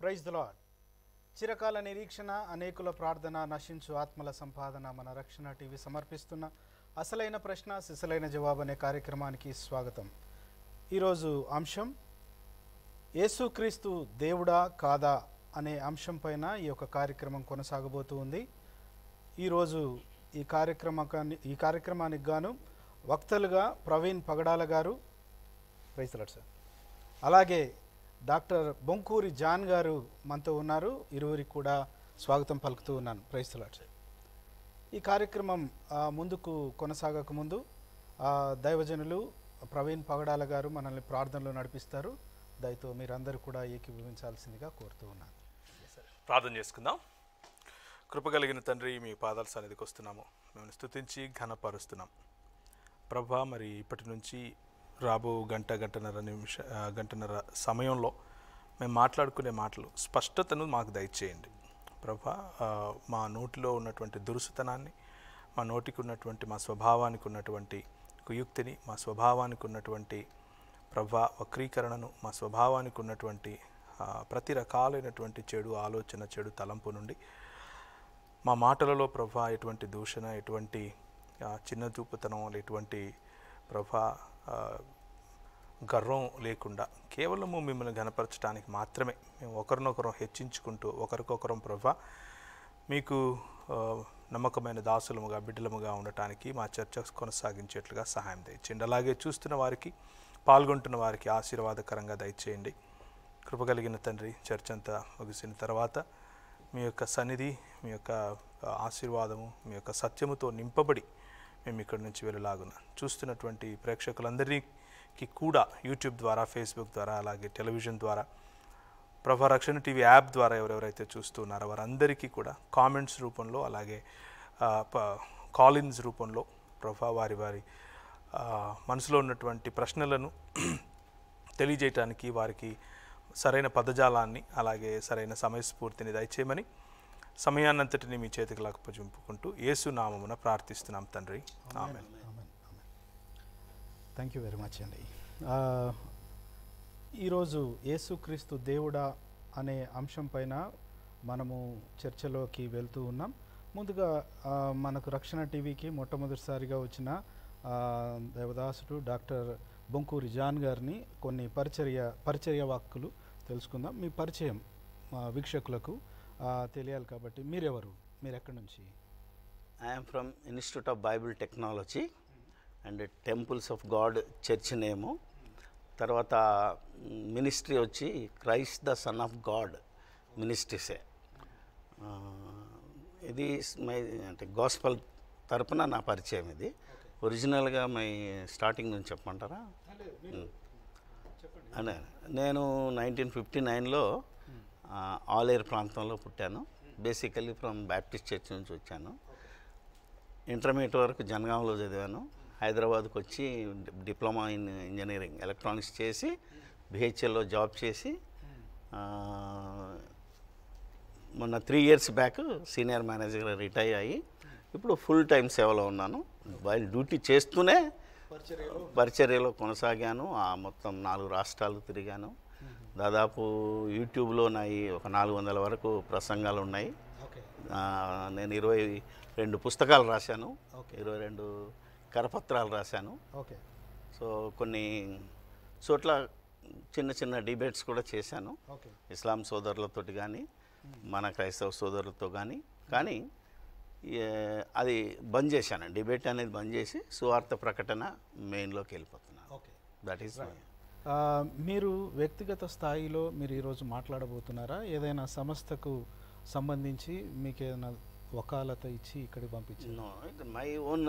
Praise the lord చిరకాల నిరీక్షణ అనేకుల ప్రార్థన నశించు ఆత్మల సంపాదన మన రక్షణ టీవీ సమర్పిస్తున్న అసలైన ప్రశ్న సిసలైన జవాబు అనే కార్యక్రమానికి స్వాగతం ఈరోజు అంశం యేసుక్రీస్తు దేవుడా కాదా అనే అంశం పైన ఈ యొక్క కార్యక్రమం కొనసాగబోతూ ఉంది ఈరోజు ఈ కార్యక్రమాన్ని ఈ కార్యక్రమానికి గాను వక్తలుగా ప్రవీణ్ పగడాల గారు ప్రైజ్ అలాగే డాక్టర్ బొంకూరి జాన్ గారు మనతో ఉన్నారు ఇరువురికి కూడా స్వాగతం పలుకుతూ ఉన్నాను ప్రైస్తులాట్ ఈ కార్యక్రమం ముందుకు కొనసాగక ముందు దైవజనులు ప్రవీణ్ పగడాల గారు మనల్ని ప్రార్థనలో నడిపిస్తారు దయతో మీరందరూ కూడా ఏకీభవించాల్సిందిగా కోరుతూ ఉన్నాను ప్రార్థన చేసుకుందాం కృపగలిగిన తండ్రి మీ పాదాల సన్నిధికి వస్తున్నాము మేము స్థుతించి ఘనపరుస్తున్నాం ప్రభా మరి ఇప్పటి నుంచి రాబో గంట గంటన్నర నిమిష గంటన్నర సమయంలో మేము మాట్లాడుకునే మాటలు స్పష్టతను మాకు దయచేయండి ప్రభా మా నోటిలో ఉన్నటువంటి దురుసుతనాన్ని మా నోటికి ఉన్నటువంటి మా స్వభావానికి ఉన్నటువంటి కుయుక్తిని మా స్వభావానికి ఉన్నటువంటి ప్రభా వక్రీకరణను మా స్వభావానికి ఉన్నటువంటి ప్రతి రకాలైనటువంటి చెడు ఆలోచన చెడు తలంపు నుండి మా మాటలలో ప్రభా ఎటువంటి దూషణ ఎటువంటి చిన్న చూపుతనం ఎటువంటి ప్రభా గర్వం లేకుండా కేవలము మిమ్మల్ని గనపరచడానికి మాత్రమే మేము ఒకరినొకరం హెచ్చించుకుంటూ ఒకరికొకరం ప్రభ మీకు నమ్మకమైన దాసులముగా బిడ్డలముగా ఉండటానికి మా చర్చ కొనసాగించేట్లుగా సహాయం దయచేయండి అలాగే చూస్తున్న వారికి పాల్గొంటున్న వారికి ఆశీర్వాదకరంగా దయచేయండి కృపగలిగిన తండ్రి చర్చ అంతా ముగిసిన తర్వాత మీ యొక్క సన్నిధి మీ యొక్క ఆశీర్వాదము మీ యొక్క సత్యముతో నింపబడి మేము ఇక్కడి నుంచి వెళ్ళలాగున చూస్తున్నటువంటి ప్రేక్షకులందరినీ కి కూడా యూట్యూబ్ ద్వారా ఫేస్బుక్ ద్వారా అలాగే టెలివిజన్ ద్వారా ప్రభా రక్షణ టీవీ యాప్ ద్వారా ఎవరెవరైతే చూస్తున్నారో వారందరికీ కూడా కామెంట్స్ రూపంలో అలాగే కాలిన్స్ రూపంలో ప్రభా వారి వారి మనసులో ఉన్నటువంటి ప్రశ్నలను తెలియజేయటానికి వారికి సరైన పదజాలాన్ని అలాగే సరైన సమయస్ఫూర్తిని దయచేయమని సమయాన్నంతటిని మీ చేతికి లాకపోజింపుకుంటూ ఏసునామమున ప్రార్థిస్తున్నాం తండ్రి ఆమెను థ్యాంక్ యూ వెరీ మచ్ అండి ఈరోజు యేసుక్రీస్తు దేవుడా అనే అంశం పైన మనము చర్చలోకి వెళ్తూ ఉన్నాం ముందుగా మనకు రక్షణ టీవీకి మొట్టమొదటిసారిగా వచ్చిన దేవదాసుడు డాక్టర్ బొంకూరి జాన్ గారిని కొన్ని పరిచర్య పరిచర్య వాక్కులు తెలుసుకుందాం మీ పరిచయం వీక్షకులకు తెలియాలి కాబట్టి మీరెవరు మీరు ఎక్కడి నుంచి I'm from institute of Bible technology and temples of God church నేము తర్వాత మినిస్ట్రీ వచ్చి Christ the son of God మినిస్ట్రీసే ఇది మై అంటే గోస్పల్ తరపున నా పరిచయం ఇది ఒరిజినల్గా మై స్టార్టింగ్ నుంచి చెప్పమంటారా అనే నేను నైన్టీన్ ఫిఫ్టీ నైన్లో ఆలేరు ప్రాంతంలో పుట్టాను బేసికలీ ఫ్రమ్ బ్యాప్టిస్ట్ చర్చ్ నుంచి వచ్చాను ఇంటర్మీడియట్ వరకు జనగాంలో చదివాను హైదరాబాద్కి వచ్చి డిప్లొమా ఇన్ ఇంజనీరింగ్ ఎలక్ట్రానిక్స్ చేసి బిహెచ్ఎల్లో జాబ్ చేసి మొన్న three years back senior manager retire అయ్యి ఇప్పుడు ఫుల్ టైం సేవలో ఉన్నాను వైల్ డ్యూటీ చేస్తూనే పరిచర్యలో కొనసాగాను ఆ మొత్తం నాలుగు రాష్ట్రాలు తిరిగాను దాదాపు యూట్యూబ్లో నా ఒక నాలుగు వందల వరకు ప్రసంగాలు ఉన్నాయి నేను ఇరవై రెండు పుస్తకాలు రాశాను ఇరవై రెండు కరపత్రాలు రాశాను ఓకే సో కొన్ని చోట్ల చిన్న చిన్న డిబేట్స్ కూడా చేశాను ఇస్లాం సోదరులతో కానీ మన క్రైస్తవ సోదరులతో కానీ కానీ అది బంద్ చేశాను డిబేట్ అనేది బంద్ చేసి సువార్త ప్రకటన మెయిన్లోకి వెళ్ళిపోతున్నాను ఓకే దట్ ఈస్ మీరు వ్యక్తిగత స్థాయిలో మీరు ఈరోజు మాట్లాడబోతున్నారా ఏదైనా సంస్థకు సంబంధించి మీకు ఏదైనా వకాలత ఇచ్చి ఇక్కడికి పంపించాను my own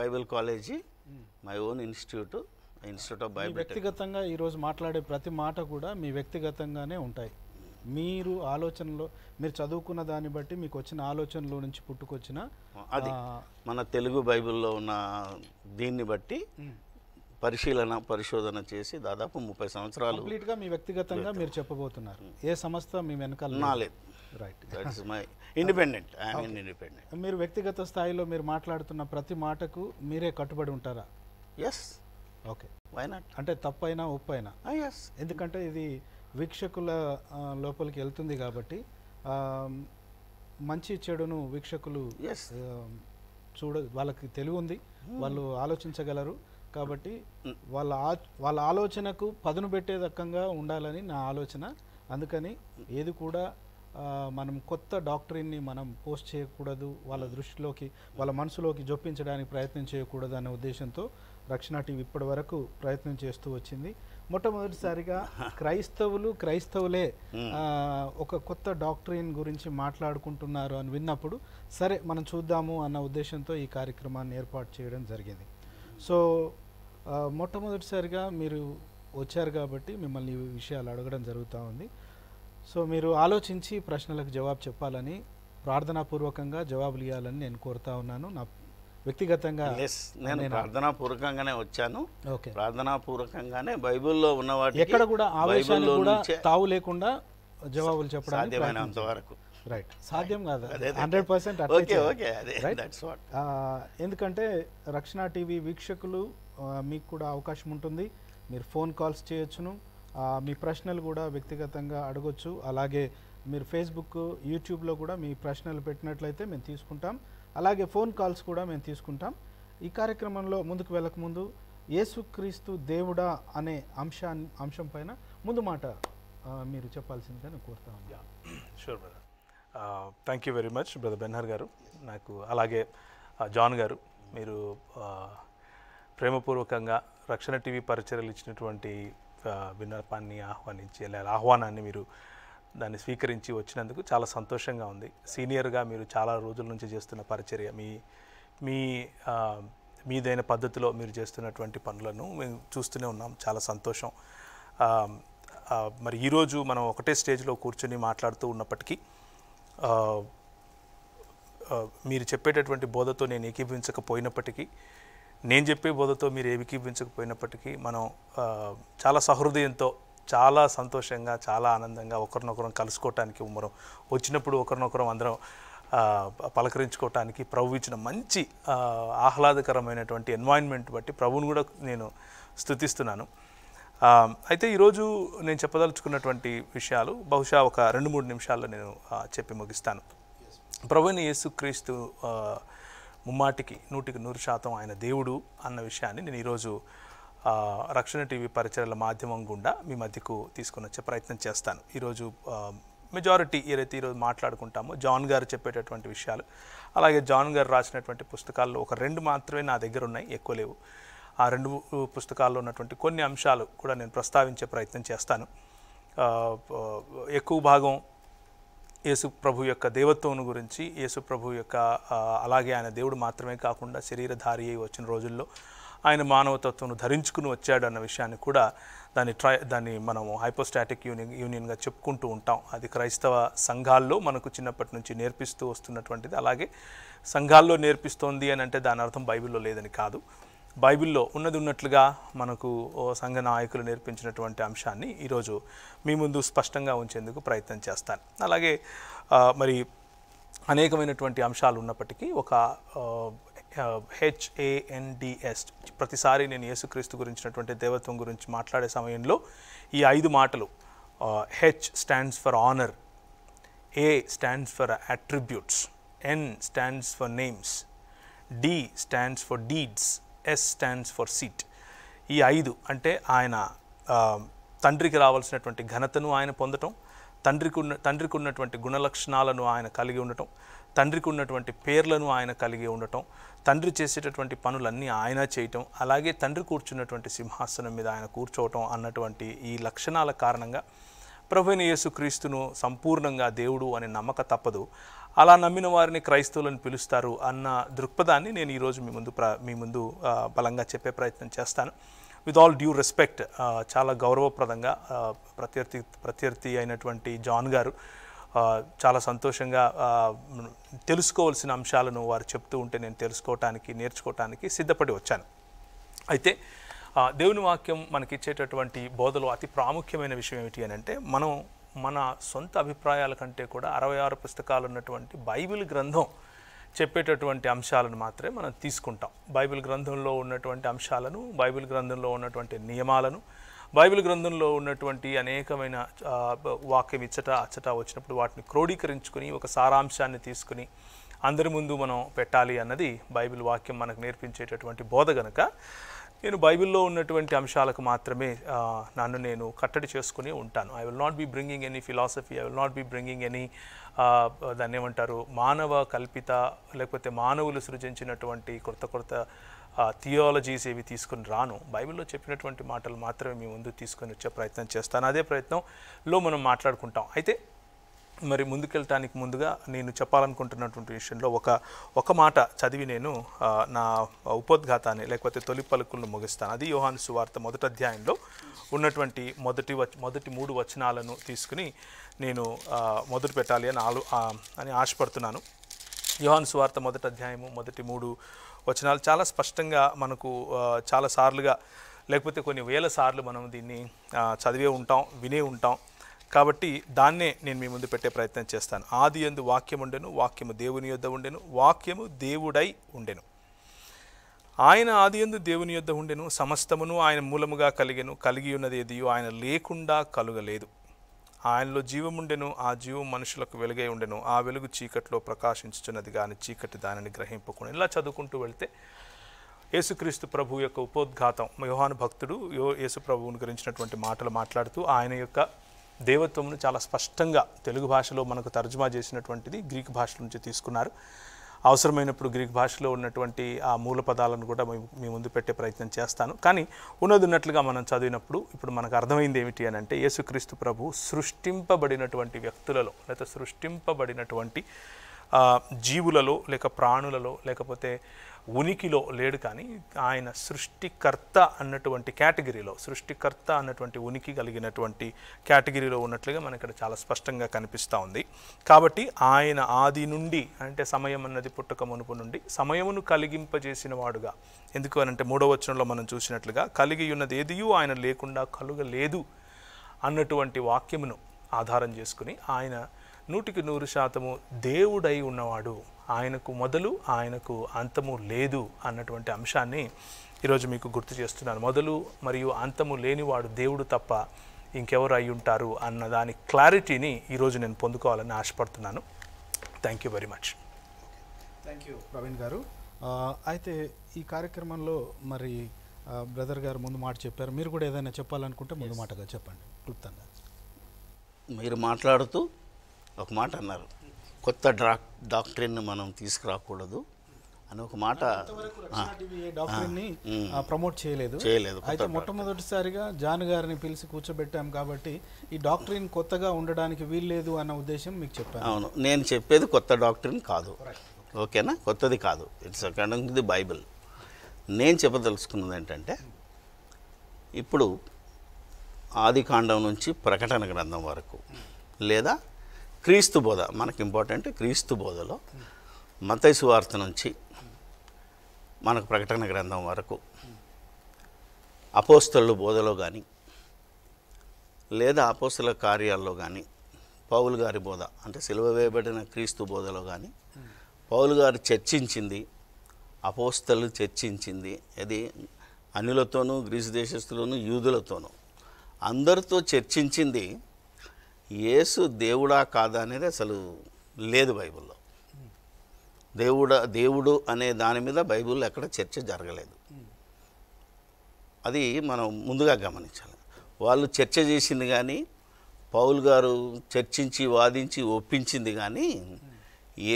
Bible college my own institute institute of Bible వ్యక్తిగతంగా ఈరోజు మాట్లాడే ప్రతి మాట కూడా మీ వ్యక్తిగతంగానే ఉంటాయి మీరు ఆలోచనలో మీరు చదువుకున్న దాన్ని బట్టి మీకు వచ్చిన ఆలోచనలో నుంచి పుట్టుకొచ్చిన అది మన తెలుగు బైబిల్లో ఉన్న దీన్ని బట్టి hmm. పరిశీలన పరిశోధన చేసి దాదాపు ముప్పై సంవత్సరాలు మీ వ్యక్తిగతంగా మీరు చెప్పబోతున్నారు hmm. ఏ సంస్థ మీ వెనకాల నాలేదు రైట్ ఇండిపెండెంట్ ఇండిపెండెంట్ మీరు వ్యక్తిగత స్థాయిలో మీరు మాట్లాడుతున్న ప్రతి మాటకు మీరే కట్టుబడి ఉంటారా ఎస్ ఓకే వై నాట్ అంటే తప్పైనా ఉప్పైనా ఎస్ ah, ఎందుకంటే ఇది వీక్షకుల లోపలికి వెళ్తుంది కాబట్టి మంచి చెడును వీక్షకులు చూడ వాళ్ళకి తెలివి ఉంది hmm. వాళ్ళు ఆలోచించగలరు కాబట్టి hmm. వాళ్ళ వాళ్ళ ఆలోచనకు పదును పెట్టే రకంగా ఉండాలని నా ఆలోచన అందుకని hmm. ఏది కూడా మనం కొత్త డాక్టరీని మనం పోస్ట్ చేయకూడదు వాళ్ళ దృష్టిలోకి వాళ్ళ మనసులోకి జొప్పించడానికి ప్రయత్నం చేయకూడదు అనే ఉద్దేశంతో రక్షణ టీవీ ఇప్పటి వరకు ప్రయత్నం చేస్తూ వచ్చింది మొట్టమొదటిసారిగా క్రైస్తవులు క్రైస్తవులే hmm. ఒక కొత్త డాక్టరీన్ గురించి మాట్లాడుకుంటున్నారు అని విన్నప్పుడు సరే మనం చూద్దాము అన్న ఉద్దేశంతో ఈ కార్యక్రమాన్ని ఏర్పాటు చేయడం జరిగింది సో మొట్టమొదటిసారిగా మీరు వచ్చారు కాబట్టి మిమ్మల్ని ఈ విషయాలు అడగడం జరుగుతూ ఉంది సో మీరు ఆలోచించి ప్రశ్నలకు జవాబు చెప్పాలని ప్రార్థనాపూర్వకంగా జవాబులు ఇవ్వాలని నేను కోరుతా ఉన్నాను నా వ్యక్తిగతంగా నేను ప్రార్థనాపూర్వకంగానే వచ్చాను ప్రార్థనాపూర్వకంగానే బైబిల్లో ఉన్న వాటి ఎక్కడ కూడా ఆవేశాన్ని కూడా తావు లేకుండా జవాబులు చెప్పడం వరకు రైట్ సాధ్యం కాదు హండ్రెడ్ పర్సెంట్ ఎందుకంటే రక్షణ టీవీ వీక్షకులు మీకు కూడా అవకాశం ఉంటుంది మీరు ఫోన్ కాల్స్ చేయొచ్చును మీ ప్రశ్నలు కూడా వ్యక్తిగతంగా అడగొచ్చు అలాగే మీరు ఫేస్బుక్ యూట్యూబ్లో కూడా మీ ప్రశ్నలు పెట్టినట్లయితే మేము తీసుకుంటాం అలాగే ఫోన్ కాల్స్ కూడా మేము తీసుకుంటాం ఈ కార్యక్రమంలో ముందుకు వెళ్ళకముందు యేసుక్రీస్తు దేవుడా అనే అంశాన్ని అంశం పైన ముందు మాట మీరు చెప్పాల్సిందిగా నేను కోరుతా sure brother thank you very much brother Benhur గారు నాకు అలాగే జాన్ uh, గారు మీరు uh, ప్రేమపూర్వకంగా రక్షణ టీవీ పరిచయలు ఇచ్చినటువంటి విన్నపాన్ని ఆహ్వానించి లేదా ఆహ్వానాన్ని మీరు దాన్ని స్వీకరించి వచ్చినందుకు చాలా సంతోషంగా ఉంది సీనియర్గా మీరు చాలా రోజుల నుంచి చేస్తున్న పరిచర్య మీ మీ మీదైన పద్ధతిలో మీరు చేస్తున్నటువంటి పనులను మేము చూస్తూనే ఉన్నాం చాలా సంతోషం మరి ఈరోజు మనం ఒకటే స్టేజ్లో కూర్చొని మాట్లాడుతూ ఉన్నప్పటికీ మీరు చెప్పేటటువంటి బోధతో నేను ఏకీభవించకపోయినప్పటికీ నేను చెప్పే బోధతో మీరు కీపించకపోయినప్పటికీ మనం చాలా సహృదయంతో చాలా సంతోషంగా చాలా ఆనందంగా ఒకరినొకరం కలుసుకోవటానికి ఉమ్మరం వచ్చినప్పుడు ఒకరినొకరం అందరం పలకరించుకోవటానికి ప్రభు ఇచ్చిన మంచి ఆహ్లాదకరమైనటువంటి ఎన్వాయిన్మెంట్ బట్టి ప్రభుని కూడా నేను స్థుతిస్తున్నాను అయితే ఈరోజు నేను చెప్పదలుచుకున్నటువంటి విషయాలు బహుశా ఒక రెండు మూడు నిమిషాల్లో నేను చెప్పి ముగిస్తాను ప్రభుని యేసుక్రీస్తు ముమ్మాటికి నూటికి నూరు శాతం ఆయన దేవుడు అన్న విషయాన్ని నేను ఈరోజు రక్షణ టీవీ పరిచయల మాధ్యమం గుండా మీ మధ్యకు తీసుకుని వచ్చే ప్రయత్నం చేస్తాను ఈరోజు మెజారిటీ ఏదైతే ఈరోజు మాట్లాడుకుంటామో జాన్ గారు చెప్పేటటువంటి విషయాలు అలాగే జాన్ గారు రాసినటువంటి పుస్తకాల్లో ఒక రెండు మాత్రమే నా దగ్గర ఉన్నాయి ఎక్కువ లేవు ఆ రెండు పుస్తకాల్లో ఉన్నటువంటి కొన్ని అంశాలు కూడా నేను ప్రస్తావించే ప్రయత్నం చేస్తాను ఎక్కువ భాగం యేసు ప్రభు యొక్క దేవత్వం గురించి యేసు ప్రభు యొక్క అలాగే ఆయన దేవుడు మాత్రమే కాకుండా శరీరధారి అయి వచ్చిన రోజుల్లో ఆయన మానవతత్వం ధరించుకుని వచ్చాడు అన్న విషయాన్ని కూడా దాన్ని ట్రై దాన్ని మనము హైపోస్టాటిక్ యూని యూనియన్గా చెప్పుకుంటూ ఉంటాం అది క్రైస్తవ సంఘాల్లో మనకు చిన్నప్పటి నుంచి నేర్పిస్తూ వస్తున్నటువంటిది అలాగే సంఘాల్లో నేర్పిస్తోంది అని అంటే దాని అర్థం బైబిల్లో లేదని కాదు బైబిల్లో ఉన్నది ఉన్నట్లుగా మనకు సంఘ నాయకులు నేర్పించినటువంటి అంశాన్ని ఈరోజు మీ ముందు స్పష్టంగా ఉంచేందుకు ప్రయత్నం చేస్తాను అలాగే మరి అనేకమైనటువంటి అంశాలు ఉన్నప్పటికీ ఒక హెచ్ఏఎన్డిఎస్ ప్రతిసారి నేను యేసుక్రీస్తు గురించినటువంటి దేవత్వం గురించి మాట్లాడే సమయంలో ఈ ఐదు మాటలు H stands for honour A stands for attributes N stands for names D stands for deeds S stands for seat ఈ ఐదు అంటే ఆయన తండ్రికి రావాల్సినటువంటి ఘనతను ఆయన పొందటం తండ్రికి ఉన్న తండ్రికి ఉన్నటువంటి గుణలక్షణాలను ఆయన కలిగి ఉండటం తండ్రికి ఉన్నటువంటి పేర్లను ఆయన కలిగి ఉండటం తండ్రి చేసేటటువంటి పనులన్నీ ఆయన చేయటం అలాగే తండ్రి కూర్చున్నటువంటి సింహాసనం మీద ఆయన కూర్చోవటం అన్నటువంటి ఈ లక్షణాల కారణంగా ప్రభుని యేసుక్రీస్తును సంపూర్ణంగా దేవుడు అనే నమ్మక తప్పదు అలా నమ్మిన వారిని క్రైస్తవులను పిలుస్తారు అన్న దృక్పథాన్ని నేను ఈరోజు మీ ముందు ప్ర మీ ముందు బలంగా చెప్పే ప్రయత్నం చేస్తాను విత్ ఆల్ డ్యూ రెస్పెక్ట్ చాలా గౌరవప్రదంగా ప్రత్యర్థి ప్రత్యర్థి అయినటువంటి జాన్ గారు చాలా సంతోషంగా తెలుసుకోవాల్సిన అంశాలను వారు చెప్తూ ఉంటే నేను తెలుసుకోవటానికి నేర్చుకోవటానికి సిద్ధపడి వచ్చాను అయితే దేవుని వాక్యం మనకిచ్చేటటువంటి బోధలో అతి ప్రాముఖ్యమైన విషయం ఏమిటి అని అంటే మనం మన సొంత అభిప్రాయాల కంటే కూడా అరవై ఆరు పుస్తకాలు ఉన్నటువంటి బైబిల్ గ్రంథం చెప్పేటటువంటి అంశాలను మాత్రమే మనం తీసుకుంటాం బైబిల్ గ్రంథంలో ఉన్నటువంటి అంశాలను బైబిల్ గ్రంథంలో ఉన్నటువంటి నియమాలను బైబిల్ గ్రంథంలో ఉన్నటువంటి అనేకమైన వాక్యం ఇచ్చట అచ్చట వచ్చినప్పుడు వాటిని క్రోడీకరించుకుని ఒక సారాంశాన్ని తీసుకుని అందరి ముందు మనం పెట్టాలి అన్నది బైబిల్ వాక్యం మనకు నేర్పించేటటువంటి బోధ గనక నేను బైబిల్లో ఉన్నటువంటి అంశాలకు మాత్రమే నన్ను నేను కట్టడి చేసుకుని ఉంటాను I will not be bringing any philosophy I will not be bringing any దాన్ని ఏమంటారు మానవ కల్పిత లేకపోతే మానవులు సృజించినటువంటి కొత్త కొత్త థియాలజీస్ ఏవి తీసుకుని రాను బైబిల్లో చెప్పినటువంటి మాటలు మాత్రమే మీ ముందు తీసుకొని వచ్చే ప్రయత్నం చేస్తాను అదే ప్రయత్నంలో మనం మాట్లాడుకుంటాం అయితే మరి ముందుకెళ్ళటానికి ముందుగా నేను చెప్పాలనుకుంటున్నటువంటి విషయంలో ఒక ఒక మాట చదివి నేను నా ఉపోద్ఘాతాన్ని లేకపోతే తొలి పలుకులను ముగిస్తాను అది యోహాను సువార్త మొదటి అధ్యాయంలో ఉన్నటువంటి మొదటి మొదటి మూడు వచనాలను తీసుకుని నేను మొదలు పెట్టాలి అని ఆలో అని ఆశపడుతున్నాను యోహాను సువార్త మొదటి అధ్యాయము మొదటి మూడు వచనాలు చాలా స్పష్టంగా మనకు చాలాసార్లుగా లేకపోతే కొన్ని వేల సార్లు మనం దీన్ని చదివే ఉంటాం వినే ఉంటాం కాబట్టి దాన్నే నేను మీ ముందు పెట్టే ప్రయత్నం చేస్తాను ఆది ఎందు వాక్యం ఉండెను వాక్యము దేవుని యొద్ద ఉండెను వాక్యము దేవుడై ఉండెను ఆయన ఆది ఎందు దేవుని యొద్ద ఉండెను సమస్తమును ఆయన మూలముగా కలిగెను కలిగి ఉన్నది ఎదియో ఆయన లేకుండా కలుగలేదు ఆయనలో జీవముండెను ఆ జీవం మనుషులకు వెలుగై ఉండెను ఆ వెలుగు చీకట్లో ప్రకాశించుచున్నది కానీ చీకటి దానిని గ్రహింపకుండా ఇలా చదువుకుంటూ వెళ్తే యేసుక్రీస్తు ప్రభు యొక్క ఉపోద్ఘాతం యోహాను భక్తుడు యో యేసు ప్రభువుని గురించినటువంటి మాటలు మాట్లాడుతూ ఆయన యొక్క దేవత్వమును చాలా స్పష్టంగా తెలుగు భాషలో మనకు తర్జుమా చేసినటువంటిది గ్రీక్ భాష నుంచి తీసుకున్నారు అవసరమైనప్పుడు గ్రీక్ భాషలో ఉన్నటువంటి ఆ మూల పదాలను కూడా మీ ముందు పెట్టే ప్రయత్నం చేస్తాను కానీ ఉన్నది ఉన్నట్లుగా మనం చదివినప్పుడు ఇప్పుడు మనకు అర్థమైంది ఏమిటి అని అంటే యేసుక్రీస్తు ప్రభు సృష్టింపబడినటువంటి వ్యక్తులలో లేకపోతే సృష్టింపబడినటువంటి జీవులలో లేక ప్రాణులలో లేకపోతే ఉనికిలో లేడు కానీ ఆయన సృష్టికర్త అన్నటువంటి కేటగిరీలో సృష్టికర్త అన్నటువంటి ఉనికి కలిగినటువంటి కేటగిరీలో ఉన్నట్లుగా మనకి ఇక్కడ చాలా స్పష్టంగా కనిపిస్తూ ఉంది కాబట్టి ఆయన ఆది నుండి అంటే సమయం అన్నది పుట్టక మునుపు నుండి సమయమును కలిగింపజేసిన వాడుగా ఎందుకు అని మూడవ వచనంలో మనం చూసినట్లుగా కలిగి ఉన్నది ఏదియూ ఆయన లేకుండా కలుగలేదు అన్నటువంటి వాక్యమును ఆధారం చేసుకుని ఆయన నూటికి నూరు శాతము దేవుడై ఉన్నవాడు ఆయనకు మొదలు ఆయనకు అంతము లేదు అన్నటువంటి అంశాన్ని ఈరోజు మీకు గుర్తు చేస్తున్నాను మొదలు మరియు అంతము లేనివాడు దేవుడు తప్ప ఇంకెవరు అయి ఉంటారు అన్న దాని క్లారిటీని ఈరోజు నేను పొందుకోవాలని ఆశపడుతున్నాను thank you very much thank you Praveen గారు అయితే ఈ కార్యక్రమంలో మరి బ్రదర్ గారు ముందు మాట చెప్పారు మీరు కూడా ఏదైనా చెప్పాలనుకుంటే ముందు మాటగా చెప్పండి క్లుప్తంగా మీరు మాట్లాడుతూ ఒక మాట అన్నారు కొత్త డ్రా డాక్టరీన్ మనం తీసుకురాకూడదు అని ఒక మాట డాక్టర్ని ప్రమోట్ చేయలేదు చేయలేదు అయితే మొట్టమొదటిసారిగా జాన్ గారిని పిలిచి కూర్చోబెట్టాం కాబట్టి ఈ డాక్టరీని కొత్తగా ఉండడానికి వీల్లేదు అన్న ఉద్దేశం మీకు చెప్పాను అవును నేను చెప్పేది కొత్త డాక్టరీన్ కాదు ఓకేనా కొత్తది కాదు ఇట్స్ అకార్డింగ్ ది బైబిల్ నేను చెప్పదలుచుకున్నది ఏంటంటే ఇప్పుడు ఆది కాండం నుంచి ప్రకటన గ్రంథం వరకు లేదా క్రీస్తు బోధ మనకి ఇంపార్టెంట్ క్రీస్తు బోధలో మతైసు వార్త నుంచి మనకు ప్రకటన గ్రంథం వరకు అపోస్తళ్ళు బోధలో కానీ లేదా అపోస్తల కార్యాల్లో కానీ పౌలు గారి బోధ అంటే సిలువ వేయబడిన క్రీస్తు బోధలో కానీ పౌలు గారు చర్చించింది అపోస్తలు చర్చించింది అది అనులతోనూ గ్రీసు దేశస్తులను యూదులతోనూ అందరితో చర్చించింది యేసు దేవుడా కాదా అనేది అసలు లేదు బైబిల్లో దేవుడ దేవుడు అనే దాని మీద బైబిల్లో ఎక్కడ చర్చ జరగలేదు అది మనం ముందుగా గమనించాలి వాళ్ళు చర్చ చేసింది కానీ పౌల్ గారు చర్చించి వాదించి ఒప్పించింది కానీ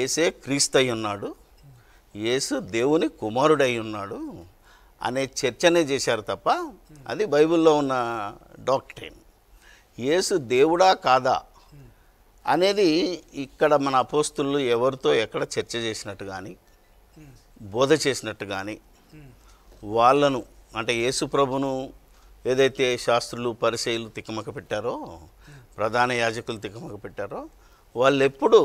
ఏసే క్రీస్తయి ఉన్నాడు యేసు దేవుని కుమారుడై ఉన్నాడు అనే చర్చనే చేశారు తప్ప అది బైబిల్లో ఉన్న డాక్టైన్ యేసు దేవుడా కాదా అనేది ఇక్కడ మన అపోస్తులు ఎవరితో ఎక్కడ చర్చ చేసినట్టు కానీ బోధ చేసినట్టు కానీ వాళ్ళను అంటే యేసు ప్రభును ఏదైతే శాస్త్రులు పరిశైలు తికమక పెట్టారో ప్రధాన యాజకులు తికమక పెట్టారో వాళ్ళు ఎప్పుడు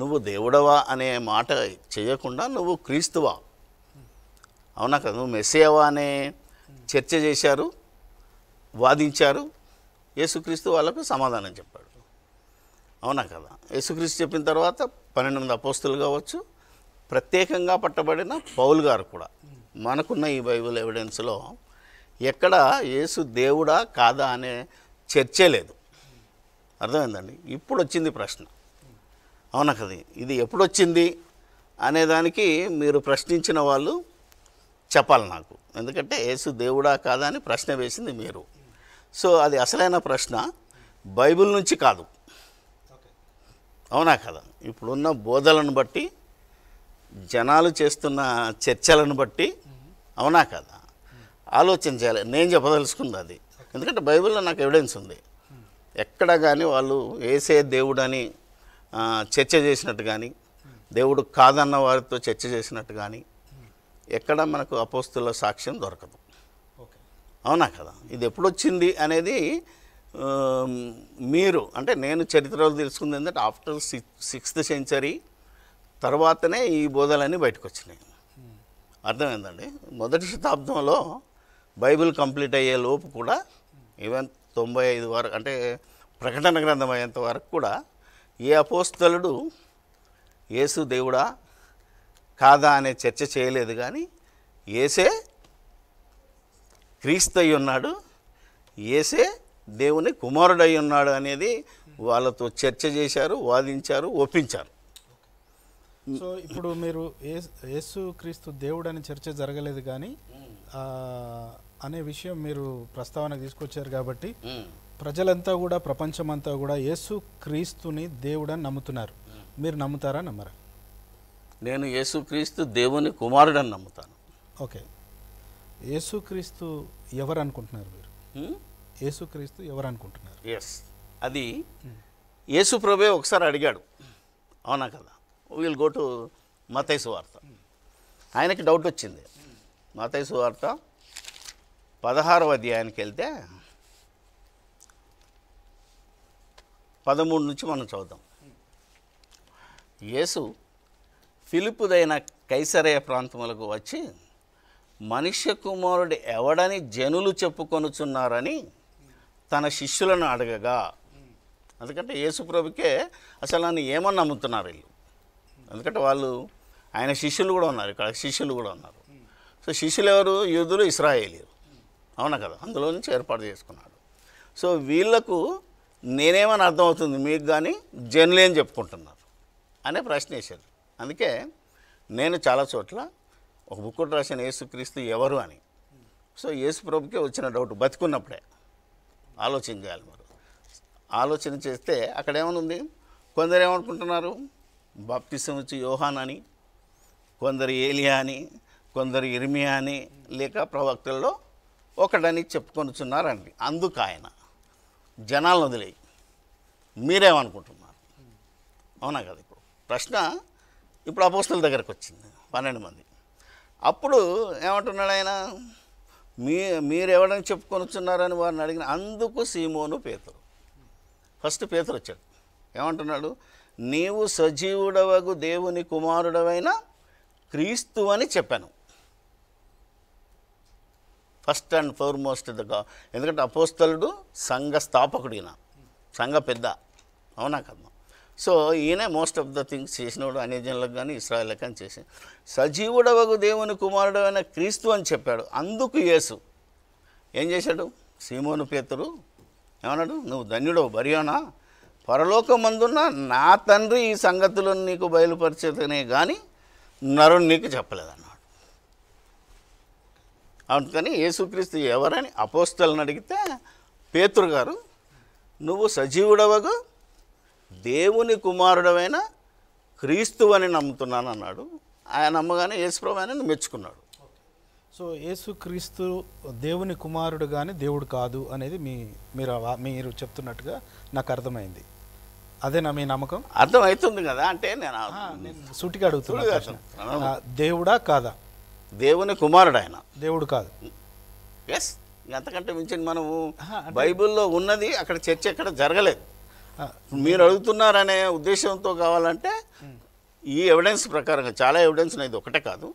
నువ్వు దేవుడవా అనే మాట చేయకుండా నువ్వు క్రీస్తువా అవునా కదా నువ్వు మెస్సేవా అనే చర్చ చేశారు వాదించారు యేసుక్రీస్తు వాళ్ళకు సమాధానం చెప్పాడు అవునా కదా యేసుక్రీస్తు చెప్పిన తర్వాత పన్నెండు మంది అపోస్తులు కావచ్చు ప్రత్యేకంగా పట్టబడిన పౌల్ గారు కూడా మనకున్న ఈ బైబిల్ ఎవిడెన్స్లో ఎక్కడ యేసు దేవుడా కాదా అనే చర్చే లేదు అర్థమైందండి ఇప్పుడు వచ్చింది ప్రశ్న అవునా కదా ఇది ఎప్పుడు వచ్చింది అనేదానికి మీరు ప్రశ్నించిన వాళ్ళు చెప్పాలి నాకు ఎందుకంటే యేసు దేవుడా కాదా అని ప్రశ్న వేసింది మీరు సో అది అసలైన ప్రశ్న బైబిల్ నుంచి కాదు అవునా కదా ఇప్పుడున్న బోధలను బట్టి జనాలు చేస్తున్న చర్చలను బట్టి అవునా కదా ఆలోచన చేయాలి నేను చెప్పదలుచుకుంది అది ఎందుకంటే బైబిల్లో నాకు ఎవిడెన్స్ ఉంది ఎక్కడ కానీ వాళ్ళు వేసే దేవుడు అని చర్చ చేసినట్టు కానీ దేవుడు కాదన్న వారితో చర్చ చేసినట్టు కానీ ఎక్కడ మనకు అపోస్తుల సాక్ష్యం దొరకదు అవునా కదా ఇది ఎప్పుడు వచ్చింది అనేది మీరు అంటే నేను చరిత్రలో తెలుసుకుంది ఏంటంటే ఆఫ్టర్ సిక్స్త్ సెంచరీ తర్వాతనే ఈ బోధలన్నీ బయటకు వచ్చినాయి అర్థమైందండి మొదటి శతాబ్దంలో బైబిల్ కంప్లీట్ అయ్యే లోపు కూడా ఈవెన్ తొంభై ఐదు వరకు అంటే ప్రకటన గ్రంథం అయ్యేంత వరకు కూడా ఏ అపోస్తలుడు ఏసు దేవుడా కాదా అనే చర్చ చేయలేదు కానీ ఏసే క్రీస్తు అయి ఉన్నాడు ఏసే దేవుని కుమారుడై ఉన్నాడు అనేది వాళ్ళతో చర్చ చేశారు వాదించారు ఒప్పించారు సో ఇప్పుడు మీరు యేసు క్రీస్తు దేవుడు అనే చర్చ జరగలేదు కానీ అనే విషయం మీరు ప్రస్తావన తీసుకొచ్చారు కాబట్టి ప్రజలంతా కూడా ప్రపంచమంతా కూడా యేసు క్రీస్తుని దేవుడని నమ్ముతున్నారు మీరు నమ్ముతారా నమ్మరా నేను క్రీస్తు దేవుని కుమారుడని నమ్ముతాను ఓకే యేసుక్రీస్తు ఎవరు అనుకుంటున్నారు మీరు hmm? యేసుక్రీస్తు ఎవరు అనుకుంటున్నారు ఎస్ అది యేసు ప్రభే ఒకసారి అడిగాడు అవునా కదా వీల్ గో టు మతైసు వార్త ఆయనకి డౌట్ వచ్చింది మతైసు వార్త పదహారవ అధ్యాయానికి వెళ్తే పదమూడు నుంచి మనం చూద్దాం యేసు ఫిలిపుదైన కైసరయ ప్రాంతములకు వచ్చి మనిష్య కుమారుడు ఎవడని జనులు చెప్పుకొనుచున్నారని తన శిష్యులను అడగగా ఎందుకంటే యేసుప్రభుకే అసలు నన్ను ఏమని నమ్ముతున్నారు వీళ్ళు ఎందుకంటే వాళ్ళు ఆయన శిష్యులు కూడా ఉన్నారు ఇక్కడ శిష్యులు కూడా ఉన్నారు సో శిష్యులు ఎవరు యూదులు ఇస్రాయేలీలు అవునా కదా అందులో నుంచి ఏర్పాటు చేసుకున్నాడు సో వీళ్లకు నేనేమని అర్థమవుతుంది మీకు కానీ జనులేని చెప్పుకుంటున్నారు అనే ప్రశ్న వేశారు అందుకే నేను చాలా చోట్ల ఒక బుక్ రాసిన యేసుక్రీస్తు ఎవరు అని సో యేసు ప్రభుకే వచ్చిన డౌట్ బతికున్నప్పుడే ఆలోచన చేయాలి మరి ఆలోచన చేస్తే అక్కడ ఏమనుంది కొందరు ఏమనుకుంటున్నారు బాప్తిసం వచ్చి యోహాన్ అని కొందరు ఏలియా అని కొందరు ఇర్మియా అని లేక ప్రవక్తల్లో ఒకడని చెప్పుకొనిచున్నారండి అందుకు ఆయన జనాలను వదిలేయి మీరేమనుకుంటున్నారు అవునా కదా ఇప్పుడు ప్రశ్న ఇప్పుడు అపోస్తుల దగ్గరకు వచ్చింది పన్నెండు మంది అప్పుడు ఏమంటున్నాడు ఆయన మీ చెప్పుకొని చెప్పుకొనుచున్నారని వారిని అడిగిన అందుకు సీమోను పేతురు ఫస్ట్ పేతురు వచ్చాడు ఏమంటున్నాడు నీవు సజీవుడవగు దేవుని కుమారుడవైన క్రీస్తు అని చెప్పాను ఫస్ట్ అండ్ ఫోర్మోస్ట్ గా ఎందుకంటే అపోస్తలుడు సంఘ స్థాపకుడిన సంఘ పెద్ద అవునా కదా సో ఈయనే మోస్ట్ ఆఫ్ ద థింగ్స్ చేసినాడు జనులకు కానీ ఇస్రాయల్కి కానీ సజీవుడ సజీవుడవగు దేవుని కుమారుడు అయిన క్రీస్తు అని చెప్పాడు అందుకు యేసు ఏం చేశాడు సీమోను పేతుడు ఏమన్నాడు నువ్వు ధన్యుడు బరియోనా పరలోకమందున్న నా తండ్రి ఈ సంగతులను నీకు బయలుపరిచేతనే కానీ నరుణ్ నీకు చెప్పలేదన్నాడు అందుకని యేసుక్రీస్తు ఎవరని అపోస్తలను అడిగితే పేతురు గారు నువ్వు సజీవుడవగా దేవుని కుమారుడమైన క్రీస్తు అని నమ్ముతున్నాను అన్నాడు ఆయన నమ్మగానే యేసుప్రభు ఆయన మెచ్చుకున్నాడు సో యేసు క్రీస్తు దేవుని కుమారుడు కానీ దేవుడు కాదు అనేది మీ మీరు మీరు చెప్తున్నట్టుగా నాకు అర్థమైంది అదేనా మీ నమ్మకం అర్థమవుతుంది కదా అంటే నేను సూటిగా అడుగుతున్నా దేవుడా కాదా దేవుని కుమారుడు ఆయన దేవుడు కాదు ఎస్ ఎంతకంటే మించింది మనము బైబిల్లో ఉన్నది అక్కడ చర్చ ఎక్కడ జరగలేదు మీరు అడుగుతున్నారనే ఉద్దేశంతో కావాలంటే ఈ ఎవిడెన్స్ ప్రకారంగా చాలా ఎవిడెన్స్ ఇది ఒకటే కాదు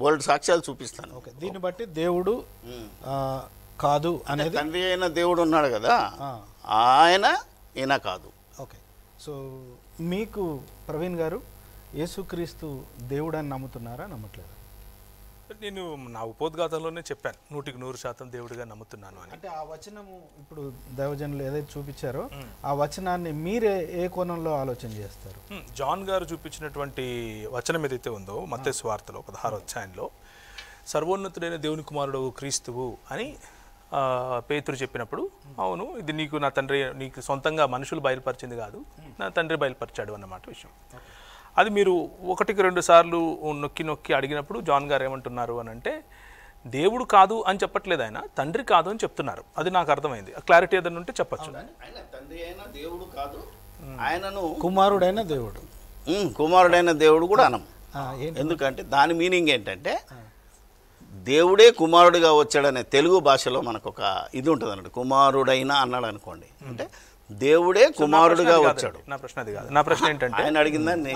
బోల్డ్ సాక్ష్యాలు చూపిస్తాను ఓకే దీన్ని బట్టి దేవుడు కాదు అనే తండ్రి అయిన దేవుడు ఉన్నాడు కదా ఆయన ఈయన కాదు ఓకే సో మీకు ప్రవీణ్ గారు యేసుక్రీస్తు దేవుడు అని నమ్ముతున్నారా నమ్మట్లేదు నేను నా ఉపోద్ఘాతంలోనే చెప్పాను నూటికి నూరు శాతం దేవుడిగా నమ్ముతున్నాను అని అంటే ఆ వచనము ఇప్పుడు దైవజనులు ఏదైతే చూపించారో ఆ వచనాన్ని మీరే ఏ కోణంలో ఆలోచన చేస్తారు జాన్ గారు చూపించినటువంటి వచనం ఏదైతే ఉందో మత్స్య స్వార్థలో పదహారు అధ్యాయంలో సర్వోన్నతుడైన దేవుని కుమారుడు క్రీస్తువు అని పేతురు చెప్పినప్పుడు అవును ఇది నీకు నా తండ్రి నీకు సొంతంగా మనుషులు బయలుపరిచింది కాదు నా తండ్రి బయలుపరిచాడు అన్నమాట విషయం అది మీరు ఒకటికి రెండు సార్లు నొక్కి నొక్కి అడిగినప్పుడు జాన్ గారు ఏమంటున్నారు అని అంటే దేవుడు కాదు అని చెప్పట్లేదు ఆయన తండ్రి కాదు అని చెప్తున్నారు అది నాకు అర్థమైంది క్లారిటీ ఏదైనా ఉంటే చెప్పచ్చు తండ్రి కాదు కుమారుడైన దేవుడు కుమారుడైన దేవుడు కూడా అనం ఎందుకంటే దాని మీనింగ్ ఏంటంటే దేవుడే కుమారుడిగా వచ్చాడనే తెలుగు భాషలో మనకు ఒక ఇది ఉంటుంది అన్నట్టు కుమారుడైన అన్నాడు అనుకోండి అంటే దేవుడే కుమారుడుగా వచ్చాడు నా ప్రశ్న అది కాదు నా ప్రశ్న ఏంటంటే అడిగిందని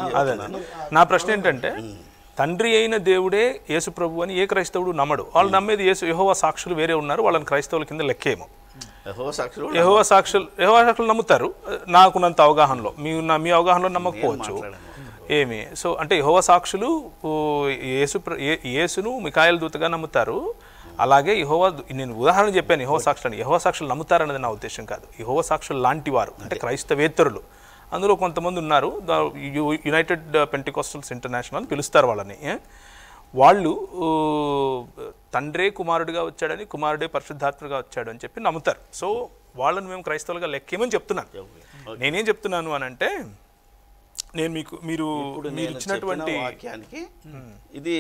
నా ప్రశ్న ఏంటంటే తండ్రి అయిన దేవుడే యేసు ప్రభు అని ఏ క్రైస్తవుడు నమ్మడు వాళ్ళు నమ్మేది యేసు యహోవా సాక్షులు వేరే ఉన్నారు వాళ్ళని క్రైస్తవుల కింద లెక్కేము యహోవా సాక్షులు యహోవా సాక్షులు నమ్ముతారు నాకున్నంత అవగాహనలో మీ మీ అవగాహనలో నమ్మకపోవచ్చు ఏమి సో అంటే యహోవా సాక్షులు యేసు యేసును మికాయల దూతగా నమ్ముతారు అలాగే యహోవ నేను ఉదాహరణ చెప్పాను యహోవ సాక్షులని యహో సాక్షులు నమ్ముతారన్నది నా ఉద్దేశం కాదు యహోవ సాక్షులు లాంటి వారు అంటే క్రైస్తవేతరులు అందులో కొంతమంది ఉన్నారు యునైటెడ్ పెంటికాస్టల్స్ ఇంటర్నేషనల్ పిలుస్తారు వాళ్ళని వాళ్ళు తండ్రే కుమారుడిగా వచ్చాడని కుమారుడే పరిశుద్ధాత్మగా వచ్చాడు అని చెప్పి నమ్ముతారు సో వాళ్ళని మేము క్రైస్తవులుగా లెక్కేమని చెప్తున్నాను నేనేం చెప్తున్నాను అని అంటే నేను మీకు మీరు మీరు ఇచ్చినటువంటి వాక్యానికి ఇది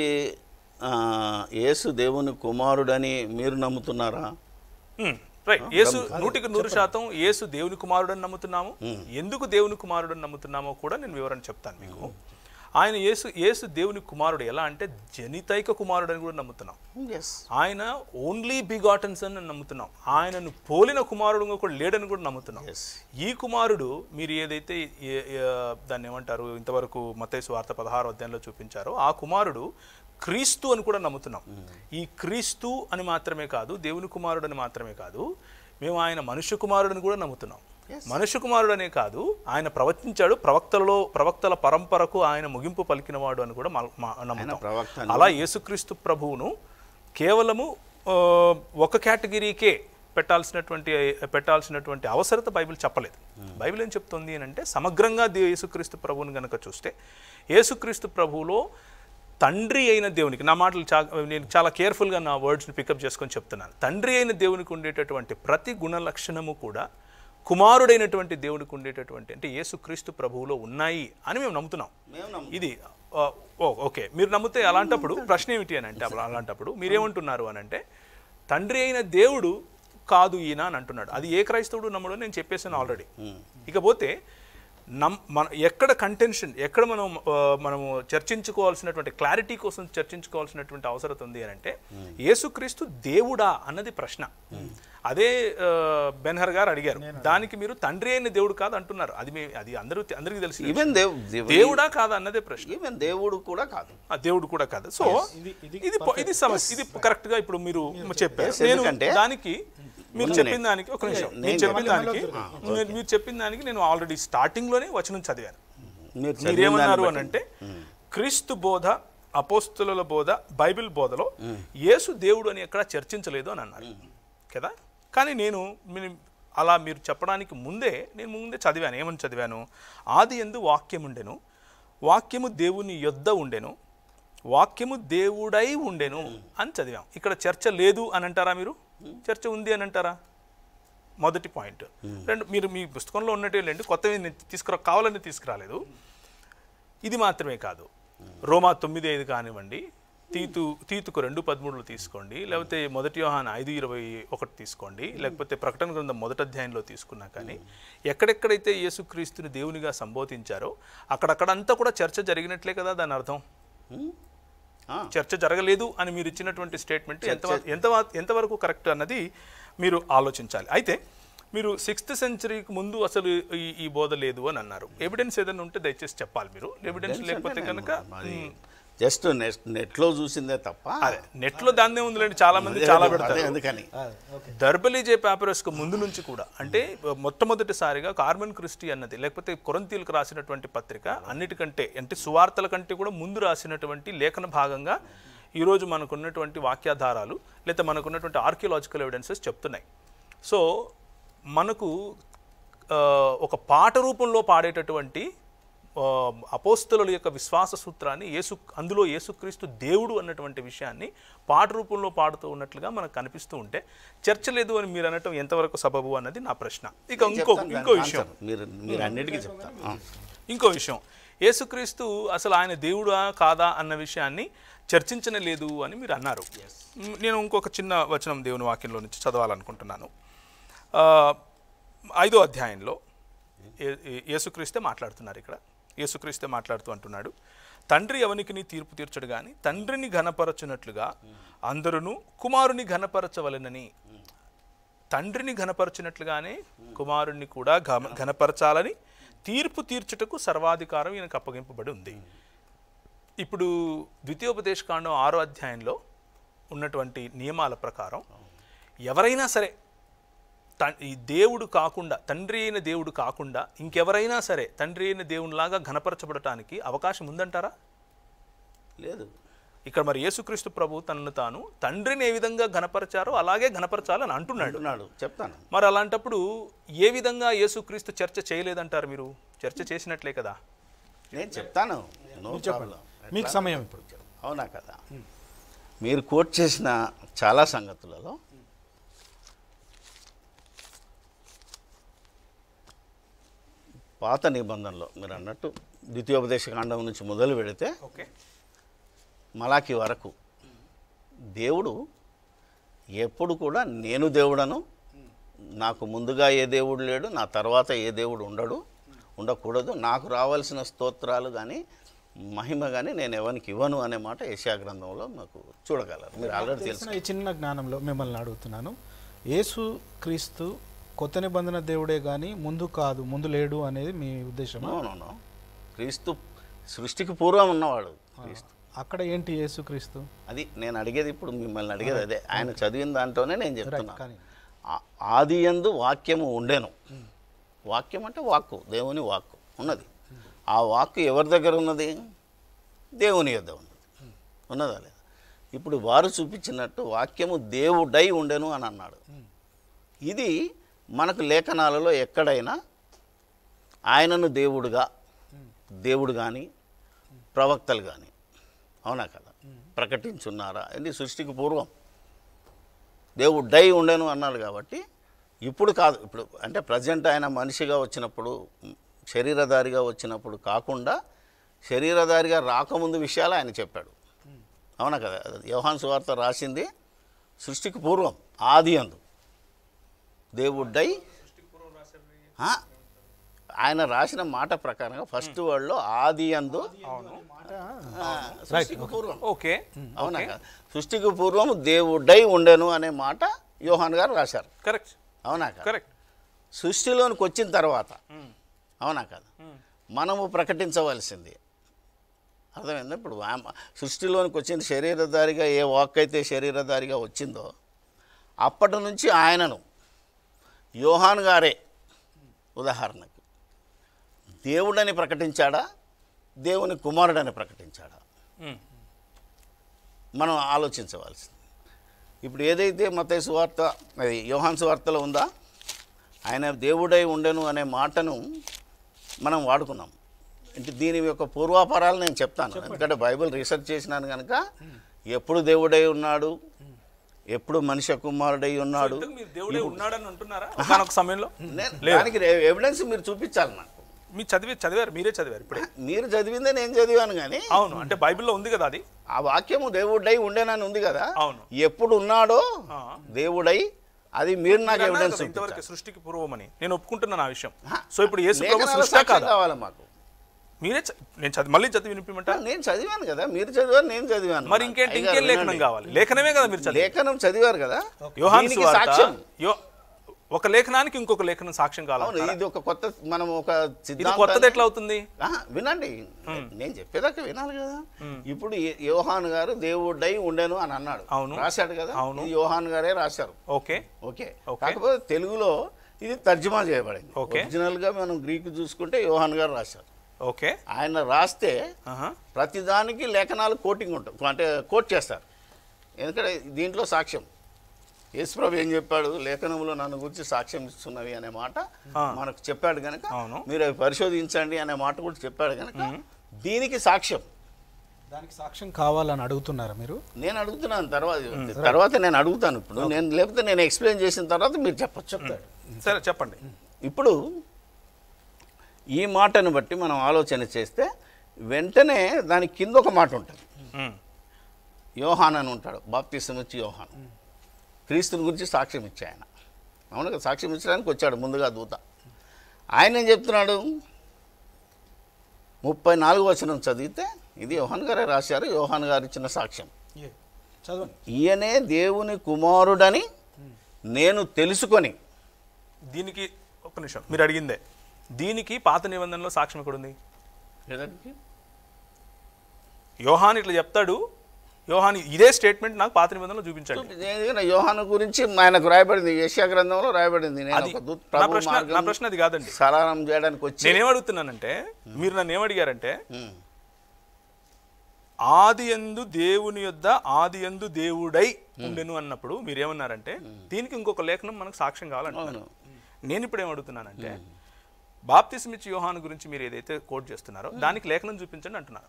యేసు దేవుని కుమారుడని మీరు నమ్ముతున్నారా రైట్ యేసు నూటికి నూరు శాతం యేసు దేవుని కుమారుడని నమ్ముతున్నాము ఎందుకు దేవుని కుమారుడని నమ్ముతున్నామో కూడా నేను వివరణ చెప్తాను మీకు ఆయన యేసు యేసు దేవుని కుమారుడు ఎలా అంటే జనితైక కుమారుడు అని కూడా నమ్ముతున్నాం ఆయన ఓన్లీ బిగాటన్స్ అని నమ్ముతున్నాం ఆయనను పోలిన కుమారుడు కూడా లేడని కూడా నమ్ముతున్నాం ఈ కుమారుడు మీరు ఏదైతే దాన్ని ఏమంటారు ఇంతవరకు మతేసు వార్త పదహారు అధ్యాయంలో చూపించారో ఆ కుమారుడు క్రీస్తు అని కూడా నమ్ముతున్నాం ఈ క్రీస్తు అని మాత్రమే కాదు దేవుని కుమారుడు అని మాత్రమే కాదు మేము ఆయన మనుష్య కుమారుడని కూడా నమ్ముతున్నాం మనుష్య కుమారుడనే కాదు ఆయన ప్రవచించాడు ప్రవక్తలలో ప్రవక్తల పరంపరకు ఆయన ముగింపు పలికినవాడు అని కూడా నమ్ముతున్నాం అలా యేసుక్రీస్తు ప్రభువును కేవలము ఒక కేటగిరీకే పెట్టాల్సినటువంటి పెట్టాల్సినటువంటి అవసరత బైబిల్ చెప్పలేదు hmm. బైబిల్ ఏం చెప్తుంది అని అంటే సమగ్రంగా యేసుక్రీస్తు ప్రభువుని కనుక చూస్తే యేసుక్రీస్తు ప్రభువులో తండ్రి అయిన దేవునికి నా మాటలు చా నేను చాలా కేర్ఫుల్గా నా వర్డ్స్ని పికప్ చేసుకొని చెప్తున్నాను తండ్రి అయిన దేవునికి ఉండేటటువంటి ప్రతి గుణ లక్షణము కూడా కుమారుడైనటువంటి దేవుడికి ఉండేటటువంటి అంటే యేసుక్రీస్తు ప్రభువులో ఉన్నాయి అని మేము నమ్ముతున్నాం ఇది ఓకే మీరు నమ్మితే అలాంటప్పుడు ప్రశ్న ఏమిటి అని అంటే అలాంటప్పుడు మీరేమంటున్నారు అని అంటే తండ్రి అయిన దేవుడు కాదు ఈయన అని అంటున్నాడు అది ఏ క్రైస్తవుడు నమ్మడో నేను చెప్పేసాను ఆల్రెడీ ఇకపోతే నమ్ మన ఎక్కడ కంటెన్షన్ ఎక్కడ మనం మనము చర్చించుకోవాల్సినటువంటి క్లారిటీ కోసం చర్చించుకోవాల్సినటువంటి అవసరం ఉంది అని అంటే hmm. యేసుక్రీస్తు దేవుడా అన్నది ప్రశ్న hmm. అదే బెన్హర్ గారు అడిగారు దానికి మీరు తండ్రి అయిన దేవుడు కాదు అంటున్నారు అది మీ అది అందరూ అందరికీ తెలుసు ఈవెన్ దేవుడా కాదు అన్నదే ప్రశ్న ఈవెన్ దేవుడు కూడా కాదు ఆ దేవుడు కూడా కాదు సో ఇది ఇది సమస్య ఇది కరెక్ట్ గా ఇప్పుడు మీరు చెప్పారు దానికి మీరు చెప్పిన దానికి ఒక నిమిషం మీరు చెప్పిన దానికి మీరు చెప్పిన దానికి నేను ఆల్రెడీ స్టార్టింగ్లోనే వచ్చిన చదివాను మీరేమన్నారు అని అంటే క్రీస్తు బోధ అపోస్తుల బోధ బైబిల్ బోధలో యేసు దేవుడు అని ఎక్కడ చర్చించలేదు అని అన్నారు కదా కానీ నేను అలా మీరు చెప్పడానికి ముందే నేను ముందే చదివాను ఏమని చదివాను ఆది ఎందు వాక్యం ఉండెను వాక్యము దేవుని యొద్ద ఉండెను వాక్యము దేవుడై ఉండెను అని చదివాం ఇక్కడ చర్చ లేదు అని అంటారా మీరు చర్చ ఉంది అని అంటారా మొదటి పాయింట్ రెండు మీరు మీ పుస్తకంలో ఉన్నట్టు కొత్తవి తీసుకురా కావాలని తీసుకురాలేదు ఇది మాత్రమే కాదు రోమా తొమ్మిది ఐదు కానివ్వండి తీతు తీతుకు రెండు పదమూడులు తీసుకోండి లేకపోతే మొదటి వ్యూహాన్ ఐదు ఇరవై ఒకటి తీసుకోండి లేకపోతే ప్రకటన గ్రంథం మొదటి అధ్యాయంలో తీసుకున్నా కానీ ఎక్కడెక్కడైతే యేసుక్రీస్తుని దేవునిగా సంబోధించారో అక్కడక్కడంతా కూడా చర్చ జరిగినట్లే కదా దాని అర్థం చర్చ జరగలేదు అని మీరు ఇచ్చినటువంటి స్టేట్మెంట్ ఎంత ఎంతవరకు కరెక్ట్ అన్నది మీరు ఆలోచించాలి అయితే మీరు సిక్స్త్ సెంచరీకి ముందు అసలు ఈ ఈ బోధ లేదు అని అన్నారు ఎవిడెన్స్ ఏదైనా ఉంటే దయచేసి చెప్పాలి మీరు ఎవిడెన్స్ లేకపోతే కనుక జస్ట్ నెట్ నెట్లో చూసిందే తప్ప నెట్లో దాన్నే ఉందిలేండి చాలా మంది చాలా పెడతారు అందుకని దర్బలిజే పేపరస్కు ముందు నుంచి కూడా అంటే మొట్టమొదటిసారిగా కార్మన్ క్రిస్టీ అన్నది లేకపోతే కొరంతీలకు రాసినటువంటి పత్రిక అన్నిటికంటే అంటే సువార్తల కంటే కూడా ముందు రాసినటువంటి లేఖన భాగంగా ఈరోజు మనకున్నటువంటి వాక్యాధారాలు లేదా మనకున్నటువంటి ఆర్కియలాజికల్ ఎవిడెన్సెస్ చెప్తున్నాయి సో మనకు ఒక పాట రూపంలో పాడేటటువంటి అపోస్తుల యొక్క విశ్వాస సూత్రాన్ని యేసు అందులో యేసుక్రీస్తు దేవుడు అన్నటువంటి విషయాన్ని పాట రూపంలో పాడుతూ ఉన్నట్లుగా మనకు కనిపిస్తూ ఉంటే చర్చ లేదు అని మీరు అనటం ఎంతవరకు సబబు అన్నది నా ప్రశ్న ఇక ఇంకో ఇంకో విషయం మీరు చెప్తాను ఇంకో విషయం యేసుక్రీస్తు అసలు ఆయన దేవుడా కాదా అన్న విషయాన్ని చర్చించనలేదు అని మీరు అన్నారు నేను ఇంకొక చిన్న వచనం దేవుని వాక్యంలో నుంచి చదవాలనుకుంటున్నాను ఐదో అధ్యాయంలో యేసుక్రీస్తే మాట్లాడుతున్నారు ఇక్కడ యేసుక్రీస్తే మాట్లాడుతూ అంటున్నాడు తండ్రి ఎవనికిని తీర్పు తీర్చడు కానీ తండ్రిని ఘనపరచునట్లుగా అందరూ కుమారుని ఘనపరచవలెనని తండ్రిని ఘనపరచినట్లుగానే కుమారుణ్ణి కూడా ఘనపరచాలని తీర్పు తీర్చుటకు సర్వాధికారం ఈయనకు అప్పగింపబడి ఉంది ఇప్పుడు ద్వితీయోపదేశకాండం ఆరో అధ్యాయంలో ఉన్నటువంటి నియమాల ప్రకారం ఎవరైనా సరే ఈ దేవుడు కాకుండా తండ్రి అయిన దేవుడు కాకుండా ఇంకెవరైనా సరే తండ్రి అయిన దేవునిలాగా ఘనపరచబడటానికి అవకాశం ఉందంటారా లేదు ఇక్కడ మరి యేసుక్రీస్తు ప్రభు తనను తాను తండ్రిని ఏ విధంగా ఘనపరచారో అలాగే ఘనపరచాలని అంటున్నాడు నాడు చెప్తాను మరి అలాంటప్పుడు ఏ విధంగా యేసుక్రీస్తు చర్చ చేయలేదంటారు మీరు చర్చ చేసినట్లే కదా నేను చెప్తాను మీకు సమయం ఇప్పుడు అవునా కదా మీరు కోట్ చేసిన చాలా సంగతులలో పాత నిబంధనలో మీరు అన్నట్టు కాండం నుంచి మొదలు పెడితే మలాకి వరకు దేవుడు ఎప్పుడు కూడా నేను దేవుడను నాకు ముందుగా ఏ దేవుడు లేడు నా తర్వాత ఏ దేవుడు ఉండడు ఉండకూడదు నాకు రావాల్సిన స్తోత్రాలు కానీ మహిమ కానీ నేను ఎవరికి ఇవ్వను అనే మాట యశా గ్రంథంలో మాకు చూడగలరు మీరు ఆల్రెడీ తెలుసు చిన్న జ్ఞానంలో మిమ్మల్ని అడుగుతున్నాను యేసు క్రీస్తు కొత్త నిబంధన దేవుడే కానీ ముందు కాదు ముందు లేడు అనేది మీ ఉద్దేశం క్రీస్తు సృష్టికి పూర్వం ఉన్నవాడు క్రీస్తు అక్కడ ఏంటి యేసు క్రీస్తు అది నేను అడిగేది ఇప్పుడు మిమ్మల్ని అడిగేది అదే ఆయన చదివిన దాంట్లోనే నేను చెప్తున్నా ఆది ఎందు వాక్యము ఉండేను వాక్యం అంటే వాక్కు దేవుని వాక్కు ఉన్నది ఆ వాక్కు ఎవరి దగ్గర ఉన్నది దేవుని యొద్ద ఉన్నది ఉన్నదా లేదా ఇప్పుడు వారు చూపించినట్టు వాక్యము దేవుడై ఉండెను అని అన్నాడు ఇది మనకు లేఖనాలలో ఎక్కడైనా ఆయనను దేవుడుగా దేవుడు కానీ ప్రవక్తలు కానీ అవునా కదా ప్రకటించున్నారా ఇది సృష్టికి పూర్వం దేవుడు డై ఉండను అన్నాడు కాబట్టి ఇప్పుడు కాదు ఇప్పుడు అంటే ప్రజెంట్ ఆయన మనిషిగా వచ్చినప్పుడు శరీరధారిగా వచ్చినప్పుడు కాకుండా శరీరధారిగా రాకముందు విషయాలు ఆయన చెప్పాడు అవునా కదా యోహాన్ సువార్త రాసింది సృష్టికి పూర్వం ఆది అందు దేవుడ్డై ఆయన రాసిన మాట ప్రకారంగా ఫస్ట్ వరల్డ్లో ఆది అందు సృష్టికి పూర్వం ఓకే mm, అవునా సృష్టికి పూర్వం దేవుడై ఉండెను అనే మాట యోహాన్ గారు రాశారు కరెక్ట్ అవునా కరెక్ట్ సృష్టిలోనికి వచ్చిన తర్వాత అవునా కాదు మనము ప్రకటించవలసింది అర్థమైంది ఇప్పుడు సృష్టిలోనికి వచ్చింది శరీరధారిగా ఏ వాక్ అయితే శరీరధారిగా వచ్చిందో అప్పటి నుంచి ఆయనను యోహాన్ గారే ఉదాహరణకు దేవుడని ప్రకటించాడా దేవుని కుమారుడని ప్రకటించాడా మనం ఆలోచించవలసింది ఇప్పుడు ఏదైతే మత అది యోహాన్ సువార్తలో ఉందా ఆయన దేవుడై ఉండెను అనే మాటను మనం వాడుకున్నాం అంటే దీని యొక్క పూర్వాపరాలు నేను చెప్తాను ఎందుకంటే బైబిల్ రీసెర్చ్ చేసినాను కనుక ఎప్పుడు దేవుడై ఉన్నాడు ఎప్పుడు మనిషి కుమారుడై ఉన్నాడు దేవుడే ఉన్నాడని అంటున్నారా సమయంలో ఎవిడెన్స్ మీరు చూపించాలి నాకు మీరు చదివి చదివారు మీరే చదివారు ఇప్పుడు మీరు చదివిందే నేను చదివాను కానీ అవును అంటే బైబిల్లో ఉంది కదా అది ఆ వాక్యము దేవుడై ఉండేనని ఉంది కదా అవును ఎప్పుడు ఉన్నాడో దేవుడై అది మీరు నాకు ఎవిడెన్స్ ఇంతవరకు సృష్టికి పూర్వమని నేను ఒప్పుకుంటున్నాను ఆ విషయం సో ఇప్పుడు ఏ సృష్టి కావాలి మాకు మీరే నేను చదివి మళ్ళీ చదివి వినిపించమంటారు నేను చదివాను కదా మీరు చదివారు నేను చదివాను మరి ఇంకేంటి ఇంకేం లేఖనం కావాలి లేఖనమే కదా మీరు లేఖనం చదివారు కదా యోహాన్ సాక్ష్యం ఒక లేఖనానికి ఇంకొక లేఖనం సాక్ష్యం కావాలి ఇది ఒక కొత్త మనం ఒక కొత్తది ఎట్లా అవుతుంది వినండి నేను చెప్పేదాకా వినాలి కదా ఇప్పుడు యోహాన్ గారు దేవుడై ఉండేను అని అన్నాడు అవును రాశాడు కదా అవును యోహాన్ గారే రాశారు ఓకే ఓకే కాకపోతే తెలుగులో ఇది తర్జుమా చేయబడింది ఒరిజినల్ గా మనం గ్రీక్ చూసుకుంటే యోహాన్ గారు రాశారు ఓకే ఆయన రాస్తే ప్రతిదానికి లేఖనాలు కోటింగ్ ఉంటాయి అంటే కోట్ చేస్తారు ఎందుకంటే దీంట్లో సాక్ష్యం ప్రభు ఏం చెప్పాడు లేఖనంలో నన్ను గురించి సాక్ష్యం ఇస్తున్నవి అనే మాట మనకు చెప్పాడు కనుక మీరు అవి పరిశోధించండి అనే మాట కూడా చెప్పాడు కనుక దీనికి సాక్ష్యం దానికి సాక్ష్యం కావాలని అడుగుతున్నారా మీరు నేను అడుగుతున్నాను తర్వాత తర్వాత నేను అడుగుతాను ఇప్పుడు నేను లేకపోతే నేను ఎక్స్ప్లెయిన్ చేసిన తర్వాత మీరు చెప్పచ్చు సరే చెప్పండి ఇప్పుడు ఈ మాటను బట్టి మనం ఆలోచన చేస్తే వెంటనే దాని కింద ఒక మాట ఉంటుంది యోహాన్ అని ఉంటాడు బాప్తీసం నుంచి యోహాన్ క్రీస్తుని గురించి సాక్ష్యం ఇచ్చాయన అవును సాక్ష్యం ఇచ్చడానికి వచ్చాడు ముందుగా దూత ఆయన ఏం చెప్తున్నాడు ముప్పై నాలుగు వచనం చదివితే ఇది యోహాన్ గారే రాశారు యోహాన్ గారు ఇచ్చిన సాక్ష్యం ఈయనే దేవుని కుమారుడని నేను తెలుసుకొని దీనికి ఒక నిమిషం మీరు అడిగిందే దీనికి పాత నిబంధనలో సాక్ష్యం ఉంది యోహాన్ ఇట్లా చెప్తాడు యోహాన్ ఇదే స్టేట్మెంట్ నాకు పాత నిబంధనలో చూపించాడు యోహాన్ గురించి ఆయనకు రాయబడింది ఏషియా గ్రంథంలో రాయబడింది నా ప్రశ్న అది కాదండి సలానం చేయడానికి వచ్చి నేనేం అడుగుతున్నానంటే మీరు నన్ను ఏమడిగారంటే ఆది ఎందు దేవుని యొద్ ఆది ఎందు దేవుడై ఉండెను అన్నప్పుడు మీరేమన్నారంటే దీనికి ఇంకొక లేఖనం మనకు సాక్ష్యం కావాలంటున్నాను నేను ఇప్పుడు ఏమడుగుతున్నానంటే బాప్తిస్మిచ్ యోహాను గురించి మీరు ఏదైతే కోట్ చేస్తున్నారో దానికి లేఖనం చూపించండి అంటున్నారు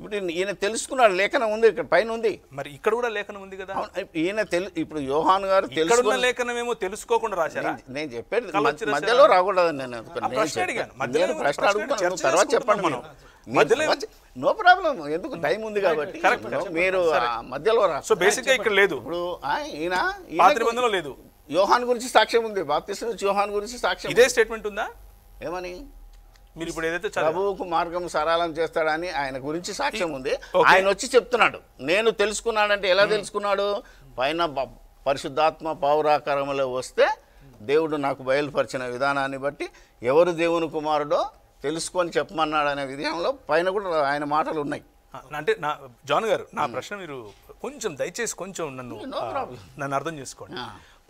ఇప్పుడు ఈయన తెలుసుకున్నాడు లేఖనం ఉంది ఇక్కడ పైన ఉంది మరి ఇక్కడ కూడా లేఖనం ఉంది కదా ఈయన తెలు ఇప్పుడు యోహాన్ గారు తెలుసుకున్న లేఖనం ఏమో తెలుసుకోకుండా రాశారు నేను చెప్పేది మధ్యలో రాకూడదు నేను ప్రశ్న మధ్యలో ప్రశ్న అడుగుతాను తర్వాత చెప్పండి మనం నో ప్రాబ్లం ఎందుకు టైం ఉంది కాబట్టి మీరు మధ్యలో రా సో బేసిక్ గా ఇక్కడ లేదు ఇప్పుడు ఈయన లేదు యోహాన్ గురించి సాక్ష్యం ఉంది బాప్తిసం నుంచి యోహాన్ గురించి సాక్ష్యం ఇదే స్టేట్మెంట్ ఉందా ఏమని మీరు ఇప్పుడు ఏదైతే ప్రభువుకు మార్గం సరళం చేస్తాడని ఆయన గురించి సాక్ష్యం ఉంది ఆయన వచ్చి చెప్తున్నాడు నేను తెలుసుకున్నాడంటే ఎలా తెలుసుకున్నాడు పైన పరిశుద్ధాత్మ పౌరాకారంలో వస్తే దేవుడు నాకు బయలుపరిచిన విధానాన్ని బట్టి ఎవరు దేవుని కుమారుడో తెలుసుకొని చెప్పమన్నాడు అనే విధంలో పైన కూడా ఆయన మాటలు ఉన్నాయి అంటే నా జాన్ గారు నా ప్రశ్న మీరు కొంచెం దయచేసి కొంచెం నన్ను నన్ను అర్థం చేసుకోండి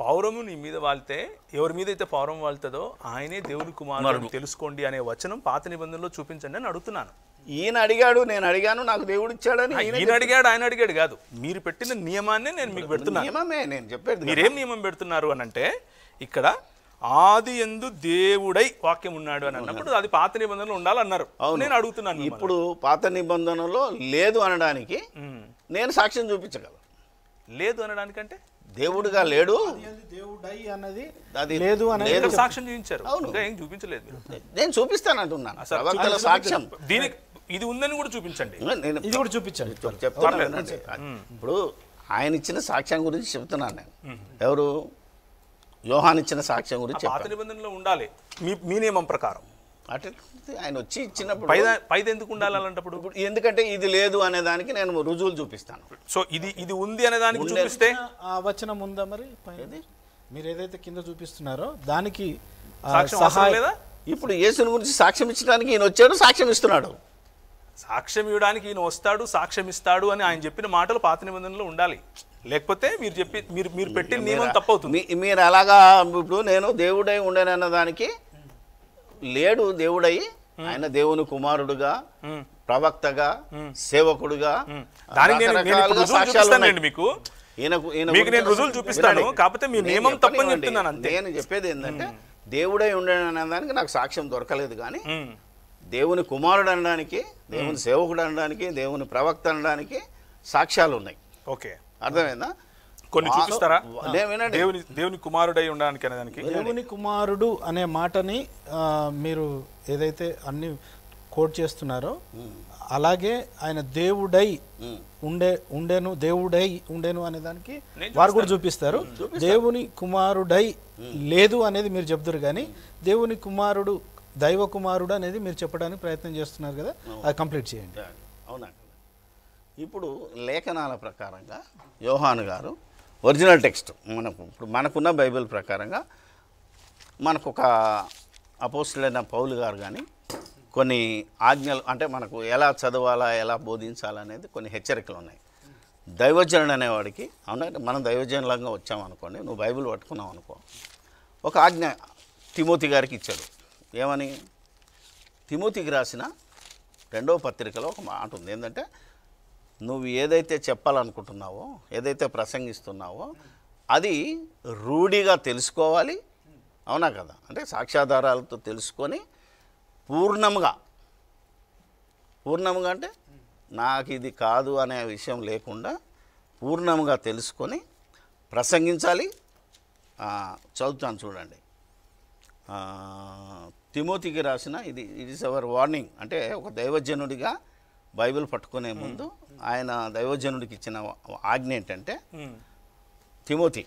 పౌరము నీ మీద వాళ్తే ఎవరి మీద అయితే పౌరం వాళ్తుందో ఆయనే దేవుని కుమారుడు తెలుసుకోండి అనే వచనం పాత నిబంధనలో చూపించండి అని అడుగుతున్నాను ఈయన అడిగాడు నేను అడిగాను నాకు దేవుడు ఇచ్చాడని ఈయన అడిగాడు ఆయన అడిగాడు కాదు మీరు పెట్టిన నియమాన్ని నేను మీకు పెడుతున్నా నియమమే నేను చెప్పేది మీరేం నియమం పెడుతున్నారు అని అంటే ఇక్కడ ఆది ఎందు దేవుడై వాక్యం ఉన్నాడు అని అన్నప్పుడు అది పాత నిబంధనలు ఉండాలన్నారు నేను అడుగుతున్నాను ఇప్పుడు పాత నిబంధనలో లేదు అనడానికి నేను సాక్ష్యం చూపించగలను లేదు అనడానికంటే దేవుడుగా లేడు అన్నది అది లేదు సాక్ష్యం చూపించారు అవును ఏం చూపించలేదు నేను చూపిస్తాను అంటున్నాను సాక్ష్యం దీనికి ఇది ఉందని కూడా చూపించండి ఇది కూడా చూపించండి చెప్తాను ఇప్పుడు ఆయన ఇచ్చిన సాక్ష్యం గురించి చెప్తున్నాను నేను ఎవరు యోహాన్ ఇచ్చిన సాక్ష్యం గురించి నిబంధనలో ఉండాలి మీ మీ నియమం ప్రకారం అటెండ్ ఆయన వచ్చి ఇచ్చినప్పుడు పైద ఎందుకు ఉండాలి అలాంటప్పుడు ఎందుకంటే ఇది లేదు అనే దానికి నేను రుజువులు చూపిస్తాను సో ఇది ఇది ఉంది అనే దానికి చూపిస్తే వచనం ఉందా మరి మీరు ఏదైతే కింద చూపిస్తున్నారో దానికి లేదా ఇప్పుడు యేసుని గురించి సాక్ష్యం ఇచ్చడానికి ఈయన వచ్చాడు సాక్ష్యం ఇస్తున్నాడు సాక్ష్యం ఇవ్వడానికి ఈయన వస్తాడు సాక్ష్యం ఇస్తాడు అని ఆయన చెప్పిన మాటలు పాత నిబంధనలు ఉండాలి లేకపోతే మీరు చెప్పి మీరు మీరు పెట్టిన నియమం తప్పవుతుంది మీరు అలాగా ఇప్పుడు నేను దేవుడై ఉండేనన్న దానికి లేడు దేవుడై ఆయన దేవుని కుమారుడుగా ప్రవక్తగా సేవకుడుగా సాక్ష్యాలు మీకు ఈయన నేను రుజువులు చూపిస్తాను కాకపోతే మీ నియమం తప్పని నేను చెప్పేది ఏంటంటే దేవుడై ఉండడం దానికి నాకు సాక్ష్యం దొరకలేదు కానీ దేవుని కుమారుడు అనడానికి దేవుని సేవకుడు అనడానికి దేవుని ప్రవక్త అనడానికి సాక్ష్యాలు ఉన్నాయి ఓకే అర్థమైందా కొన్ని చూపిస్తారా దేవుని దేవుని కుమారుడై ఉండడానికి అనేదానికి దేవుని కుమారుడు అనే మాటని మీరు ఏదైతే అన్ని కోట్ చేస్తున్నారో అలాగే ఆయన దేవుడై ఉండే ఉండేను దేవుడై ఉండేను అనే దానికి వారు కూడా చూపిస్తారు దేవుని కుమారుడై లేదు అనేది మీరు చెప్తారు కానీ దేవుని కుమారుడు దైవ కుమారుడు అనేది మీరు చెప్పడానికి ప్రయత్నం చేస్తున్నారు కదా అది కంప్లీట్ చేయండి అవునా ఇప్పుడు లేఖనాల ప్రకారంగా యోహాను గారు ఒరిజినల్ టెక్స్ట్ మనకు ఇప్పుడు మనకున్న బైబిల్ ప్రకారంగా మనకు ఒక అపోస్టులైన పౌలు గారు కానీ కొన్ని ఆజ్ఞలు అంటే మనకు ఎలా చదవాలా ఎలా బోధించాలనేది కొన్ని హెచ్చరికలు ఉన్నాయి దైవజనుడు అనేవాడికి అవునంటే మనం దైవజనులంగా వచ్చామనుకోండి నువ్వు బైబిల్ పట్టుకున్నావు అనుకో ఒక ఆజ్ఞ తిమోతి గారికి ఇచ్చాడు ఏమని తిమోతికి రాసిన రెండవ పత్రికలో ఒక మాట ఉంది ఏంటంటే నువ్వు ఏదైతే చెప్పాలనుకుంటున్నావో ఏదైతే ప్రసంగిస్తున్నావో అది రూఢిగా తెలుసుకోవాలి అవునా కదా అంటే సాక్ష్యాధారాలతో తెలుసుకొని పూర్ణంగా పూర్ణముగా అంటే నాకు ఇది కాదు అనే విషయం లేకుండా పూర్ణంగా తెలుసుకొని ప్రసంగించాలి చదువుతాను చూడండి తిమోతికి రాసిన ఇది ఇట్ ఈస్ అవర్ వార్నింగ్ అంటే ఒక దైవజనుడిగా బైబిల్ పట్టుకునే ముందు ఆయన దైవజనుడికి ఇచ్చిన ఆజ్ఞ ఏంటంటే Timothy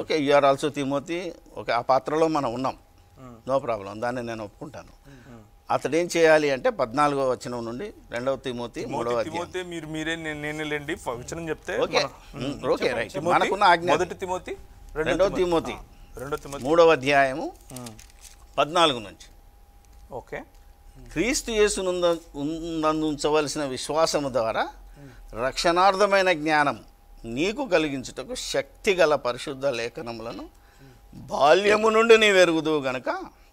okay or also Timothy okay ఆ పాత్రలో మనం ఉన్నాం నో ప్రాబ్లం దాన్ని నేను ఒప్పుకుంటాను అతడు ఏం చేయాలి అంటే పద్నాలుగో వచనం నుండి రెండవ తిమోతి మూడవ తిమోతి మీరు మీరే చెప్తే ఓకే ఓకే రైట్ మనకున్న ఆజ్ఞ మొదటి తిమోతి రెండవ తిమోతి రెండవ తిమోతి మూడవ అధ్యాయము పద్నాలుగు నుంచి ఓకే క్రీస్తు యేసునంద నందుంచవలసిన విశ్వాసము ద్వారా రక్షణార్థమైన జ్ఞానం నీకు కలిగించుటకు శక్తి గల పరిశుద్ధ లేఖనములను బాల్యము నుండి నీవు వెరుగుదువు గనక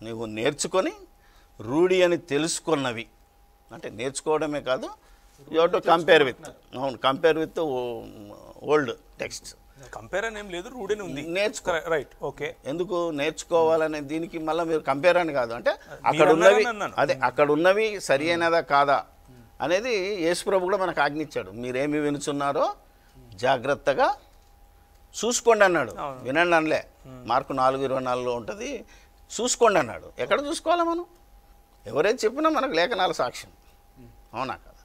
నీవు నేర్చుకొని రూఢి అని తెలుసుకున్నవి అంటే నేర్చుకోవడమే కాదు యూ టు కంపేర్ విత్ అవును compare with old text compare అని ఏం లేదు రూడ్ ఉంది నేర్చుకో రైట్ ఓకే ఎందుకు నేర్చుకోవాలనే దీనికి మళ్ళీ మీరు కంపేర్ అని కాదు అంటే అక్కడ ఉన్నవి అదే hmm. అక్కడ ఉన్నవి సరి అయినదా కాదా అనేది యేసుప్రభు కూడా మనకు ఆజ్ఞించాడు మీరేమి వినుచున్నారో జాగ్రత్తగా చూసుకోండి అన్నాడు వినండి అనలే hmm. మార్కు నాలుగు ఇరవై నాలుగులో ఉంటుంది చూసుకోండి అన్నాడు ఎక్కడ చూసుకోవాలి మనం ఎవరైతే చెప్పినా మనకు లేఖనాల సాక్ష్యం hmm. అవునా కదా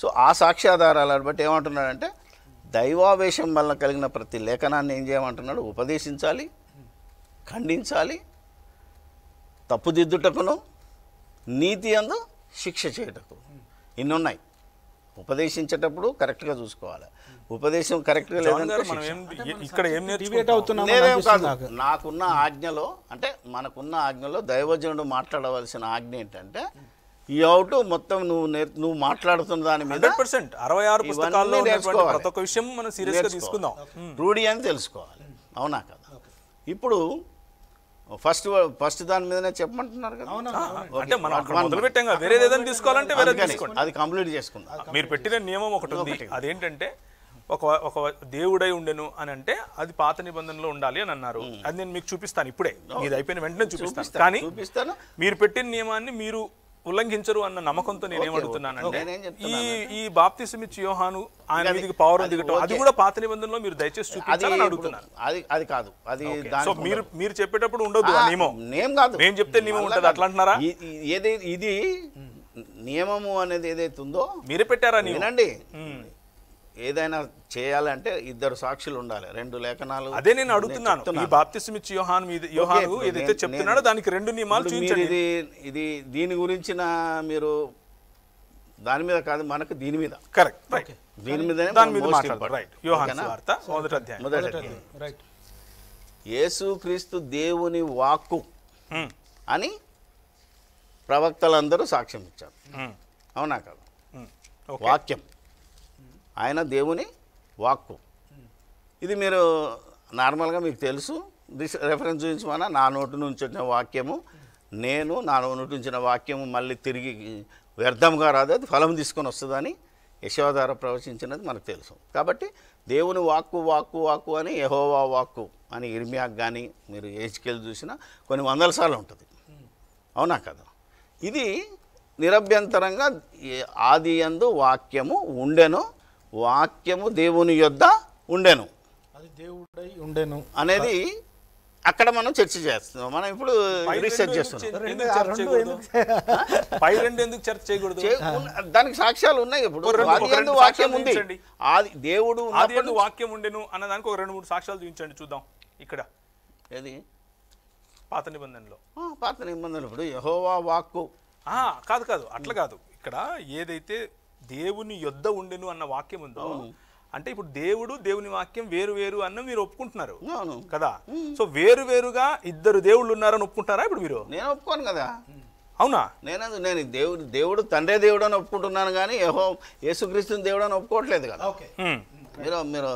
సో ఆ సాక్ష్యాధారాలను బట్టి ఏమంటున్నాడంటే దైవావేశం వలన కలిగిన ప్రతి లేఖనాన్ని ఏం చేయమంటున్నాడు ఉపదేశించాలి ఖండించాలి తప్పుదిద్దుటకును నీతి అందు శిక్ష చేయటకు ఇన్నున్నాయి ఉపదేశించేటప్పుడు కరెక్ట్గా చూసుకోవాలి ఉపదేశం కరెక్ట్గా లేదంటే నాకున్న ఆజ్ఞలో అంటే మనకున్న ఆజ్ఞలో దైవజనుడు మాట్లాడవలసిన ఆజ్ఞ ఏంటంటే ఈ అవుట్ మొత్తం నువ్వు నువ్వు మాట్లాడుతున్న దాని మీద పర్సెంట్ అరవై ఆరు పుస్తకాల్లో ప్రతి ఒక్క విషయం మనం సీరియస్గా తీసుకుందాం రూఢి అని తెలుసుకోవాలి అవునా కదా ఇప్పుడు ఫస్ట్ ఫస్ట్ దాని మీదనే చెప్పమంటున్నారు కదా అంటే మనం మొదలు వేరే ఏదైనా తీసుకోవాలంటే వేరే తీసుకోండి అది కంప్లీట్ చేసుకుందాం మీరు పెట్టిన నియమం ఒకటి ఉంది అదేంటంటే ఒక ఒక దేవుడై ఉండెను అని అంటే అది పాత నిబంధనలో ఉండాలి అని అన్నారు అది నేను మీకు చూపిస్తాను ఇప్పుడే ఇది అయిపోయిన వెంటనే చూపిస్తాను కానీ చూపిస్తాను మీరు పెట్టిన నియమాన్ని మీరు ఉల్లంఘించరు అన్న నమ్మకంతో నేనేం అడుగుతున్నానంటే ఈ ఈ బాప్తి ఇచ్చి యోహాను ఆయన మీదకి పవర్ దిగటం అది కూడా పాత నిబంధనలో మీరు దయచేసి చూపించాలని అడుగుతున్నాను అది అది కాదు అది సో మీరు మీరు చెప్పేటప్పుడు ఉండదు నియమం నేమ్ కాదు నేను చెప్తే నియమం ఉంటుంది అట్లా అంటున్నారా ఇది నియమము అనేది ఏదైతే ఉందో మీరే పెట్టారా నేనండి ఏదైనా చేయాలంటే ఇద్దరు సాక్షులు ఉండాలి రెండు లేఖనాలు అదే నేను అడుగుతున్నాను ఈ చెప్తున్నాడో దానికి రెండు నియమాలు చూపించండి ఇది ఇది దీని గురించిన మీరు దాని మీద కాదు మనకు దీని మీద కరెక్ట్ దీని దాని మీద మాట్లాడాలి రైట్ యేసుక్రీస్తు దేవుని వాక్కు hmm. అని ప్రవక్తలందరూ సాక్ష్యం ఇచ్చారు hmm. అవునా కాదు hmm. వాక్యం ఆయన దేవుని వాక్కు ఇది మీరు నార్మల్గా మీకు తెలుసు దిశ రెఫరెన్స్ మన నా నోటి నుంచి వచ్చిన వాక్యము నేను నా నోటి ఉంచిన వాక్యము మళ్ళీ తిరిగి వ్యర్థంగా రాదు అది ఫలం తీసుకొని వస్తుందని యశోధార ప్రవచించినది మనకు తెలుసు కాబట్టి దేవుని వాక్కు వాక్కు వాక్కు అని యహోవా వాక్కు అని ఇర్మియాక్ కానీ మీరు ఏజ్కెళ్ళి చూసినా కొన్ని వందల సార్లు ఉంటుంది అవునా కదా ఇది నిరభ్యంతరంగా ఆది ఎందు వాక్యము ఉండెను వాక్యము దేవుని యొద్ద ఉండెను అది దేవుడై ఉండెను అనేది అక్కడ మనం చర్చ చేస్తున్నాం మనం ఇప్పుడు రీసెర్చ్ చేస్తున్నాం పై రెండు ఎందుకు చర్చ చేయకూడదు దానికి సాక్ష్యాలు ఉన్నాయి ఇప్పుడు రెండు వాక్యం ఉంది ఆది దేవుడు ఆది వాక్యం ఉండెను అన్న దానికి ఒక రెండు మూడు సాక్ష్యాలు చూపించండి చూద్దాం ఇక్కడ ఏది పాత నిబంధనలో పాత నిబంధనలు ఇప్పుడు యహోవా వాక్కు కాదు కాదు అట్లా కాదు ఇక్కడ ఏదైతే దేవుని యొద్ద ఉండెను అన్న వాక్యం ఉందో అంటే ఇప్పుడు దేవుడు దేవుని వాక్యం వేరు వేరు అన్న మీరు ఒప్పుకుంటున్నారు కదా సో వేరు వేరుగా ఇద్దరు దేవుళ్ళు ఉన్నారని ఒప్పుకుంటారా ఇప్పుడు మీరు నేను ఒప్పుకోను కదా అవునా నేను నేను దేవుడు దేవుడు తండ్రి దేవుడు అని ఒప్పుకుంటున్నాను కానీ యహో యేసుక్రీస్తుని దేవుడు అని ఒప్పుకోవట్లేదు కదా మీరు మీరు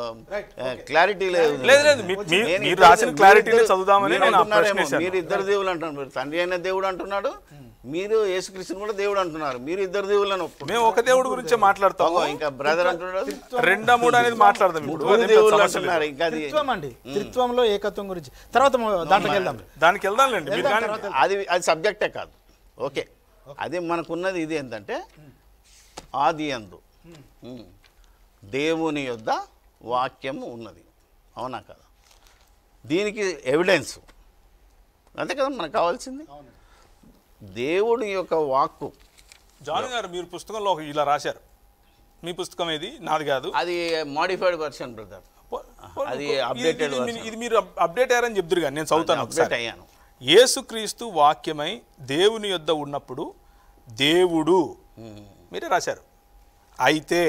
క్లారిటీ లేదు రాసిన క్లారిటీ చదువుదామని మీరు ఇద్దరు దేవుడు అంటున్నారు మీరు తండ్రి అయిన దేవుడు అంటున్నాడు మీరు యేసుక్రీస్తుని కూడా దేవుడు అంటున్నారు మీరు ఇద్దరు దేవుళ్ళను మేము ఒక దేవుడి గురించి మాట్లాడతాము ఇంకా బ్రదర్ అంటున్నాడు రెండా మూడు అనేది మాట్లాడదాం ఇంకా అది అండి త్రిత్వంలో ఏకత్వం గురించి తర్వాత దానికి వెళ్దాం దానికి వెళ్దాంలేండి అది అది సబ్జెక్టే కాదు ఓకే అదే మనకున్నది ఇది ఏంటంటే ఆది అందు దేవుని యొద్ వాక్యం ఉన్నది అవునా కదా దీనికి ఎవిడెన్స్ అంతే కదా మనకు కావాల్సింది దేవుని యొక్క వాక్కు జాను గారు మీరు పుస్తకంలో ఒక ఇలా రాశారు మీ పుస్తకం ఇది నాది కాదు అది మోడిఫైడ్ వర్షన్ బ్రదర్ అది అప్డేటెడ్ ఇది మీరు అప్డేట్ అయ్యారని చెప్తురు కానీ నేను చదువుతాను అప్డేట్ అయ్యాను యేసుక్రీస్తు వాక్యమై దేవుని యొద్ద ఉన్నప్పుడు దేవుడు మీరే రాశారు అయితే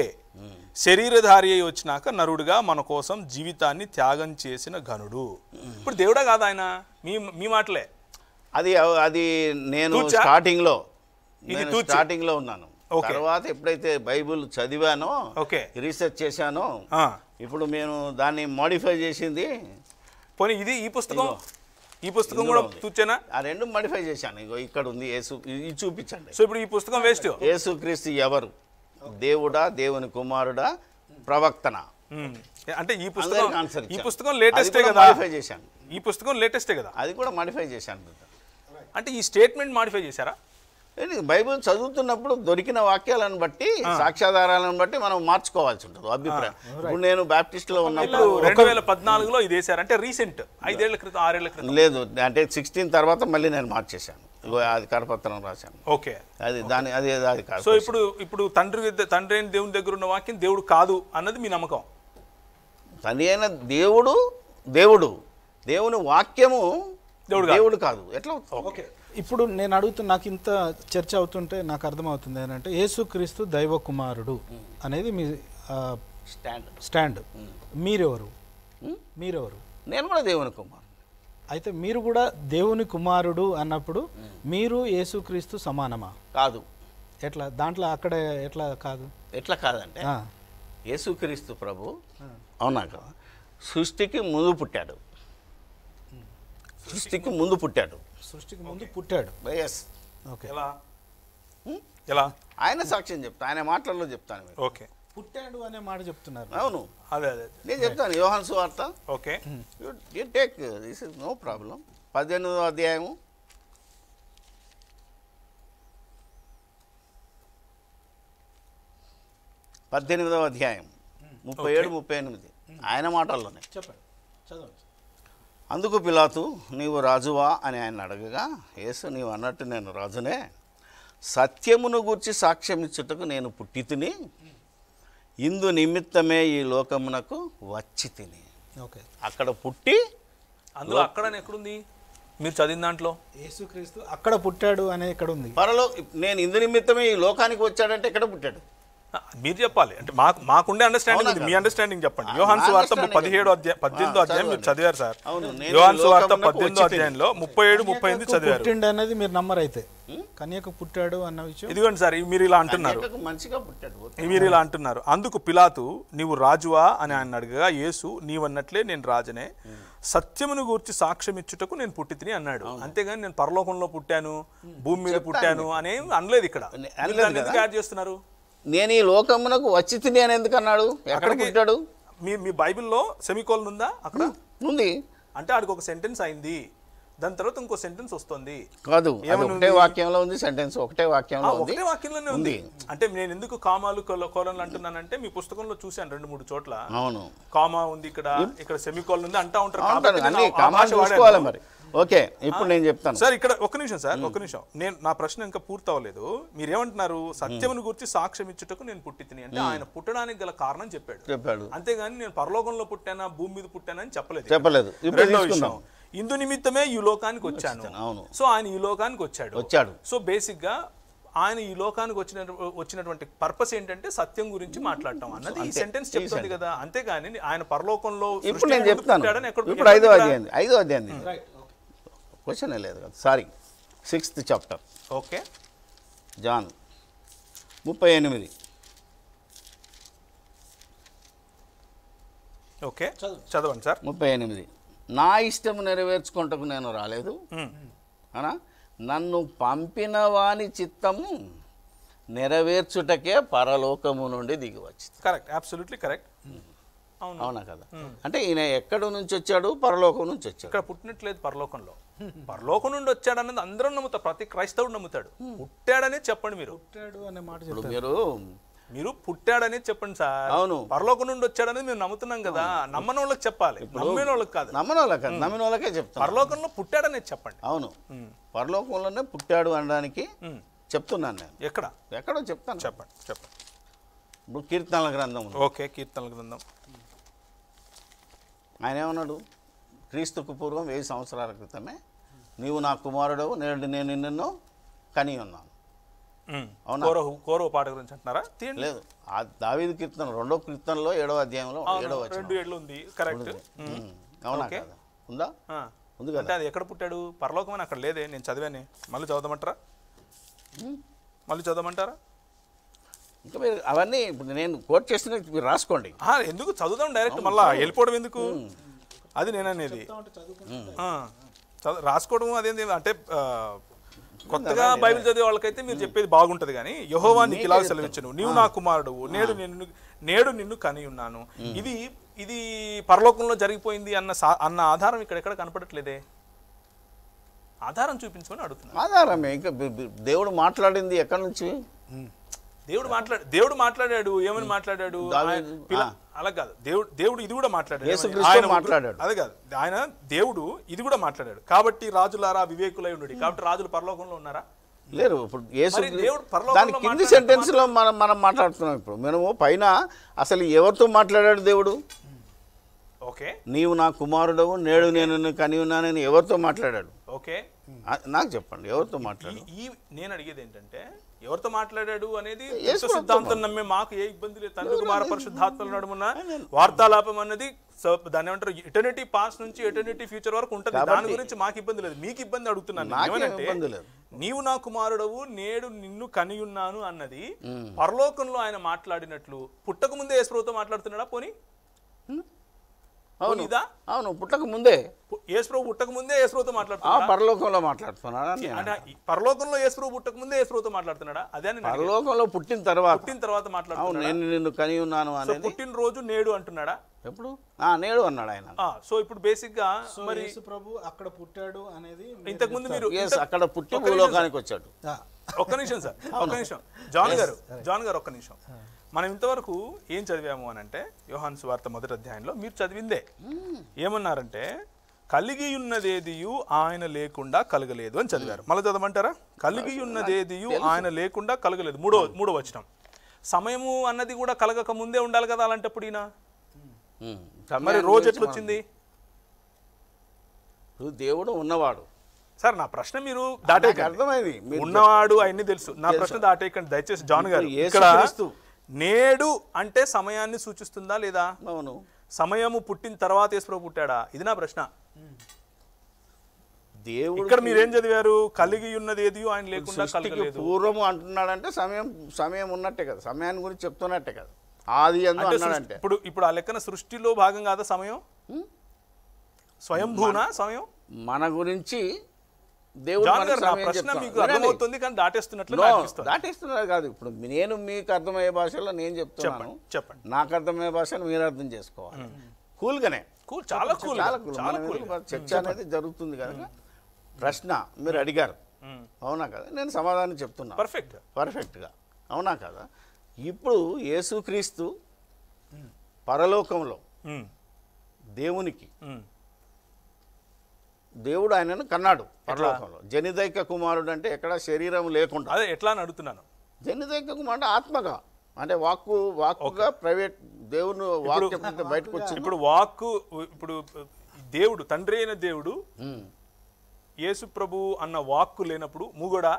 శరీరధారి అయి వచ్చినాక నరుడుగా మన కోసం జీవితాన్ని త్యాగం చేసిన ఘనుడు ఇప్పుడు దేవుడా కాదు ఆయన మీ మీ మాటలే అది అది నేను స్టార్టింగ్లో లో ఉన్నాను తర్వాత ఎప్పుడైతే బైబుల్ చదివానో రీసెర్చ్ చేశానో ఇప్పుడు మేము దాన్ని మోడిఫై చేసింది పోనీ ఇది ఈ పుస్తకం ఈ పుస్తకం కూడా చూచానా ఆ రెండు మోడిఫై చేశాను ఇగో ఇక్కడ ఉంది యేసు ఇది చూపించండి సో ఇప్పుడు ఈ పుస్తకం వేస్ట్ యేసు క్రీస్తు ఎవరు దేవుడా దేవుని కుమారుడా ప్రవక్తన అంటే ఈ పుస్తకం ఈ పుస్తకం లేటెస్టే కదా మోడిఫై చేశాను ఈ పుస్తకం లేటెస్టే కదా అది కూడా మోడిఫై చేశాను అంటే ఈ స్టేట్మెంట్ మాడిఫై చేశారా బైబిల్ చదువుతున్నప్పుడు దొరికిన వాక్యాలను బట్టి సాక్ష్యాధారాలను బట్టి మనం మార్చుకోవాల్సి ఉంటుంది అభిప్రాయం ఇప్పుడు నేను బ్యాప్టిస్ట్ లో ఉన్నప్పుడు రెండు వేల పద్నాలుగులో ఇది వేసారు అంటే రీసెంట్ ఐదేళ్ల క్రితం ఆరేళ్ల క్రితం లేదు అంటే సిక్స్టీన్ తర్వాత మళ్ళీ నేను మార్చేశాను అది కరపత్రం రాశాను ఓకే అది దాని అది అది కాదు సో ఇప్పుడు ఇప్పుడు తండ్రి తండ్రి అయిన దేవుని దగ్గర ఉన్న వాక్యం దేవుడు కాదు అన్నది మీ నమ్మకం తండ్రి అయిన దేవుడు దేవుడు దేవుని వాక్యము దేవుడు దేవుడు కాదు ఎట్లా ఓకే ఇప్పుడు నేను అడుగుతున్న నాకు ఇంత చర్చ అవుతుంటే నాకు అర్థమవుతుంది ఏంటంటే యేసుక్రీస్తు దైవ కుమారుడు hmm. అనేది మీ స్టాండ్ స్టాండ్ hmm. మీరెవరు hmm? మీరెవరు నేను కూడా దేవుని కుమారుడు అయితే మీరు కూడా దేవుని కుమారుడు అన్నప్పుడు మీరు యేసుక్రీస్తు సమానమా కాదు ఎట్లా దాంట్లో అక్కడ ఎట్లా కాదు ఎట్లా కాదంటే యేసుక్రీస్తు ప్రభు అవునా కదా సృష్టికి ముందు పుట్టాడు సృష్టికి ముందు పుట్టాడు సృష్టికి ముందు పుట్టాడు ఎస్ ఓకే ఎలా ఎలా ఆయన సాక్ష్యం చెప్తా ఆయన మాటలలో చెప్తాను ఓకే పుట్టాడు అనే మాట చెప్తున్నారు అవును అదే అదే నేను చెప్తాను యోహన్ సువార్త okay you take this is no problem పద్దెనిమిదో అధ్యాయము పద్దెనిమిదవ అధ్యాయం ముప్పై ఏడు ముప్పై ఎనిమిది ఆయన మాటల్లోనే చెప్పండి చదవండి అందుకు పిలాతు నీవు రాజువా అని ఆయన అడగగా యేసు నీవు అన్నట్టు నేను రాజునే సత్యమును గూర్చి సాక్ష్యం ఇచ్చుటకు నేను పుట్టి తిని ఇందు నిమిత్తమే ఈ లోకమునకు వచ్చి తిని ఓకే అక్కడ పుట్టి అందులో అక్కడ ఎక్కడుంది మీరు చదివిన దాంట్లో యేసుక్రీస్తు అక్కడ పుట్టాడు అనే ఇక్కడ ఉంది పరలో నేను ఇందు నిమిత్తమే ఈ లోకానికి వచ్చాడంటే ఎక్కడ పుట్టాడు మీరు చెప్పాలి అంటే మాకు మాకుండే అండర్స్టాండింగ్ మీ అండర్స్టాండింగ్ చెప్పండి యోహాన్ సువార్త పదిహేడు అధ్యాయం పద్దెనిమిదో అధ్యాయం మీరు చదివారు సార్ యోహాన్ సువార్త పద్దెనిమిదో అధ్యాయంలో ముప్పై ఏడు ముప్పై ఎనిమిది చదివారు అనేది మీరు నమ్మర్ అయితే కన్యక పుట్టాడు అన్న విషయం ఇదిగోండి సార్ మీరు ఇలా అంటున్నారు మంచిగా పుట్టాడు మీరు ఇలా అంటున్నారు అందుకు పిలాతు నీవు రాజువా అని ఆయన అడగగా యేసు నీవన్నట్లే నేను రాజనే సత్యమును గూర్చి సాక్ష్యం ఇచ్చుటకు నేను పుట్టితిని అన్నాడు అంతేగాని నేను పరలోకంలో పుట్టాను భూమి మీద పుట్టాను అనేది అనలేదు ఇక్కడ ఎందుకు యాడ్ చేస్తున్నారు నేను ఈ లోకమునకు వచ్చి తిని అని ఎందుకు అన్నాడు ఎక్కడ పుట్టాడు మీ మీ బైబిల్లో సెమికోల్ ఉందా అక్కడ ఉంది అంటే ఆడికి ఒక సెంటెన్స్ అయింది దాని తర్వాత ఇంకో సెంటెన్స్ వస్తుంది కాదు ఒకటే వాక్యంలో ఉంది సెంటెన్స్ ఒకటే వాక్యంలో ఒకటే వాక్యంలోనే ఉంది అంటే నేను ఎందుకు కామాలు కోలన్లు అంటున్నానంటే మీ పుస్తకంలో చూశాను రెండు మూడు చోట్ల అవును కామా ఉంది ఇక్కడ ఇక్కడ సెమికోల్ ఉంది అంటా ఉంటారు మరి ఓకే ఇప్పుడు నేను చెప్తాను సార్ ఇక్కడ ఒక నిమిషం సార్ ఒక నిమిషం నేను నా ప్రశ్న ఇంకా పూర్తి మీరు మీరేమంటున్నారు సత్యమును గురించి సాక్ష్యం ఇచ్చుటకు నేను పుట్టితిని అంటే ఆయన పుట్టడానికి గల కారణం చెప్పాడు చెప్పాడు అంతేగాని నేను పరలోకంలో పుట్టానా భూమి మీద పుట్టానని చెప్పలేదు చెప్పలేదు రెండో విషయం ఇందు నిమిత్తమే ఈ లోకానికి వచ్చాను అవును సో ఆయన ఈ లోకానికి వచ్చాడు వచ్చాడు సో బేసిక్ గా ఆయన ఈ లోకానికి వచ్చిన వచ్చినటువంటి పర్పస్ ఏంటంటే సత్యం గురించి మాట్లాడటం అన్నది ఈ సెంటెన్స్ చెప్తుంది కదా అంతేగాని ఆయన పరలోకంలో ఇప్పుడు నేను చెప్తాను ఇప్పుడు ఐదో అధ్యాయం ఐదో అధ్యాయం క్వశ్చన్ లేదు కదా sorry sixth chapter okay John ముప్పై ఎనిమిది ఓకే చదవండి సార్ ముప్పై ఎనిమిది నా ఇష్టం నెరవేర్చుకుంటకు నేను రాలేదు అనా నన్ను పంపిన వాని చిత్తము నెరవేర్చుటకే పరలోకము నుండి దిగివచ్చింది కరెక్ట్ అబ్సల్యూట్లీ కరెక్ట్ అవునా కదా అంటే ఈయన ఎక్కడ నుంచి వచ్చాడు పరలోకం నుంచి వచ్చాడు ఇక్కడ పుట్టినట్లేదు పరలోకంలో పరలోకం నుండి వచ్చాడు అన్నది అందరం నమ్ముతారు ప్రతి క్రైస్తవుడు నమ్ముతాడు పుట్టాడనే చెప్పండి మీరు పుట్టాడు అనే మాట మీరు మీరు పుట్టాడని చెప్పండి సార్ అవును పరలోకం నుండి వచ్చాడని మేము నమ్ముతున్నాం కదా నమ్మని వాళ్ళకి చెప్పాలి నమ్మిన వాళ్ళకి కాదు నమ్మిన వాళ్ళకి కాదు నమ్మిన వాళ్ళకే చెప్తాను పరలోకంలో పుట్టాడని చెప్పండి అవును పరలోకంలోనే పుట్టాడు అనడానికి చెప్తున్నాను నేను ఎక్కడ ఎక్కడో చెప్తాను చెప్పండి చెప్పండి ఇప్పుడు కీర్తనల గ్రంథం ఓకే కీర్తనల గ్రంథం ఆయన ఏమన్నాడు క్రీస్తుకు పూర్వం వెయ్యి సంవత్సరాల క్రితమే నీవు నా కుమారుడు నేను నేను నిన్ను కని ఉన్నాను పాట గురించి అంటున్నారా లేదు ఆ దావీది కీర్తన రెండో కీర్తనలో ఏడో అధ్యాయంలో ఏడో రెండు ఏళ్ళు ఉంది కరెక్ట్ అవునా ఉందా ఉంది కదా అది ఎక్కడ పుట్టాడు పరలోకమని అక్కడ లేదే నేను చదివాను మళ్ళీ చదవమంటారా మళ్ళీ చదవమంటారా ఇంకా మీరు అవన్నీ ఇప్పుడు నేను కోట్ చేసిన మీరు రాసుకోండి ఎందుకు చదువుదాం డైరెక్ట్ మళ్ళీ వెళ్ళిపోవడం ఎందుకు అది నేను అనేది రాసుకోవడం అదేంది అంటే కొత్తగా బైబిల్ చదివే వాళ్ళకైతే మీరు చెప్పేది బాగుంటది కానీ యహోవా నీకు ఇలా సెలవించను నీవు నా కుమారుడు నేడు నిన్ను నేడు నిన్ను కని ఉన్నాను ఇది ఇది పరలోకంలో జరిగిపోయింది అన్న అన్న ఆధారం ఇక్కడెక్కడ కనపడట్లేదే ఆధారం చూపించమని అడుగుతున్నాను ఆధారమే ఇంకా దేవుడు మాట్లాడింది ఎక్కడి నుంచి దేవుడు మాట్లాడు దేవుడు మాట్లాడాడు ఏమని మాట్లాడాడు అలా కాదు దేవుడు దేవుడు ఇది కూడా మాట్లాడాడు ఆయన మాట్లాడాడు అదే కాదు ఆయన దేవుడు ఇది కూడా మాట్లాడాడు కాబట్టి రాజులారా వివేకులై ఉండడు కాబట్టి రాజులు పరలోకంలో ఉన్నారా లేరు ఇప్పుడు యేసు దాని కింది సెంటెన్స్లో మనం మనం మాట్లాడుతున్నాం ఇప్పుడు మేము పైన అసలు ఎవరితో మాట్లాడాడు దేవుడు ఓకే నీవు నా కుమారుడవు నేడు నేను కని ఉన్నానని ఎవరితో మాట్లాడాడు ఓకే నాకు చెప్పండి ఎవరితో మాట్లాడు ఈ నేను అడిగేది ఏంటంటే ఎవరితో మాట్లాడాడు అనేది సిద్ధాంతం నమ్మే మాకు ఏ ఇబ్బంది లేదు తండ్రి కుమార పరిశుద్ధాత్మలు నడుమున్న వార్తాలాపం అన్నది దాని ఏమంటారు ఎటర్నిటీ పాస్ నుంచి ఎటర్నిటీ ఫ్యూచర్ వరకు ఉంటుంది దాని గురించి మాకు ఇబ్బంది లేదు మీకు ఇబ్బంది అడుగుతున్నాను ఏమనంటే నీవు నా కుమారుడవు నేడు నిన్ను ఉన్నాను అన్నది పరలోకంలో ఆయన మాట్లాడినట్లు పుట్టక ముందే యేసు ప్రభుత్వం మాట్లాడుతున్నాడా పోనీ అవును ఇదా అవును పుట్టక ముందే యేసుప్రభు పుట్టక ముందే యేసుప్రభుతో మాట్లాడుతున్నా పరలోకంలో మాట్లాడుతున్నాడా పరలోకంలో యేసుప్రభు పుట్టక ముందే యేసుప్రభుతో మాట్లాడుతున్నాడా అదే పరలోకంలో పుట్టిన తర్వాత పుట్టిన తర్వాత మాట్లాడుతున్నాడు నేను నిన్ను కని ఉన్నాను అని పుట్టిన రోజు నేడు అంటున్నాడా ఎప్పుడు ఆ నేడు అన్నాడు ఆయన సో ఇప్పుడు బేసిక్ గా మరి ప్రభు అక్కడ పుట్టాడు అనేది ఇంతకు ముందు మీరు అక్కడ పుట్టి భూలోకానికి వచ్చాడు ఒక్క నిమిషం సార్ ఒక్క నిమిషం జాన్ గారు జాన్ గారు ఒక్క నిమిషం మనం ఇంతవరకు ఏం చదివాము అని అంటే యోహాన్ సువార్త మొదటి అధ్యాయంలో మీరు చదివిందే ఏమన్నారంటే కలిగి ఉన్నదేదియు ఆయన లేకుండా కలగలేదు అని చదివారు మళ్ళీ చదవమంటారా కలిగి ఉన్నదేదియు ఆయన లేకుండా కలగలేదు మూడో మూడో వచ్చినాం సమయము అన్నది కూడా కలగక ముందే ఉండాలి కదా అలాంటప్పుడు ఈయన మరి రోజు ఎట్లొచ్చింది దేవుడు ఉన్నవాడు సార్ నా ప్రశ్న మీరు దాటేకండి అర్థమైంది ఉన్నవాడు అవన్నీ తెలుసు నా ప్రశ్న దాటేయకండి దయచేసి జాన్ గారు నేడు అంటే సమయాన్ని సూచిస్తుందా లేదా అవును సమయము పుట్టిన తర్వాత యేసుప్రభు పుట్టాడా ఇది నా ప్రశ్న దేవుడు ఇక్కడ మీరేం చదివారు కలిగి ఉన్నది ఏది ఆయన లేకుండా కలగలేదు పూర్వము అంటున్నాడంటే సమయం సమయం ఉన్నట్టే కదా సమయాన్ని గురించి చెప్తున్నట్టే కదా ఆది అంటే ఇప్పుడు ఇప్పుడు ఆ లెక్కన సృష్టిలో భాగం కాదా సమయం స్వయంభూనా సమయం మన గురించి కానీ దాటేస్తున్నారు కాదు ఇప్పుడు నేను మీకు అర్థమయ్యే భాషలో నేను చెప్తున్నాను చెప్పండి నాకు అర్థమయ్యే భాషను మీరు అర్థం చేసుకోవాలి కూల్గానే కూల్ చాలా కూల్ చాలా కూల్ చర్చ అనేది జరుగుతుంది కనుక ప్రశ్న మీరు అడిగారు అవునా కదా నేను సమాధానం చెప్తున్నా పర్ఫెక్ట్ పర్ఫెక్ట్గా అవునా కదా ఇప్పుడు యేసుక్రీస్తు పరలోకంలో దేవునికి దేవుడు ఆయనను కన్నాడు పరలోకంలో జనిదైక కుమారుడు అంటే ఎక్కడ శరీరం లేకుండా అదే ఎట్లా అని అడుగుతున్నాను జనిదైక కుమారుడు ఆత్మగా అంటే వాక్కు వాక్కుగా ప్రైవేట్ దేవుని వాక్యం బయటకు వచ్చి ఇప్పుడు వాక్కు ఇప్పుడు దేవుడు తండ్రి అయిన దేవుడు యేసు ప్రభు అన్న వాక్కు లేనప్పుడు మూగడా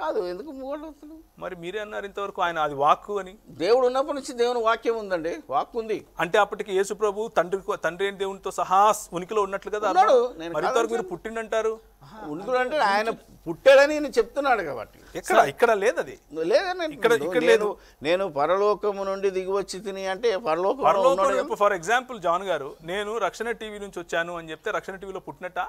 కాదు ఎందుకు మూగోడవుతాడు మరి మీరే అన్నారు ఇంతవరకు ఆయన అది వాక్కు అని దేవుడు ఉన్నప్పటి నుంచి దేవుని వాక్యం ఉందండి వాక్ ఉంది అంటే అప్పటికి యేసు ప్రభు తండ్రి తండ్రి అని దేవునితో సహా ఉనికిలో ఉన్నట్లు కదా అన్నాడు మరింతవరకు మీరు పుట్టిండంటారు ఉనికిలో అంటే ఆయన పుట్టాడని నేను చెప్తున్నాడు కాబట్టి ఇక్కడ ఇక్కడ లేదు అది ఇక్కడ ఇక్కడ లేదు నేను పరలోకము నుండి దిగి వచ్చి తిని అంటే పరలోకం ఫర్ ఎగ్జాంపుల్ జాన్ గారు నేను రక్షణ టీవీ నుంచి వచ్చాను అని చెప్తే రక్షణ టీవీలో పుట్టినట్ట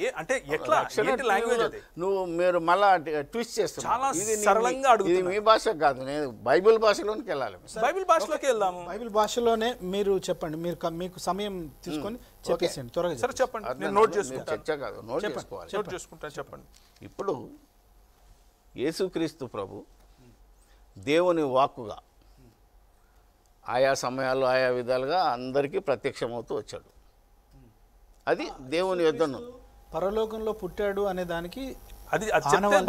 ఏ అంటే ఎట్లా ఏంటి లాంగ్వేజ్ అది నువ్వు మీరు మళ్ళా ట్విస్ట్ చేస్తావు చాలా సరళంగా ఇది మీ భాష కాదు నేను బైబిల్ భాషలోకి వెళ్ళాలి బైబిల్ భాషలోకి వెళ్దాం బైబిల్ భాషలోనే మీరు చెప్పండి మీరు మీకు సమయం తీసుకొని చెప్పేసండి త్వరగా సరే చెప్పండి నేను నోట్ చేసుకుంటా చర్చ కాదు నోట్ చేసుకోవాలి నోట్ చేసుకుంటాను చెప్పండి ఇప్పుడు యేసుక్రీస్తు ప్రభు దేవుని వాక్కుగా ఆయా సమయాల్లో ఆయా విధాలుగా అందరికీ ప్రత్యక్షమవుతూ వచ్చాడు అది దేవుని యుద్ధం పరలోకంలో పుట్టాడు అనే దానికి అది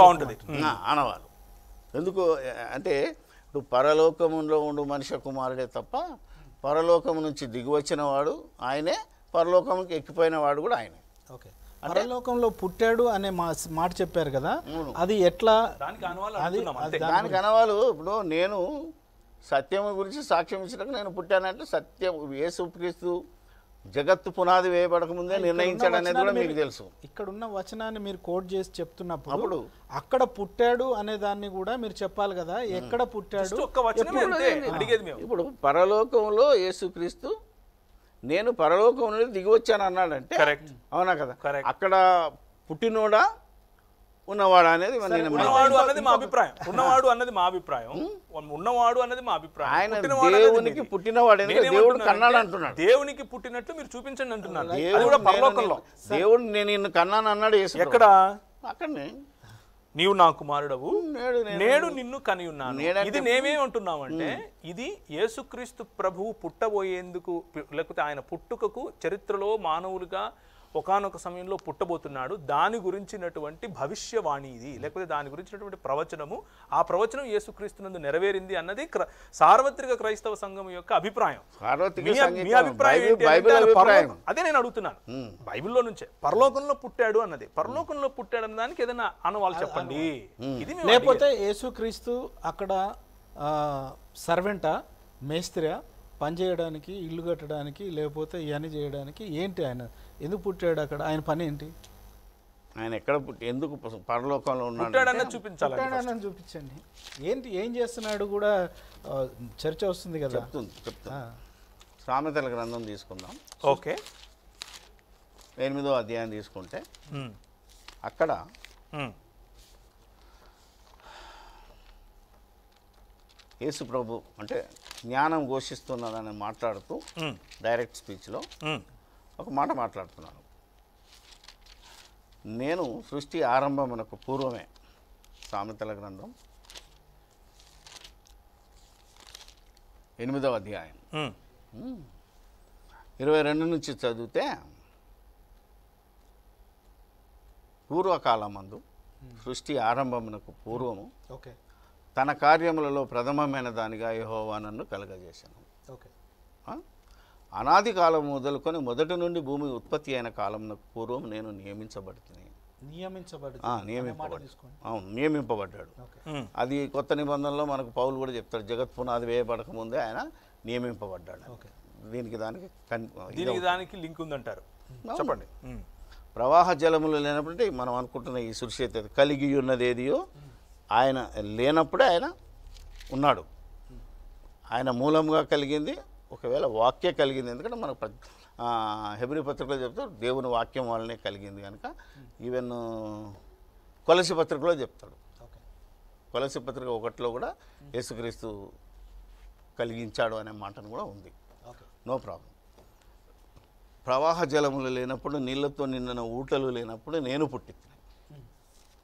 బాగుంటుంది ఆనవాలు ఎందుకు అంటే ఇప్పుడు పరలోకములో ఉండు మనిషి కుమారుడే తప్ప పరలోకం నుంచి దిగివచ్చిన వాడు ఆయనే పరలోకంకి ఎక్కిపోయిన వాడు కూడా ఆయనే ఓకే పరలోకంలో పుట్టాడు అనే మా మాట చెప్పారు కదా అది ఎట్లా దానికి అనవాలు ఇప్పుడు నేను సత్యం గురించి సాక్ష్యం ఇచ్చినట్టు నేను పుట్టానంటే సత్యం యేసుక్రీస్తు జగత్తు పునాది వేయబడక ముందే నిర్ణయించాడు అనేది కూడా మీకు తెలుసు ఇక్కడ ఉన్న వచనాన్ని మీరు కోట్ చేసి చెప్తున్నప్పుడు అప్పుడు అక్కడ పుట్టాడు అనే దాన్ని కూడా మీరు చెప్పాలి కదా ఎక్కడ hmm. పుట్టాడు ఇప్పుడు పరలోకంలో యేసుక్రీస్తు నేను పరలోకం నుండి దిగి వచ్చాను అన్నాడంటే అవునా కదా అక్కడ పుట్టినోడా ఉన్నవాడు అనేది ఉన్నవాడు అన్నది మా అభిప్రాయం ఉన్నవాడు అన్నది మా అభిప్రాయం ఉన్నవాడు అన్నది మా అభిప్రాయం దేవునికి పుట్టినవాడు దేవుడు కన్నాడు అంటున్నాడు దేవునికి పుట్టినట్లు మీరు చూపించండి అంటున్నాను దేవుడు పరలోకంలో దేవుడు నేను నిన్ను కన్నాను అన్నాడు ఎక్కడ అక్కడనే నీవు నా కుమారుడవు నేడు నిన్ను కని ఉన్నాను ఇది నేమే అంటున్నామంటే ఇది యేసుక్రీస్తు ప్రభువు పుట్టబోయేందుకు లేకపోతే ఆయన పుట్టుకకు చరిత్రలో మానవులుగా ఒకనొక సమయంలో పుట్టబోతున్నాడు దాని గురించినటువంటి భవిష్యవాణి ఇది లేకపోతే దాని గురించినటువంటి ప్రవచనము ఆ ప్రవచనం యేసుక్రీస్తునందు నెరవేరింది అన్నది సార్వత్రిక క్రైస్తవ సంఘం యొక్క అభిప్రాయం మీ అభిప్రాయం అదే నేను అడుగుతున్నాను బైబిల్లో నుంచే పరలోకంలో పుట్టాడు అన్నది పరలోకంలో పుట్టాడు అన్న దానికి ఏదైనా అనువాలు చెప్పండి ఇది లేకపోతే యేసుక్రీస్తు అక్కడ సర్వెంటా పని పనిచేయడానికి ఇల్లు కట్టడానికి లేకపోతే ఇవన్నీ చేయడానికి ఏంటి ఆయన ఎందుకు పుట్టాడు అక్కడ ఆయన పని ఏంటి ఆయన ఎక్కడ పుట్టి ఎందుకు పరలోకంలో ఉన్నాడు చూపించాలి చూపించండి ఏంటి ఏం చేస్తున్నాడు కూడా చర్చ వస్తుంది కదా చెప్తుంది చెప్తా సామెతల గ్రంథం తీసుకుందాం ఓకే ఎనిమిదో అధ్యాయం తీసుకుంటే అక్కడ యేసు ప్రభు అంటే జ్ఞానం ఘోషిస్తున్నదని మాట్లాడుతూ డైరెక్ట్ స్పీచ్లో ఒక మాట మాట్లాడుతున్నాను నేను సృష్టి ఆరంభమునకు పూర్వమే సామెతల గ్రంథం ఎనిమిదవ అధ్యాయం ఇరవై రెండు నుంచి చదివితే పూర్వకాలమందు సృష్టి ఆరంభమునకు పూర్వము ఓకే తన కార్యములలో ప్రథమమైన దానిగా యహోవా నన్ను కలుగజేశాను ఓకే అనాది కాలం మొదలుకొని మొదటి నుండి భూమి ఉత్పత్తి అయిన కాలం పూర్వం నేను నియమించబడుతుంది నియమించబడి నియమింపబడ్డాడు అది కొత్త నిబంధనలో మనకు పౌలు కూడా చెప్తాడు జగత్ పునాది వేయబడక ముందే ఆయన నియమింపబడ్డాడు దీనికి దానికి దీనికి దానికి లింక్ ఉందంటారు చెప్పండి ప్రవాహ జలములు లేనప్పుడు మనం అనుకుంటున్న ఈ సృష్టి కలిగి ఉన్నది ఏదియో ఆయన లేనప్పుడే ఆయన ఉన్నాడు ఆయన మూలంగా కలిగింది ఒకవేళ వాక్య కలిగింది ఎందుకంటే మనకు హెబ్రి పత్రికలో చెప్తారు దేవుని వాక్యం వల్లనే కలిగింది కనుక ఈవెన్ కొలసి పత్రికలో చెప్తాడు కొలసి పత్రిక ఒకటిలో కూడా యేసుక్రీస్తు కలిగించాడు అనే మాటను కూడా ఉంది నో ప్రాబ్లం ప్రవాహ జలములు లేనప్పుడు నీళ్ళతో నిండిన ఊటలు లేనప్పుడు నేను పుట్టి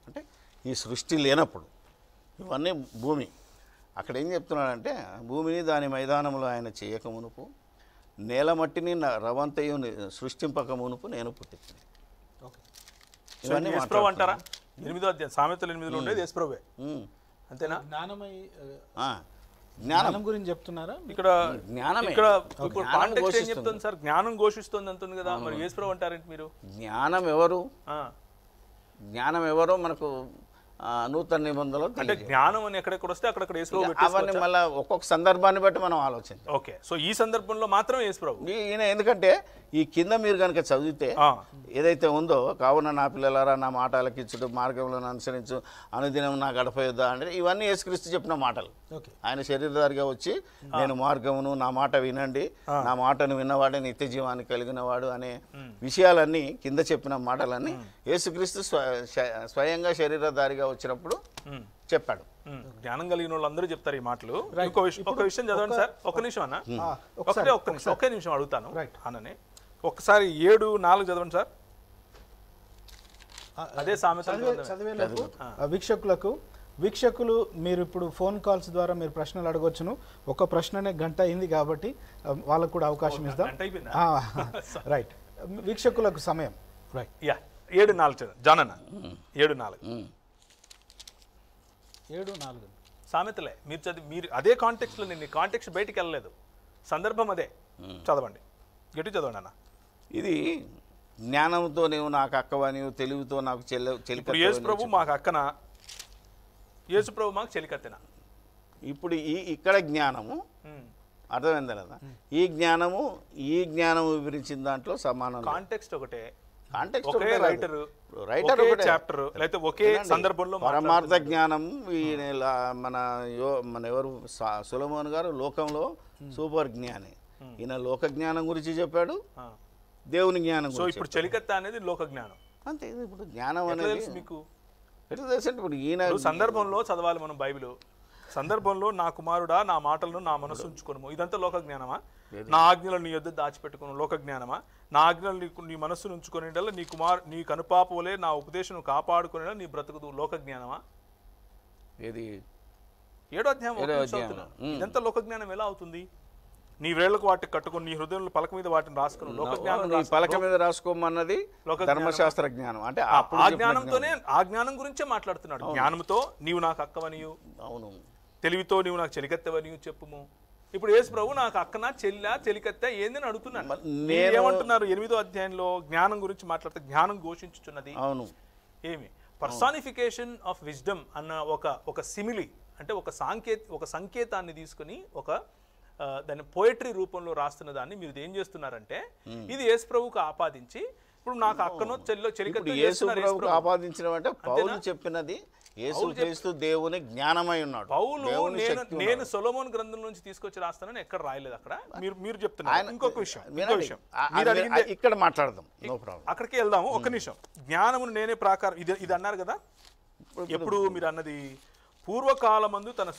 అంటే ఈ సృష్టి లేనప్పుడు ఇవన్నీ భూమి అక్కడ ఏం చెప్తున్నాడంటే భూమిని దాని మైదానంలో ఆయన మునుపు నేల మట్టిని రవంతయు సృష్టింపక మునుపు నేను పుట్టించింది ఇవన్నీ అంటారా ఎనిమిదో సామెతలు ఎనిమిదిలో అంతేనా జ్ఞానమై జ్ఞానం గురించి చెప్తున్నారా ఇక్కడ జ్ఞానం ఇక్కడ చెప్తుంది సార్ జ్ఞానం ఘోషిస్తుంది కదా మరి మీరు జ్ఞానం ఎవరు జ్ఞానం మనకు నూతన నిబంధనలు అంటే జ్ఞానం అని ఎక్కడెక్కడ వస్తే అక్కడక్కడ అవన్నీ మళ్ళీ ఒక్కొక్క సందర్భాన్ని బట్టి మనం ఆలోచించాం ఓకే సో ఈ సందర్భంలో మాత్రం యేసుప్రభు ఈయన ఎందుకంటే ఈ కింద మీరు కనుక చదివితే ఏదైతే ఉందో కావున నా పిల్లలారా నా మాట ఆలకించుడు మార్గంలో అనుసరించు అనుదినం నా గడపయొద్దా అంటే ఇవన్నీ యేసుక్రీస్తు చెప్పిన మాటలు ఆయన శరీరధారిగా వచ్చి నేను మార్గమును నా మాట వినండి నా మాటను విన్నవాడే నిత్య జీవాన్ని కలిగిన వాడు అనే విషయాలన్నీ కింద చెప్పిన మాటలన్నీ యేసుక్రీస్తు స్వయంగా శరీరధారిగా వచ్చినప్పుడు చెప్పాడు జ్ఞానం కలిగిన వాళ్ళందరూ చెప్తారు ఈ మాటలు ఒక విషయం చదవండి సార్ ఒక నిమిషం అన్న ఒకటే ఒక్క నిమిషం ఒకే నిమిషం అడుగుతాను అననే ఒకసారి ఏడు నాలుగు చదవండి సార్ అదే సామెత వీక్షకులకు వీక్షకులు మీరు ఇప్పుడు ఫోన్ కాల్స్ ద్వారా మీరు ప్రశ్నలు అడగొచ్చును ఒక ప్రశ్ననే గంట అయింది కాబట్టి వాళ్ళకు కూడా అవకాశం ఇస్తాం రైట్ వీక్షకులకు సమయం రైట్ యా ఏడు నాలుగు జనన ఏడు నాలుగు ఏడు నాలుగు సామెతలే మీరు చదివి మీరు అదే కాంటెక్స్లో నేను కాంటెక్స్ బయటికి వెళ్ళలేదు సందర్భం అదే చదవండి గట్టి చదవండి అన్న ఇది జ్ఞానంతో నీవు నాకు అక్కవని తెలివితో నాకు చెల్లి చెలిక యేసు ప్రభు మాకు అక్కన యేసు ప్రభు మాకు చెలికత్తెన ఇప్పుడు ఈ ఇక్కడ జ్ఞానము అర్థమైంది కదా ఈ జ్ఞానము ఈ జ్ఞానం వివరించిన దాంట్లో సమానం కాంటెక్స్ట్ ఒకటే రైటర్ రైటర్ చాప్టర్ ఒకే సందర్భంలో పరమార్థ జ్ఞానం ఈ మన యో మన ఎవరు సులమోహన్ గారు లోకంలో సూపర్ జ్ఞాని ఈయన లోక జ్ఞానం గురించి చెప్పాడు దేవుని జ్ఞానం సో ఇప్పుడు చలికత్త అనేది లోక జ్ఞానం అంతే ఇప్పుడు జ్ఞానం అనేది మీకు ఎట్లా తెలుసు ఇప్పుడు ఈయన సందర్భంలో చదవాలి మనం బైబిల్ సందర్భంలో నా కుమారుడా నా మాటలను నా మనసు ఉంచుకోను ఇదంతా లోక జ్ఞానమా నా ఆజ్ఞలను నీ యొద్ధ దాచిపెట్టుకోను లోక జ్ఞానమా నా ఆజ్ఞలు నీకు నీ మనస్సును ఉంచుకునేటల్లా నీ కుమార్ నీ కనుపాపవలే నా ఉపదేశం కాపాడుకునే నీ బ్రతుకుదు లోక జ్ఞానమా ఏది ఏడో అధ్యాయం ఇదంతా లోక జ్ఞానం ఎలా అవుతుంది నీ వేళ్లకు వాటికి కట్టుకుని నీ హృదయంలో పలక మీద వాటిని రాసుకుని లోక జ్ఞానం పలక మీద రాసుకోమన్నది ధర్మశాస్త్ర జ్ఞానం అంటే ఆ జ్ఞానంతోనే ఆ జ్ఞానం గురించే మాట్లాడుతున్నాడు జ్ఞానంతో నీవు నాకు అక్కవనియు అవును తెలివితో నీవు నాకు చెలికెత్తవనియు చెప్పుము ఇప్పుడు ఏసు ప్రభు నాకు అక్కన చెల్లి చెలికత్త ఏందని అడుగుతున్నాను ఏమంటున్నారు ఎనిమిదో అధ్యాయంలో జ్ఞానం గురించి మాట్లాడితే జ్ఞానం ఘోషించుచున్నది అవును ఏమి పర్సానిఫికేషన్ ఆఫ్ విజ్డమ్ అన్న ఒక ఒక సిమిలి అంటే ఒక సాంకేత ఒక సంకేతాన్ని తీసుకుని ఒక దాన్ని పోయట్రీ రూపంలో రాస్తున్న దాన్ని మీరు ఏం చేస్తున్నారంటే ఇది యేసు ప్రభుకు ఆపాదించి ఇప్పుడు నాకు అక్కనో చెల్లో చెలిక ఆపాదించడం అంటే చెప్పినది దేవుని జ్ఞానమై ఉన్నాడు పౌలు నేను నేను సొలమోన్ గ్రంథం నుంచి తీసుకొచ్చి రాస్తానని ఎక్కడ రాయలేదు అక్కడ మీరు మీరు చెప్తున్నారు ఇంకొక విషయం ఇక్కడ మాట్లాడదాం అక్కడికి వెళ్దాము ఒక నిమిషం జ్ఞానమును నేనే ప్రాకారం ఇది ఇది అన్నారు కదా ఎప్పుడు మీరు అన్నది పూర్వకాలమందు తన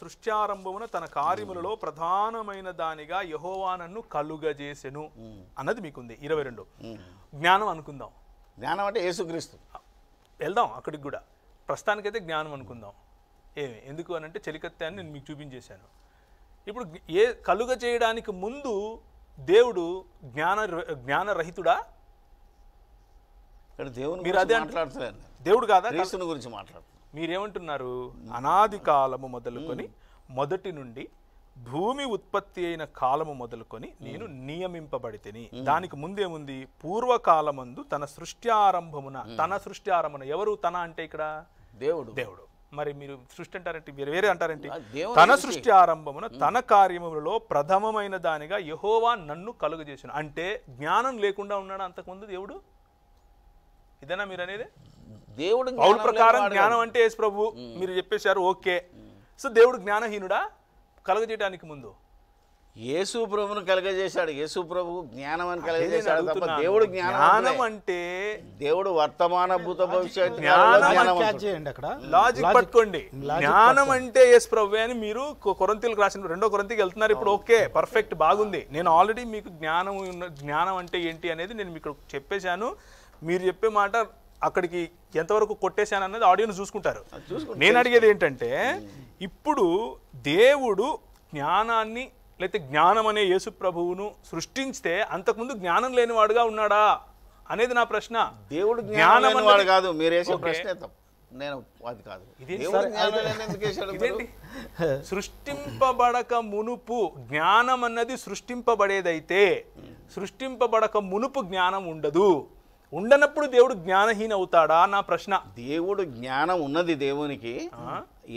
ఆరంభమున తన కార్యములలో ప్రధానమైన దానిగా యహోవానన్ను కలుగజేసెను అన్నది మీకుంది ఇరవై రెండు జ్ఞానం అనుకుందాం జ్ఞానం అంటే యేసుక్రీస్తు వెళ్దాం అక్కడికి కూడా ప్రస్తుతానికైతే జ్ఞానం అనుకుందాం ఏమి ఎందుకు అని అంటే చలికత్యాన్ని నేను మీకు చూపించేశాను ఇప్పుడు ఏ కలుగ చేయడానికి ముందు దేవుడు జ్ఞాన జ్ఞానరహితుడా దేవుని మీరు అదే మాట్లాడుతున్నారు దేవుడు కాదా క్రీస్తుని గురించి మాట్లాడుతున్నారు మీరేమంటున్నారు అనాది కాలము మొదలుకొని మొదటి నుండి భూమి ఉత్పత్తి అయిన కాలము మొదలుకొని నేను నియమింపబడితేని దానికి ముందేముంది పూర్వకాలమందు తన సృష్టి ఆరంభమున తన సృష్టి ఆరంభమున ఎవరు తన అంటే ఇక్కడ దేవుడు దేవుడు మరి మీరు సృష్టి అంటారంటే మీరు వేరే అంటారంటే తన సృష్టి ఆరంభమున తన కార్యములలో ప్రథమమైన దానిగా యహోవా నన్ను చేసిన అంటే జ్ఞానం లేకుండా ఉన్నాడు అంతకుముందు దేవుడు ఇదేనా మీరు అనేది దేవుడు పౌలు ప్రకారం జ్ఞానం అంటే యేసు ప్రభు మీరు చెప్పేశారు ఓకే సో దేవుడు జ్ఞానహీనుడా కలగజేయడానికి ముందు యేసు ప్రభును కలగజేశాడు యేసు ప్రభు జ్ఞానం అని కలగజేశాడు తప్ప దేవుడు జ్ఞానం అంటే దేవుడు వర్తమాన భూత భవిష్యత్ చేయండి అక్కడ లాజిక్ పట్టుకోండి జ్ఞానం అంటే యేసు ప్రభు అని మీరు కొరంతీలు రాసిన రెండో కొరంతీకి వెళ్తున్నారు ఇప్పుడు ఓకే పర్ఫెక్ట్ బాగుంది నేను ఆల్రెడీ మీకు జ్ఞానం జ్ఞానం అంటే ఏంటి అనేది నేను మీకు చెప్పేశాను మీరు చెప్పే మాట అక్కడికి ఎంతవరకు కొట్టేశాను అన్నది ఆడియోని చూసుకుంటారు నేను అడిగేది ఏంటంటే ఇప్పుడు దేవుడు జ్ఞానాన్ని లేకపోతే జ్ఞానం అనే యేసు ప్రభువును సృష్టించితే అంతకుముందు జ్ఞానం లేనివాడుగా ఉన్నాడా అనేది నా ప్రశ్న దేవుడు జ్ఞానం కాదు మీరు ప్రశ్న నేను అది కాదు సృష్టింపబడక మునుపు జ్ఞానం అన్నది సృష్టింపబడేదైతే సృష్టింపబడక మునుపు జ్ఞానం ఉండదు ఉండనప్పుడు దేవుడు జ్ఞానహీన అవుతాడా నా ప్రశ్న దేవుడు జ్ఞానం ఉన్నది దేవునికి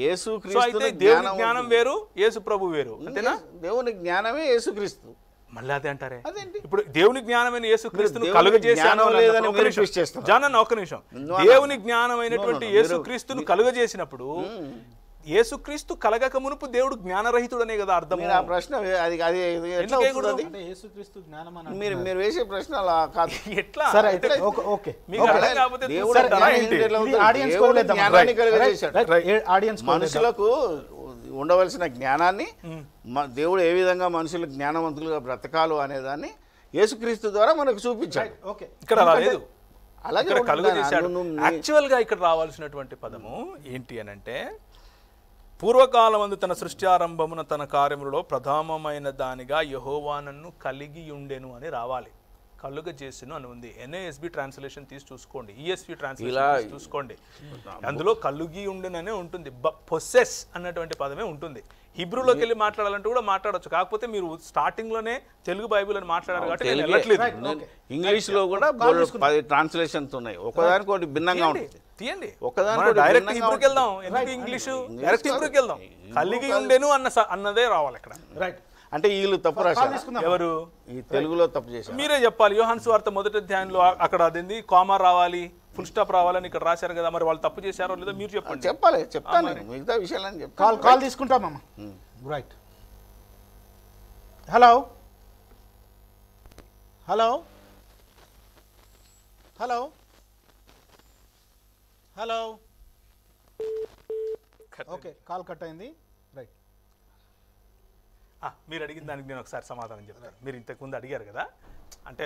యేసు అయితే దేవుని జ్ఞానం వేరు యేసు ప్రభు వేరు అంతేనా దేవుని జ్ఞానమే యేసుక్రీస్తు మళ్ళీ అదే అంటారే ఇప్పుడు దేవుని జ్ఞానమైన యేసుక్రీస్తును కలుగజేశాను జానన్న ఒక నిమిషం దేవుని జ్ఞానమైనటువంటి యేసుక్రీస్తును కలుగజేసినప్పుడు యేసుక్రీస్తు కలగక మునుపు దేవుడు జ్ఞానరహితుడనే కదా అర్థం ఆ ప్రశ్న అది అది మీరు మీరు వేసే ప్రశ్న అలా కాదు ఎట్లా సరే అయితే ఓకే ఆడియన్స్ మనుషులకు ఉండవలసిన జ్ఞానాన్ని hmm. దేవుడు ఏ విధంగా మనుషులు జ్ఞానవంతులుగా బ్రతకాలు అనేదాన్ని యేసుక్రీస్తు ద్వారా మనకు చూపించాడు ఓకే ఇక్కడ లేదు అలాగే కలుగు యాక్చువల్గా ఇక్కడ రావాల్సినటువంటి పదము ఏంటి అని అంటే పూర్వకాలమందు తన సృష్టి ఆరంభమున తన కార్యములలో ప్రధానమైన దానిగా యహోవానన్ను కలిగి ఉండెను అని రావాలి కలుగ చేసెను అని ఉంది ఎన్ఏఎస్బి ట్రాన్స్లేషన్ తీసి చూసుకోండి ఈఎస్బి ట్రాన్స్లేషన్ చూసుకోండి అందులో కలుగి ఉండననే ఉంటుంది పొసెస్ అన్నటువంటి పదమే ఉంటుంది హిబ్రూలోకి వెళ్ళి మాట్లాడాలంటే కూడా మాట్లాడచ్చు కాకపోతే మీరు స్టార్టింగ్ లోనే తెలుగు బైబిల్ అని మాట్లాడారు కాబట్టి ఇంగ్లీష్ లో కూడా ట్రాన్స్లేషన్స్ ఉన్నాయి ఒకదానికి ఒకటి భిన్నంగా ఉంటుంది తీయండి ఒకదాని డైరెక్ట్ హిబ్రూకి వెళ్దాం ఎందుకు ఇంగ్లీష్ డైరెక్ట్ హిబ్రూకి వెళ్దాం కలిగి ఉండేను అన్న అన్నదే రావాలి ఇక్కడ రైట్ అంటే వీళ్ళు తప్పు రాశారు ఎవరు ఈ తెలుగులో తప్పు చేశారు మీరే చెప్పాలి యోహన్స్ వార్త మొదటి అధ్యాయంలో అక్కడ అదేంది కామా రావాలి ఫుల్ స్టాప్ రావాలని ఇక్కడ రాశారు కదా మరి వాళ్ళు తప్పు చేశారో లేదో మీరు చెప్పండి చెప్పాలి చెప్తాను మిగతా విషయాలని చెప్పాలి కాల్ కాల్ తీసుకుంటామమ్మా right hello hello hello hello okay call cut అయింది రైట్ ah, మీరు అడిగిన దానికి నేను ఒకసారి సమాధానం చెప్తాను మీరు ఇంతకుముందు అడిగారు కదా అంటే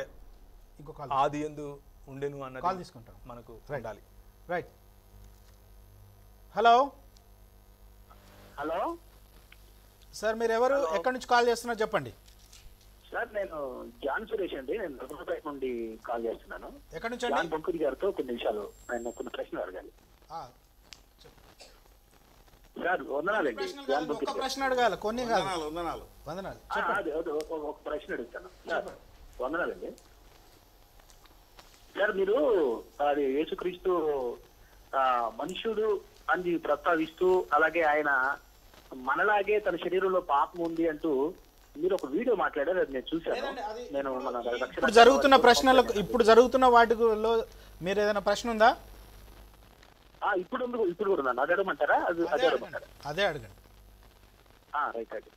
ఇంకొక ఆది ఎందు ఉండెను అన్న కాల్ తీసుకుంటాం మనకు ఉండాలి రైట్ హలో హలో సార్ మీరు ఎవరు ఎక్కడి నుంచి కాల్ చేస్తున్నారు చెప్పండి సార్ నేను జాన్ సురేష్ అండి నేను నర్మదాపేట నుండి కాల్ చేస్తున్నాను ఎక్కడి నుంచి జాన్ పంకుడి గారితో కొన్ని నిమిషాలు నేను కొన్ని ప్రశ్నలు అడగాలి సార్ వందనాలండి జాన్ పంకుడి ప్రశ్న అడగాలి కొన్ని వందనాలు వందనాలు ఒక ప్రశ్న అడుగుతాను సార్ వందనాలండి సార్ మీరు అది యేసుక్రీస్తు మనుషుడు అని ప్రస్తావిస్తూ అలాగే ఆయన మనలాగే తన శరీరంలో పాపం ఉంది అంటూ మీరు ఒక వీడియో అది నేను చూశాను నేను ఇప్పుడు జరుగుతున్న ప్రశ్నలకు ఇప్పుడు జరుగుతున్న వాటిలో మీరు ఏదైనా ప్రశ్న ఉందా ఇప్పుడు ఇప్పుడు కూడా అదే అడగమంటారా అది అదే అడగమంటారా అదే అడగండి రైట్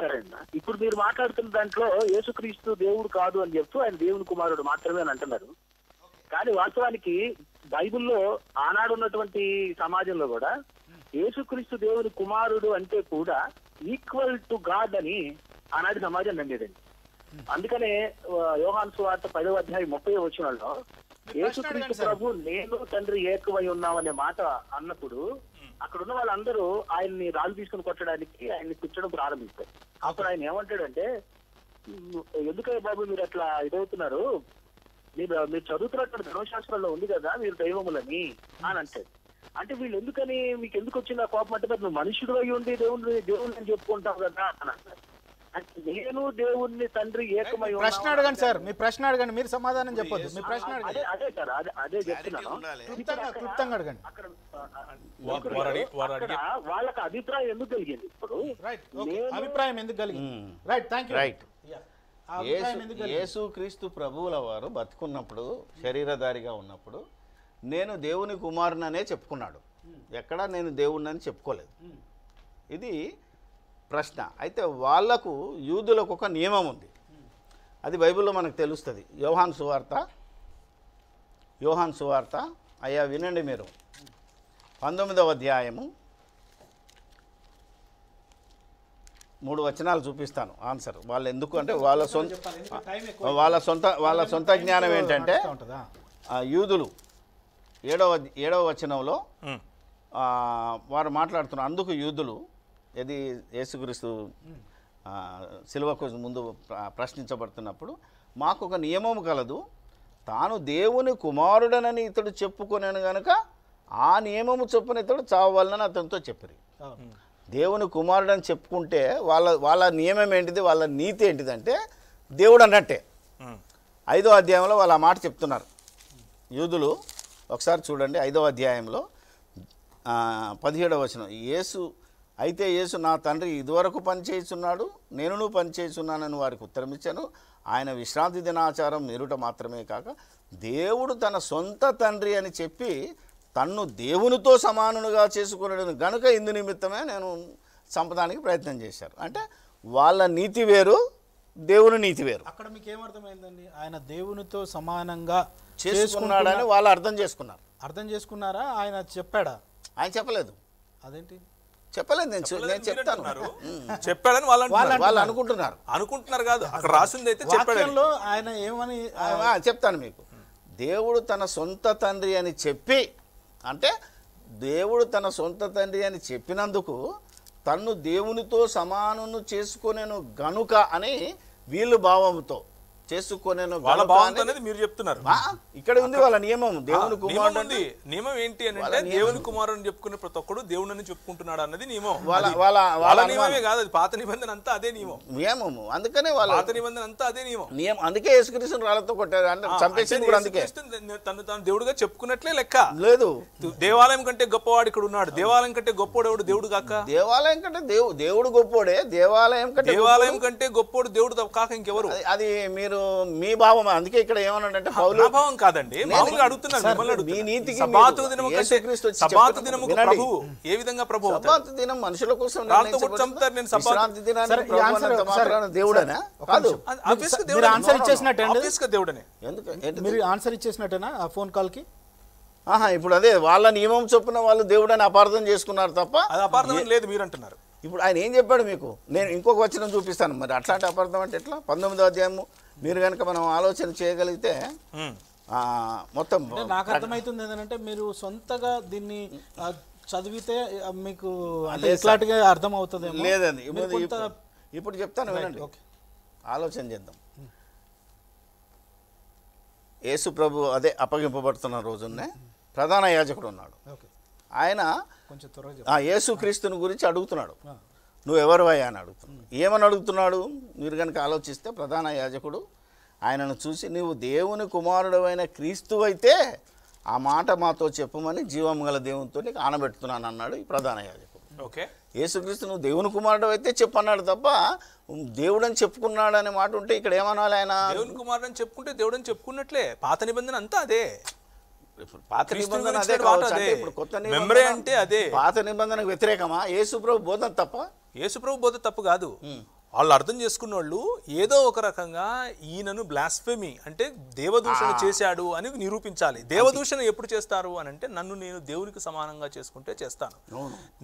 సరే అన్న ఇప్పుడు మీరు మాట్లాడుతున్న దాంట్లో యేసుక్రీస్తు దేవుడు కాదు అని చెప్తూ ఆయన దేవుని కుమారుడు మాత్రమే అని అంటున్నారు కానీ వాస్తవానికి బైబిల్లో ఆనాడు ఉన్నటువంటి సమాజంలో కూడా యేసుక్రీస్తు దేవుని కుమారుడు అంటే కూడా ఈక్వల్ టు గాడ్ అని ఆనాటి సమాజం నమ్మేదండి అందుకనే యోహాన్ సువార్త పదవ అధ్యాయ ముప్పై వచ్చినలో యేసుక్రీస్తు ప్రభు నేను తండ్రి ఏకమై ఉన్నామనే మాట అన్నప్పుడు అక్కడ ఉన్న వాళ్ళందరూ ఆయన్ని రాళ్ళు తీసుకుని కొట్టడానికి ఆయన్ని కూర్చడం ప్రారంభిస్తారు అప్పుడు ఆయన ఏమంటాడంటే ఎందుకయ్య బాబు మీరు అట్లా ఇదవుతున్నారు మీరు మీరు చదువుతున్నట్టు ధర్మశాస్త్రంలో ఉంది కదా మీరు దైవములని అని అంటాడు అంటే వీళ్ళు ఎందుకని మీకు ఎందుకు వచ్చింది ఆ కోపం అంటే నువ్వు మనుషుడు అయి ఉండి దేవుడు దేవుడు అని చెప్పుకుంటావు కదా అని నేను దేవుడిని తండ్రి ఏకమై ప్రశ్న అడగండి సార్ మీ ప్రశ్న అడగండి మీరు సమాధానం చెప్పొద్దు మీ ప్రశ్న అడగండి అదే సార్ అదే అదే చెప్తున్నాను క్లుప్తంగా క్లుప్తంగా అడగండి వాళ్ళకి అభిప్రాయం ఎందుకు కలిగింది ఇప్పుడు అభిప్రాయం ఎందుకు కలిగింది రైట్ థ్యాంక్ యూ రైట్ యేసు క్రీస్తు ప్రభువుల వారు బతుకున్నప్పుడు శరీరధారిగా ఉన్నప్పుడు నేను దేవుని కుమారుననే చెప్పుకున్నాడు ఎక్కడా నేను దేవుణ్ణని చెప్పుకోలేదు ఇది ప్రశ్న అయితే వాళ్లకు యూదులకు ఒక నియమం ఉంది అది బైబిల్లో మనకు తెలుస్తుంది యోహాన్ సువార్త యోహాన్ సువార్త అయ్యా వినండి మీరు పంతొమ్మిదవ అధ్యాయము మూడు వచనాలు చూపిస్తాను ఆన్సర్ వాళ్ళు ఎందుకు అంటే వాళ్ళ సొంత వాళ్ళ సొంత వాళ్ళ సొంత జ్ఞానం ఏంటంటే యూదులు ఏడవ ఏడవ వచనంలో వారు మాట్లాడుతున్నారు అందుకు యూదులు ఇది యేసుక్రీస్తు సిలువకు ముందు ప్రశ్నించబడుతున్నప్పుడు మాకు ఒక నియమం కలదు తాను దేవుని కుమారుడనని ఇతడు చెప్పుకున్నాను కనుక ఆ నియమము చొప్పున ఇతడు చావాలని అతనితో చెప్పారు దేవుని కుమారుడని చెప్పుకుంటే వాళ్ళ వాళ్ళ నియమం ఏంటిది వాళ్ళ నీతి ఏంటిదంటే దేవుడు అన్నట్టే ఐదో అధ్యాయంలో వాళ్ళు ఆ మాట చెప్తున్నారు యూదులు ఒకసారి చూడండి ఐదవ అధ్యాయంలో పదిహేడవ వచనం యేసు అయితే యేసు నా తండ్రి ఇదివరకు పనిచేస్తున్నాడు నేనును పనిచేస్తున్నానని వారికి ఉత్తరం ఇచ్చాను ఆయన విశ్రాంతి దినాచారం మెరుట మాత్రమే కాక దేవుడు తన సొంత తండ్రి అని చెప్పి తన్ను దేవునితో సమానునుగా చేసుకున్నాడు గనుక ఇందు నిమిత్తమే నేను చంపడానికి ప్రయత్నం చేశారు అంటే వాళ్ళ నీతి వేరు దేవుని నీతి వేరు అక్కడ మీకు ఏమర్థమైందండి ఆయన దేవునితో సమానంగా చేసుకున్నాడని వాళ్ళు అర్థం చేసుకున్నారు అర్థం చేసుకున్నారా ఆయన చెప్పాడా ఆయన చెప్పలేదు అదేంటి చెప్పలేదు నేను నేను చెప్తాను చెప్పాడని వాళ్ళు వాళ్ళు అనుకుంటున్నారు అనుకుంటున్నారు కాదు అక్కడ రాసింది అయితే చెప్పాడంలో ఆయన ఏమని చెప్తాను మీకు దేవుడు తన సొంత తండ్రి అని చెప్పి అంటే దేవుడు తన సొంత తండ్రి అని చెప్పినందుకు తన్ను దేవునితో సమానను చేసుకునేను గనుక అని వీళ్ళు భావంతో చేసుకునే వాళ్ళ బాగుంది అనేది మీరు చెప్తున్నారు ఇక్కడ ఉంది వాళ్ళ నియమం దేవుని కుమారుడు నియమం ఏంటి అని అంటే దేవుని కుమారుడు అని చెప్పుకునే ప్రతి ఒక్కడు దేవుని అని చెప్పుకుంటున్నాడు అన్నది నియమం వాళ్ళ వాళ్ళ వాళ్ళ నియమమే కాదు అది పాత నిబంధన అంతా అదే నియమం నియమం అందుకనే వాళ్ళ పాత నిబంధన అంతా అదే నియమం నియమం అందుకే యేసుక్రీస్తుని రాళ్ళతో కొట్టారు అంటే చంపేసింది కూడా అందుకే తను తాను దేవుడుగా చెప్పుకున్నట్లే లెక్క లేదు దేవాలయం కంటే గొప్పవాడు ఇక్కడ ఉన్నాడు దేవాలయం కంటే గొప్పోడు ఎవడు దేవుడు కాక దేవాలయం కంటే దేవుడు దేవుడు గొప్పోడే దేవాలయం కంటే దేవాలయం కంటే గొప్పోడు దేవుడు కాక ఇంకెవరు అది మీరు మీరు మీ భావం అందుకే ఇక్కడ ఏమన్నాడంటే కాదండి అడుగుతున్నాను దినం మనుషుల కోసం దేవుడనా మీరు ఆన్సర్ ఇచ్చేసినట్టేనా ఆ ఫోన్ కాల్ కి ఆహా ఇప్పుడు అదే వాళ్ళ నియమం చొప్పున వాళ్ళు దేవుడని అపార్థం చేసుకున్నారు తప్ప అది అపార్థం లేదు మీరు అంటున్నారు ఇప్పుడు ఆయన ఏం చెప్పాడు మీకు నేను ఇంకొక వచ్చిన చూపిస్తాను మరి అట్లాంటి అపార్థం అంటే ఎట్లా పంతొమ్మిదో అధ్యాయము మీరు కనుక మనం ఆలోచన చేయగలిగితే మొత్తం నాకు అర్థమవుతుంది ఏంటంటే మీరు సొంతగా దీన్ని చదివితే మీకు అర్థం అవుతుంది లేదండి ఇప్పుడు చెప్తాను వినండి ఆలోచన చేద్దాం యేసు ప్రభు అదే అప్పగింపబడుతున్న రోజునే ప్రధాన యాజకుడు ఉన్నాడు ఆయన యేసు క్రీస్తుని గురించి అడుగుతున్నాడు నువ్వు అయ్యా అని అడుగుతున్నాడు ఏమని అడుగుతున్నాడు మీరు కనుక ఆలోచిస్తే ప్రధాన యాజకుడు ఆయనను చూసి నీవు దేవుని కుమారుడవైన క్రీస్తు అయితే ఆ మాట మాతో చెప్పమని జీవం గల దేవునితో నీకు ఆనబెడుతున్నాను అన్నాడు ఈ ప్రధాన యాజకుడు ఓకే యేసుక్రీస్తు నువ్వు దేవుని కుమారుడు అయితే చెప్పన్నాడు తప్ప దేవుడని చెప్పుకున్నాడు అనే మాట ఉంటే ఇక్కడ ఏమన్నా ఆయన దేవుని కుమారుడు అని చెప్పుకుంటే దేవుడు అని చెప్పుకున్నట్లే పాత నిబంధన అంతా అదే పాత నిబంధన అదే ఇప్పుడు కొత్త మెమరీ అంటే అదే పాత నిబంధనకు వ్యతిరేకమా యేసుప్రభు బోధన తప్ప యేసుప్రభు బోధ తప్పు కాదు వాళ్ళు అర్థం చేసుకున్న వాళ్ళు ఏదో ఒక రకంగా ఈయనను బ్లాస్ఫెమీ అంటే దేవదూషణ చేశాడు అని నిరూపించాలి దేవదూషణ ఎప్పుడు చేస్తారు అని అంటే నన్ను నేను దేవునికి సమానంగా చేసుకుంటే చేస్తాను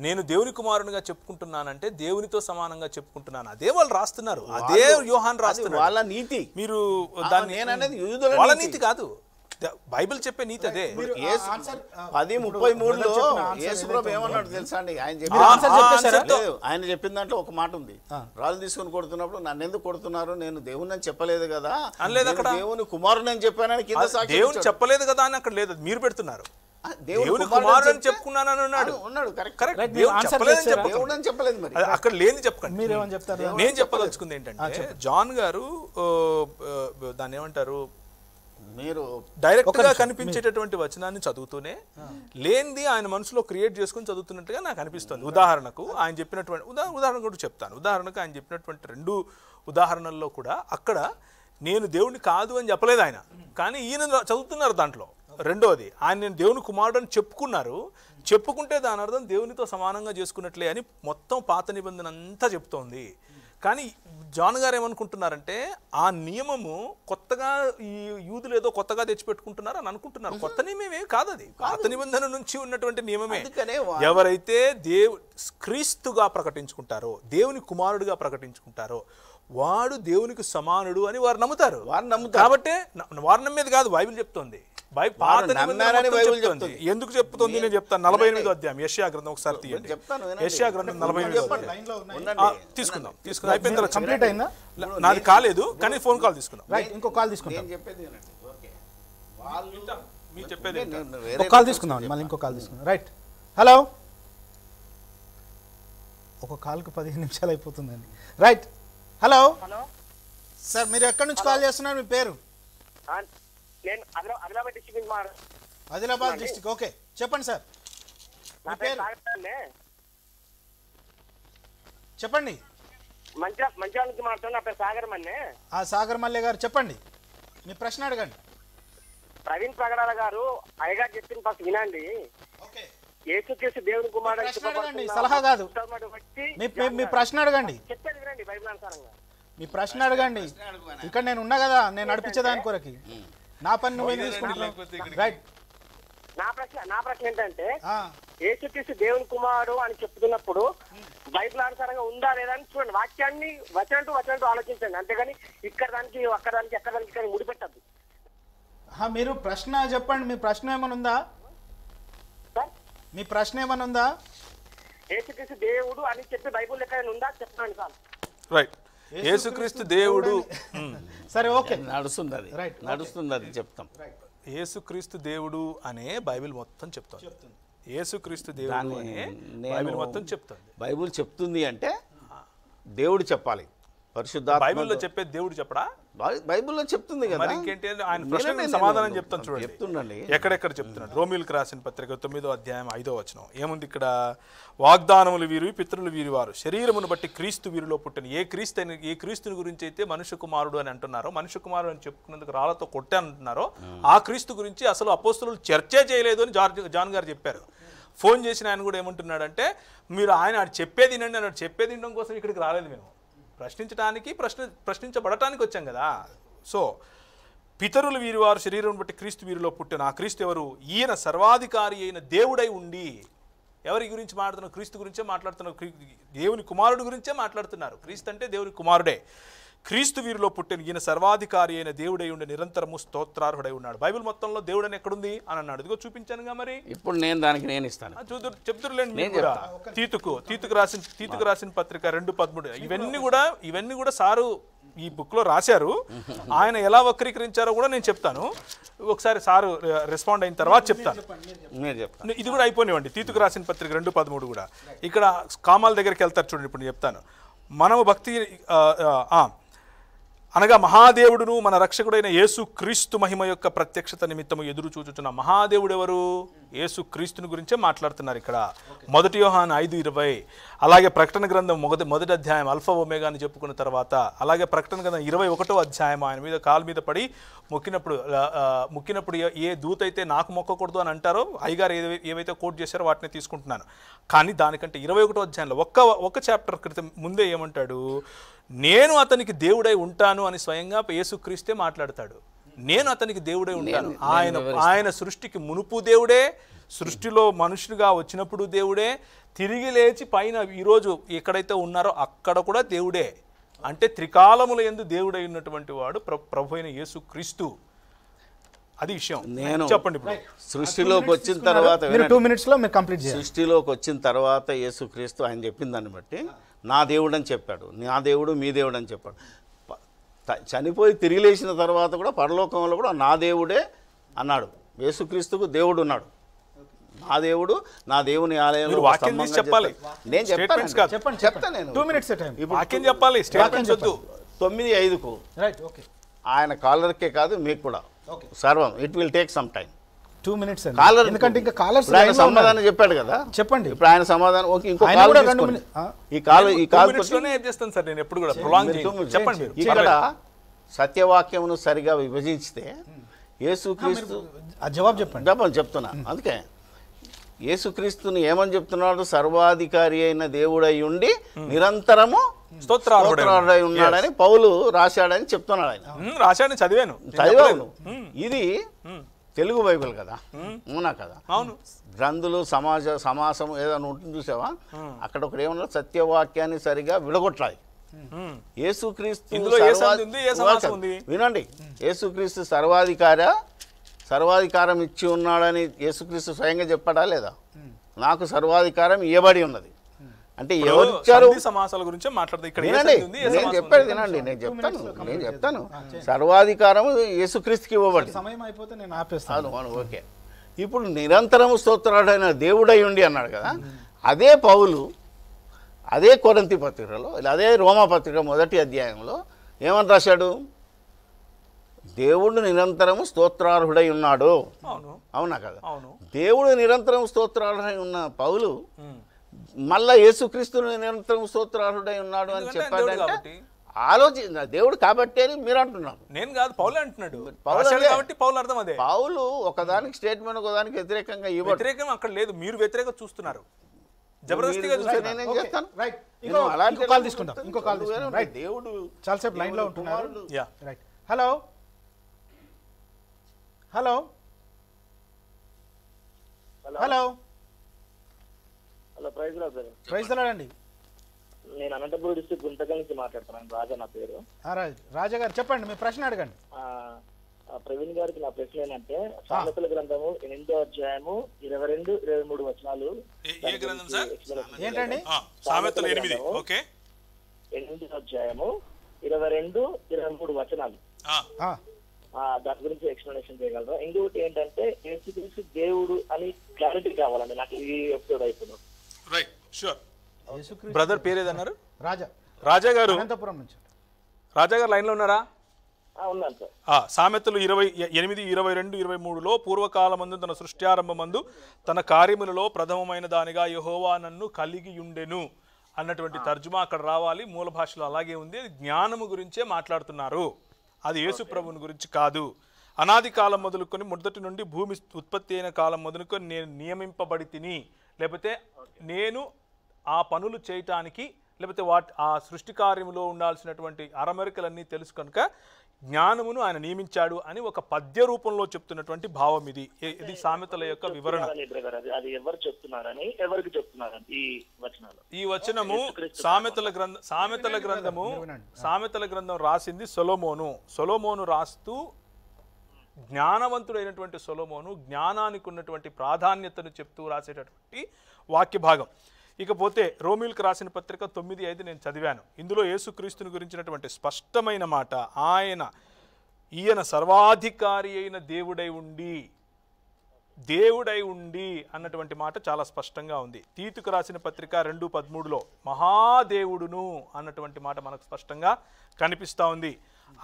నేను దేవుని కుమారునిగా చెప్పుకుంటున్నానంటే దేవునితో సమానంగా చెప్పుకుంటున్నాను అదే వాళ్ళు రాస్తున్నారు అదే వ్యూహాన్ని రాస్తున్నారు వాళ్ళ నీతి మీరు దాన్ని వాళ్ళ నీతి కాదు బైబిల్ చెప్పే నీతి అదే పది ముప్పై మూడులో యేసుప్రభు ఏమన్నాడు తెలుసా అండి ఆయన చెప్పి ఆయన చెప్పిన దాంట్లో ఒక మాట ఉంది రాళ్ళు తీసుకుని కొడుతున్నప్పుడు నన్ను ఎందుకు కొడుతున్నారు నేను దేవుని అని చెప్పలేదు కదా దేవుని కుమారుని అని చెప్పానని కింద దేవుని చెప్పలేదు కదా అని అక్కడ లేదు మీరు పెడుతున్నారు దేవుని కుమారుడు అని చెప్పుకున్నాను ఉన్నాడు ఉన్నాడు చెప్పలేదు అక్కడ లేని చెప్పకండి మీరు ఏమని చెప్తారు నేను చెప్పదలుచుకుంది ఏంటంటే జాన్ గారు దాన్ని ఏమంటారు మీరు డైరెక్ట్ గా కనిపించేటటువంటి వచనాన్ని చదువుతూనే లేనిది ఆయన మనసులో క్రియేట్ చేసుకుని చదువుతున్నట్టుగా నాకు అనిపిస్తుంది ఉదాహరణకు ఆయన చెప్పినటువంటి ఉదా ఉదాహరణ కూడా చెప్తాను ఉదాహరణకు ఆయన చెప్పినటువంటి రెండు ఉదాహరణల్లో కూడా అక్కడ నేను దేవుని కాదు అని చెప్పలేదు ఆయన కానీ ఈయన చదువుతున్నారు దాంట్లో రెండోది ఆయన నేను దేవుని కుమారుడు అని చెప్పుకున్నారు చెప్పుకుంటే దాని అర్థం దేవునితో సమానంగా చేసుకున్నట్లే అని మొత్తం పాత నిబంధన అంతా చెప్తోంది కానీ జాన్ గారు ఏమనుకుంటున్నారంటే ఆ నియమము కొత్తగా ఈ యూదులు ఏదో కొత్తగా తెచ్చిపెట్టుకుంటున్నారు అని అనుకుంటున్నారు కొత్త నియమం ఏమి కాదు అది కొత్త నిబంధన నుంచి ఉన్నటువంటి నియమమే ఎవరైతే దేవు క్రీస్తుగా ప్రకటించుకుంటారో దేవుని కుమారుడిగా ప్రకటించుకుంటారో వాడు దేవునికి సమానుడు అని వారు నమ్ముతారు వారు నమ్ముతారు కాబట్టి వారు నమ్మేది కాదు బైబిల్ చెప్తోంది ఎందుకు చెప్తుంది నేను చెప్తాను నలభై ఎనిమిది అధ్యాయం యష్యా గ్రంథం ఒకసారి తీయండి యష్యా గ్రంథం నలభై ఎనిమిది తీసుకుందాం తీసుకుందాం అయిపోయిన తర్వాత కంప్లీట్ అయినా నాది కాలేదు కానీ ఫోన్ కాల్ తీసుకుందాం ఇంకో కాల్ తీసుకుందాం చెప్పేది ఒక కాల్ తీసుకుందాం మళ్ళీ ఇంకో కాల్ తీసుకుందాం రైట్ హలో ఒక కాల్కి పదిహేను నిమిషాలు అయిపోతుందండి రైట్ హలో సార్ మీరు ఎక్కడి నుంచి కాల్ చేస్తున్నారు మీ పేరు నేను ఆదిలాబాద్ డిస్ట్రిక్ట్ ఓకే చెప్పండి సార్ పేరు చెప్పండి నుంచి పేరు సాగర్ మల్లె ఆ సాగర్ మల్లె గారు చెప్పండి మీ ప్రశ్న అడగండి ప్రవీణ్ ప్రగడాల గారు అయ్యగారు చెప్పిన ఫస్ట్ వినండి యేసుక్రీస్తు దేవుని ప్రశ్న అడగండి సలహా కాదు మీ- ప్రశ్న అడగండి చెప్పేది వినండి బైబిల్ అనుసారంగా మీ ప్రశ్న అడగండి ఇక్కడ నేను ఉన్నా కదా నేను నడిపించేదాని కొరకి నా పని నువ్వేం తీసుకుంటున్నావు నా ప్రశ్న నా ప్రశ్న ఏంటంటే ఆ, యేసుక్రీస్తు దేవుని కుమారుడు అని చెప్తున్నప్పుడు బైబిల్ అనుసారంగా ఉందా లేదా అని చూడండి వాక్యాన్ని వచనం టు వచనం టు ఆలోచించండి అంతేగాని ఇక్కడ దానికి అక్కడ దానికి ఎక్కడ దానికి ముడిపెట్టద్దు ఆ, మీరు ప్రశ్న చెప్పండి మీ ప్రశ్న ఏమైనా ఉందా మీ ప్రశ్న ఏమైనా ఉందా యేసుక్రీస్తు దేవుడు అని చెప్పి బైబుల్ ఉందా చెప్పండి సార్ రైట్ ఏసుక్రీస్తు దేవుడు సరే ఓకే నడుస్తుంది అది Right, నడుస్తుంది అది చెప్తాం ఏసుక్రీస్తు దేవుడు అనే బైబిల్ మొత్తం చెప్తుంది చెప్తుంది. యేసుక్రీస్తు దేవుడు దాన్ని బైబిల్ మొత్తం చెప్తుంది బైబిల్ చెప్తుంది అంటే దేవుడు చెప్పాలి పరిశుద్ధ బైబిల్లో చెప్పేది దేవుడు చెప్పడా బైబిల్లో చెప్తుంది కదా ఇంకేంటి ఆయన ప్రశ్న సమాధానం చెప్తాను చూడండి చెప్తుండండి ఎక్కడెక్కడ చెప్తున్నాడు రోమిల్కి రాసిన పత్రిక తొమ్మిదో అధ్యాయం ఐదో వచనం ఏముంది ఇక్కడ వాగ్దానములు వీరు పితరులు వీరి వారు శరీరమును బట్టి క్రీస్తు వీరిలో పుట్టిన ఏ క్రీస్తు ఏ క్రీస్తుని గురించి అయితే మనుష్య కుమారుడు అని అంటున్నారో మనుష్య కుమారుడు అని చెప్పుకున్నందుకు రాళ్లతో కొట్టానంటున్నారో ఆ క్రీస్తు గురించి అసలు అపోస్తులు చర్చే చేయలేదు అని జాన్ గారు చెప్పారు ఫోన్ చేసిన ఆయన కూడా ఏమంటున్నాడంటే మీరు ఆయన చెప్పేది వినండి అన్నాడు చెప్పేది వినడం కోసం ఇక్కడికి రాలేదు మేము ప్రశ్నించడానికి ప్రశ్న ప్రశ్నించబడటానికి వచ్చాం కదా సో పితరులు వీరి వారు శరీరం బట్టి క్రీస్తు వీరిలో పుట్టిన ఆ క్రీస్తు ఎవరు ఈయన సర్వాధికారి అయిన దేవుడై ఉండి ఎవరి గురించి మాట్లాడుతున్నారు క్రీస్తు గురించే మాట్లాడుతున్నారు దేవుని కుమారుడు గురించే మాట్లాడుతున్నారు క్రీస్తు అంటే దేవుని కుమారుడే క్రీస్తు వీరిలో పుట్టిన ఈయన సర్వాధికారి అయిన దేవుడై ఉండే నిరంతరము స్తోత్రార్హుడై ఉన్నాడు బైబిల్ మొత్తంలో దేవుడు అని ఎక్కడుంది అని అన్నాడు ఇదిగో చూపించానుగా మరి ఇప్పుడు నేను దానికి నేను ఇస్తాను చెప్తురులేండి తీతుకు తీతుకు రాసిన తీతుకు రాసిన పత్రిక రెండు పదమూడు ఇవన్నీ కూడా ఇవన్నీ కూడా సారు ఈ బుక్లో రాశారు ఆయన ఎలా వక్రీకరించారో కూడా నేను చెప్తాను ఒకసారి సారు రెస్పాండ్ అయిన తర్వాత చెప్తాను ఇది కూడా అయిపోనివ్వండి తీతుకు రాసిన పత్రిక రెండు పదమూడు కూడా ఇక్కడ కామాల దగ్గరికి వెళ్తారు చూడండి ఇప్పుడు చెప్తాను మనము భక్తి అనగా మహాదేవుడును మన రక్షకుడైన యేసుక్రీస్తు మహిమ యొక్క ప్రత్యక్షత నిమిత్తము ఎదురు చూచుచున్న మహాదేవుడు ఎవరు యేసుక్రీస్తుని గురించే మాట్లాడుతున్నారు ఇక్కడ మొదటి యోహాన్ ఐదు ఇరవై అలాగే ప్రకటన గ్రంథం మొదటి మొదటి అధ్యాయం అల్ఫా ఒమేగా అని చెప్పుకున్న తర్వాత అలాగే ప్రకటన గ్రంథం ఇరవై ఒకటో అధ్యాయం ఆయన మీద కాలు మీద పడి మొక్కినప్పుడు మొక్కినప్పుడు ఏ దూత అయితే నాకు మొక్కకూడదు అని అంటారో అయ్యగారు ఏవైతే కోట్ చేశారో వాటిని తీసుకుంటున్నాను కానీ దానికంటే ఇరవై ఒకటో అధ్యాయంలో ఒక్క ఒక్క చాప్టర్ క్రితం ముందే ఏమంటాడు నేను అతనికి దేవుడై ఉంటాను అని స్వయంగా యేసుక్రీస్తే మాట్లాడతాడు నేను అతనికి దేవుడై ఉంటాను ఆయన ఆయన సృష్టికి మునుపు దేవుడే సృష్టిలో మనుషులుగా వచ్చినప్పుడు దేవుడే తిరిగి లేచి పైన ఈరోజు ఎక్కడైతే ఉన్నారో అక్కడ కూడా దేవుడే అంటే త్రికాలముల ఎందు దేవుడై ఉన్నటువంటి వాడు ప్రభు అయిన యేసు క్రీస్తు అది విషయం నేను చెప్పండి సృష్టిలోకి వచ్చిన తర్వాత టూ మినిట్స్ లో కంప్లీట్ సృష్టిలోకి వచ్చిన తర్వాత యేసుక్రీస్తు ఆయన చెప్పిన దాన్ని బట్టి నా దేవుడు అని చెప్పాడు నా దేవుడు మీ దేవుడు అని చెప్పాడు చనిపోయి తిరిగి లేచిన తర్వాత కూడా పరలోకంలో కూడా నా దేవుడే అన్నాడు యేసుక్రీస్తుకు దేవుడు ఉన్నాడు నా దేవుడు నా దేవుని ఆలయంలో వాక్యం చెప్పాలి నేను చెప్పాను చెప్తాను టూ మినిట్స్ వాక్యం చెప్పాలి తొమ్మిది ఐదుకు ఆయన కాలర్కే కాదు మీకు కూడా సర్వం it will take some time two minutes caller ఎందుకంటే ఇంకా కాలర్స్ ఆయన సమాధానం చెప్పాడు కదా చెప్పండి ఇప్పుడు ఆయన సమాధానం ఓకే ఇంకో కాల్ ఈ కాల్ ఈ కాల్ చేస్తాను సార్ నేను ఎప్పుడు కూడా చెప్పండి ఇక్కడ సత్యవాక్యమును సరిగా విభజించితే యేసుక్రీస్తు జవాబు చెప్పండి జవాబు చెప్తున్నా అందుకే యేసుక్రీస్తుని ఏమని చెప్తున్నాడు సర్వాధికారి అయిన దేవుడై ఉండి నిరంతరము స్తోత్రాడై ఉన్నాడని పౌలు రాశాడని చెప్తున్నాడు ఆయన రాశాడని చదివాను చదివాను ఇది తెలుగు బైబిల్ కదా అవునా కదా అవును గ్రంథులు సమాజ సమాసం ఏదైనా ఉంటుంది చూసావా అక్కడ ఒకటి ఏమన్నా సత్యవాక్యాన్ని సరిగా విడగొట్టాలి యేసుక్రీస్తు వినండి యేసుక్రీస్తు సర్వాధికార సర్వాధికారం ఇచ్చి ఉన్నాడని యేసుక్రీస్తు స్వయంగా చెప్పడా లేదా నాకు సర్వాధికారం ఇవ్వబడి ఉన్నది అంటే ఎవరు ఇచ్చారు సమాసాల గురించి మాట్లాడదు నేను చెప్పాడు తినండి నేను చెప్తాను నేను చెప్తాను సర్వాధికారం యేసుక్రీస్తుకి ఇవ్వబడి సమయం అయిపోతే నేను ఆపేస్తాను ఓకే ఇప్పుడు నిరంతరము స్తోత్రాడైన దేవుడై ఉండి అన్నాడు కదా అదే పౌలు అదే కొరంతి పత్రికలో అదే రోమ పత్రిక మొదటి అధ్యాయంలో ఏమని రాశాడు దేవుడు నిరంతరం స్తోత్రార్హుడై ఉన్నాడు అవునా కదా దేవుడు నిరంతరం స్తోత్రార్హుడై ఉన్న పౌలు మళ్ళా యేసుక్రీస్తుని నిరంతరం స్తోత్రార్హుడై ఉన్నాడు అని చెప్పాడంటే ఆలోచించ దేవుడు కాబట్టి అని మీరు అంటున్నారు నేను కాదు పౌలు అంటున్నాడు కాబట్టి పౌలు అర్థం అదే పౌలు ఒకదానికి స్టేట్మెంట్ ఒకదానికి వ్యతిరేకంగా ఇవ్వ వ్యతిరేకం అక్కడ లేదు మీరు వ్యతిరేకం చూస్తున్నారు జబర్దస్తిగా నేనేం చేస్తాను రైట్ అలాంటి కాల్ తీసుకుంటాం ఇంకో కాల్ రైట్ దేవుడు చాలాసేపు ఉంటున్నారు ya right hello hello hello hello praise praise అండి నేను అనంతపురం డిస్ట్రిక్ట్ గుంతకల్ నుంచి మాట్లాడుతున్నాను రాజా నా పేరు రాజా గారు చెప్పండి మీ ప్రశ్న అడగండి ప్రవీణ్ గారికి నా ప్రశ్న ఏంటంటే సామెతల గ్రంథము ఎనిమిదో అధ్యాయము ఇరవై రెండు ఇరవై మూడు వచనాలు ఏంటండి సామెతలు ఎనిమిది ఓకే ఎనిమిదో అధ్యాయము ఇరవై రెండు ఇరవై మూడు వచనాలు దాని గురించి ఎక్స్ప్లెనేషన్ చేయగలరా ఇంకొకటి ఏంటంటే యేసుక్రీస్తు దేవుడు అని క్లారిటీ కావాలండి నాకు ఈ ఎపిసోడ్ అయిపోయింది రైట్ షూర్ బ్రదర్ పేరు ఏదన్నారు రాజా రాజా గారు అనంతపురం నుంచి రాజా గారు లైన్లో ఉన్నారా సామెతలు ఇరవై ఎనిమిది ఇరవై రెండు ఇరవై మూడులో పూర్వకాలమందు తన సృష్టి సృష్ట్యారంభమందు తన కార్యములలో ప్రథమమైన దానిగా యహోవా నన్ను కలిగి ఉండెను అన్నటువంటి తర్జుమా అక్కడ రావాలి మూల భాషలో అలాగే ఉంది జ్ఞానము గురించే మాట్లాడుతున్నారు అది యేసు ప్రభుని గురించి కాదు అనాది కాలం మొదలుకొని మొదటి నుండి భూమి ఉత్పత్తి అయిన కాలం మొదలుకొని నేను నియమింపబడి తిని లేకపోతే నేను ఆ పనులు చేయటానికి లేకపోతే వాటి ఆ సృష్టి కార్యంలో ఉండాల్సినటువంటి అరమరికలన్నీ తెలుసు కనుక జ్ఞానమును ఆయన నియమించాడు అని ఒక పద్య రూపంలో చెప్తున్నటువంటి భావం ఇది ఇది సామెతల యొక్క వివరణ అది ఎవరు చెప్తున్నారని ఎవరికి చెప్తున్నారని ఈ వచనాలు ఈ వచనము సామెతల గ్రంథ సామెతల గ్రంథము సామెతల గ్రంథం రాసింది సొలోమోను సొలోమోను రాస్తూ జ్ఞానవంతుడైనటువంటి సొలోమోను జ్ఞానానికి ఉన్నటువంటి ప్రాధాన్యతను చెప్తూ రాసేటటువంటి వాక్య భాగం ఇకపోతే రోమిల్కి రాసిన పత్రిక తొమ్మిది ఐదు నేను చదివాను ఇందులో యేసుక్రీస్తుని గురించినటువంటి స్పష్టమైన మాట ఆయన ఈయన సర్వాధికారి అయిన దేవుడై ఉండి దేవుడై ఉండి అన్నటువంటి మాట చాలా స్పష్టంగా ఉంది తీతుకు రాసిన పత్రిక రెండు పదమూడులో మహాదేవుడును అన్నటువంటి మాట మనకు స్పష్టంగా కనిపిస్తూ ఉంది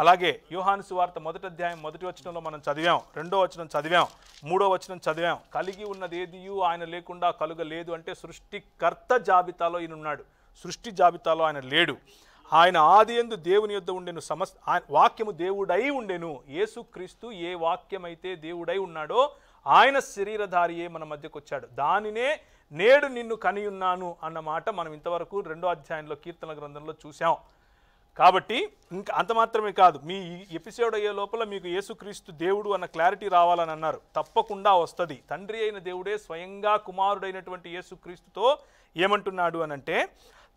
అలాగే యూహాను సువార్త మొదటి అధ్యాయం మొదటి వచనంలో మనం చదివాం రెండో వచనం చదివాం మూడో వచనం చదివాం కలిగి ఉన్నది ఏదియు ఆయన లేకుండా కలుగలేదు అంటే సృష్టికర్త జాబితాలో ఈయన ఉన్నాడు సృష్టి జాబితాలో ఆయన లేడు ఆయన ఆది ఎందు దేవుని యొద్ద ఉండేను సమస్ వాక్యము దేవుడై ఉండెను యేసుక్రీస్తు ఏ వాక్యమైతే దేవుడై ఉన్నాడో ఆయన శరీరధారియే మన మధ్యకు వచ్చాడు దానినే నేడు నిన్ను కనియున్నాను అన్న మాట మనం ఇంతవరకు రెండో అధ్యాయంలో కీర్తన గ్రంథంలో చూసాం కాబట్టి ఇంకా అంత మాత్రమే కాదు మీ ఎపిసోడ్ అయ్యే లోపల మీకు యేసుక్రీస్తు దేవుడు అన్న క్లారిటీ రావాలని అన్నారు తప్పకుండా వస్తుంది తండ్రి అయిన దేవుడే స్వయంగా కుమారుడైనటువంటి యేసుక్రీస్తుతో ఏమంటున్నాడు అనంటే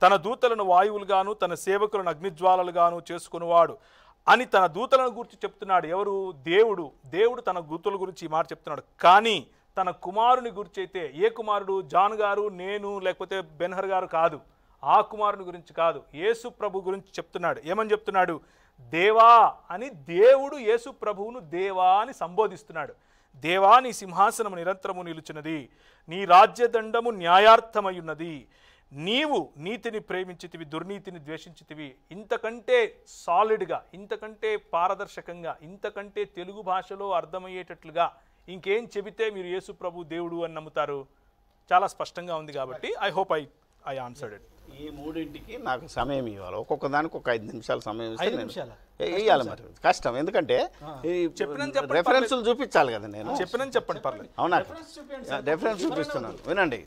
తన దూతలను వాయువులుగాను తన సేవకులను అగ్నిజ్వాలలుగాను చేసుకునేవాడు అని తన దూతలను గురించి చెప్తున్నాడు ఎవరు దేవుడు దేవుడు తన దూతల గురించి ఈ మాట చెప్తున్నాడు కానీ తన కుమారుని గురించి అయితే ఏ కుమారుడు జాన్ గారు నేను లేకపోతే బెన్హర్ గారు కాదు ఆ కుమారుని గురించి కాదు యేసు ప్రభు గురించి చెప్తున్నాడు ఏమని చెప్తున్నాడు దేవా అని దేవుడు యేసు ప్రభువును దేవా అని సంబోధిస్తున్నాడు దేవా నీ సింహాసనము నిరంతరము నిలుచున్నది నీ రాజ్యదండము న్యాయార్థమయ్యున్నది నీవు నీతిని ప్రేమించితివి దుర్నీతిని ద్వేషించితివి ఇంతకంటే సాలిడ్గా ఇంతకంటే పారదర్శకంగా ఇంతకంటే తెలుగు భాషలో అర్థమయ్యేటట్లుగా ఇంకేం చెబితే మీరు యేసు ప్రభు దేవుడు అని నమ్ముతారు చాలా స్పష్టంగా ఉంది కాబట్టి I hope I I answered it ఈ మూడింటికి నాకు సమయం ఇవ్వాలి ఒక్కొక్క దానికి ఒక ఐదు నిమిషాలు సమయం ఇస్తే ఇవ్వాలి మరి కష్టం ఎందుకంటే రెఫరెన్సులు చూపించాలి కదా నేను చెప్పిన చెప్పండి పర్లేదు అవునా రెఫరెన్స్ చూపిస్తున్నాను వినండి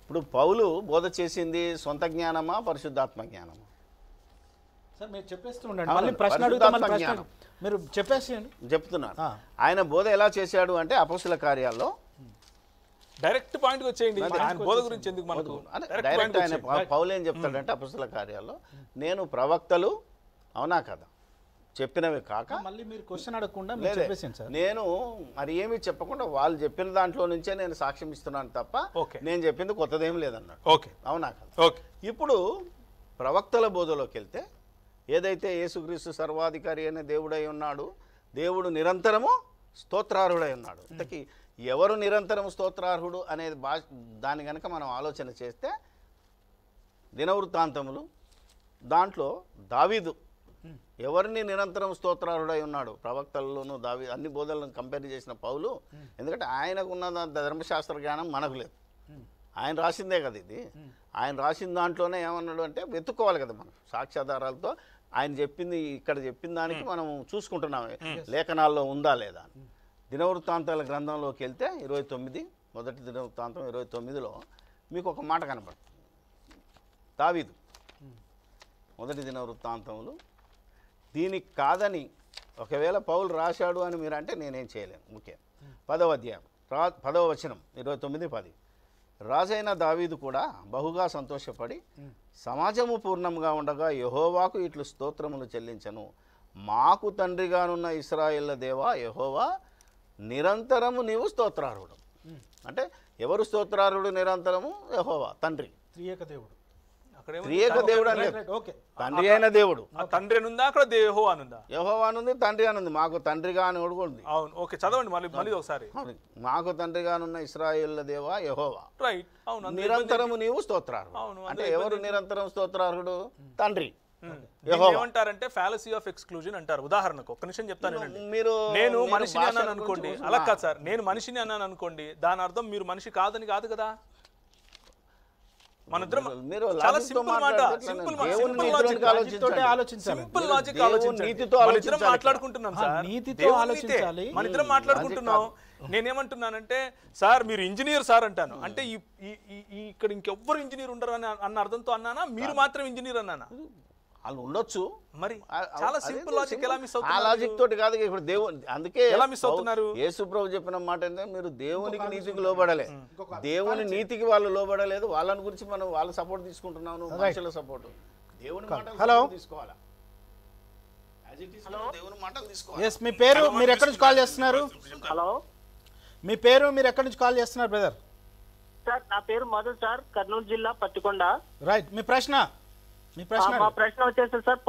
ఇప్పుడు పౌలు బోధ చేసింది సొంత జ్ఞానమా పరిశుద్ధాత్మ జ్ఞానమా సార్ మీరు చెప్పేస్తూ ఉండండి మళ్ళీ ప్రశ్న మీరు చెప్పేసి చెప్తున్నాను ఆయన బోధ ఎలా చేశాడు అంటే అపశుల కార్యాల్లో డైరెక్ట్ పాయింట్ వచ్చేయండి బోధ గురించి ఎందుకు మనకు డైరెక్ట్ ఆయన పౌలు ఏం చెప్తాడంటే hmm. అపసల కార్యాల్లో నేను ప్రవక్తలు అవునా కదా చెప్పినవి కాక మళ్ళీ మీరు క్వశ్చన్ అడగకుండా నేను మరి ఏమి చెప్పకుండా వాళ్ళు చెప్పిన దాంట్లో నుంచే నేను సాక్ష్యం ఇస్తున్నాను తప్ప నేను చెప్పింది కొత్తదేం లేదన్నాడు ఓకే అవునా కదా ఓకే ఇప్పుడు ప్రవక్తల బోధలోకి వెళ్తే ఏదైతే యేసుక్రీస్తు సర్వాధికారి అనే దేవుడై ఉన్నాడు దేవుడు నిరంతరము స్తోత్రారుడై ఉన్నాడు hmm. ఇంతకీ ఎవరు నిరంతరం స్తోత్రార్హుడు అనేది భా దాన్ని కనుక మనం ఆలోచన చేస్తే దినవృత్తాంతములు దాంట్లో దావీదు ఎవరిని నిరంతరం స్తోత్రార్హుడై ఉన్నాడు ప్రవక్తల్లోనూ దావి అన్ని బోధలను కంపేర్ చేసిన పౌలు ఎందుకంటే ఆయనకు ఉన్న ధర్మశాస్త్ర జ్ఞానం మనకు లేదు ఆయన రాసిందే కదా ఇది ఆయన రాసిన దాంట్లోనే ఏమన్నాడు అంటే వెతుక్కోవాలి కదా మనం సాక్ష్యాధారాలతో ఆయన చెప్పింది ఇక్కడ చెప్పిన దానికి మనం చూసుకుంటున్నాం లేఖనాల్లో ఉందా లేదా దినవృత్తాంతాల గ్రంథంలోకి వెళ్తే ఇరవై తొమ్మిది మొదటి దినవృత్తాంతం ఇరవై తొమ్మిదిలో మీకు ఒక మాట కనపడుతుంది తావీదు మొదటి దినవృత్తాంతంలో దీనికి కాదని ఒకవేళ పౌలు రాశాడు అని మీరు అంటే నేనేం చేయలేను ముఖ్యం పదవ అధ్యాయం రా పదవ వచనం ఇరవై తొమ్మిది పది రాజైన దావీదు కూడా బహుగా సంతోషపడి సమాజము పూర్ణంగా ఉండగా యహోవాకు ఇట్లు స్తోత్రములు చెల్లించను మాకు తండ్రిగానున్న ఇస్రాయిల్ల దేవా యహోవా నిరంతరము నీవు స్తోత్రారుడు అంటే ఎవరు స్తోత్రారుడు నిరంతరము యహోవా తండ్రి త్రియక దేవుడు త్రియక దేవుడు అని తండ్రి అయిన దేవుడు తండ్రి అని ఉందా అక్కడ యహోవా అని ఉంది తండ్రి తండ్రి ఉంది మాకు తండ్రిగా అని ఉంది అవును ఓకే చదవండి మళ్ళీ మళ్ళీ ఒకసారి మాకు తండ్రిగానున్న ఇస్రాయేళ్ల దేవా యహోవా రైట్ అవును నిరంతరము నీవు స్తోత్రారు అంటే ఎవరు నిరంతరం స్తోత్రార్హుడు తండ్రి ఏమంటారంటే ఫ్యాలసీ ఆఫ్ ఎక్స్క్లూజన్ అంటారు ఉదాహరణకు ఒక నిమిషం చెప్తాను మీరు నేను మనిషిని అన్నాను అనుకోండి అలా కాదు సార్ నేను మనిషిని అన్నాను అనుకోండి దాని అర్థం మీరు మనిషి కాదని కాదు కదా మన చాలా సింపుల్ మాట సింపుల్ సింపుల్ మన ఇద్దరం మాట్లాడుకుంటున్నాం నేనేమంటున్నానంటే సార్ మీరు ఇంజనీర్ సార్ అంటాను అంటే ఇక్కడ ఇంకెవ్వరు ఇంజనీర్ ఉండరు అని అన్న అర్థంతో అన్నానా మీరు మాత్రం ఇంజనీర్ అన్నానా వాళ్ళు ఉండొచ్చు మరి చాలా సింపుల్ లాజిక్ ఎలా మిస్ అవుతుంది ఆ లాజిక్ తోటి కాదు ఇప్పుడు దేవుని అందుకే ఎలా మిస్ అవుతున్నారు ప్రభు చెప్పిన మాట ఏంటంటే మీరు దేవునికి నీతికి లోబడలే దేవుని నీతికి వాళ్ళు లోబడలేదు వాళ్ళని గురించి మనం వాళ్ళ సపోర్ట్ తీసుకుంటున్నాను మనుషుల సపోర్ట్ దేవుని హలో తీసుకోవాలా ఎస్ మీ పేరు మీరు ఎక్కడి నుంచి కాల్ చేస్తున్నారు హలో మీ పేరు మీరు ఎక్కడి నుంచి కాల్ చేస్తున్నారు బ్రదర్ సార్ నా పేరు మధు సార్ కర్నూలు జిల్లా పట్టుకొండ రైట్ మీ ప్రశ్న మా ప్రశ్న వచ్చేసి సార్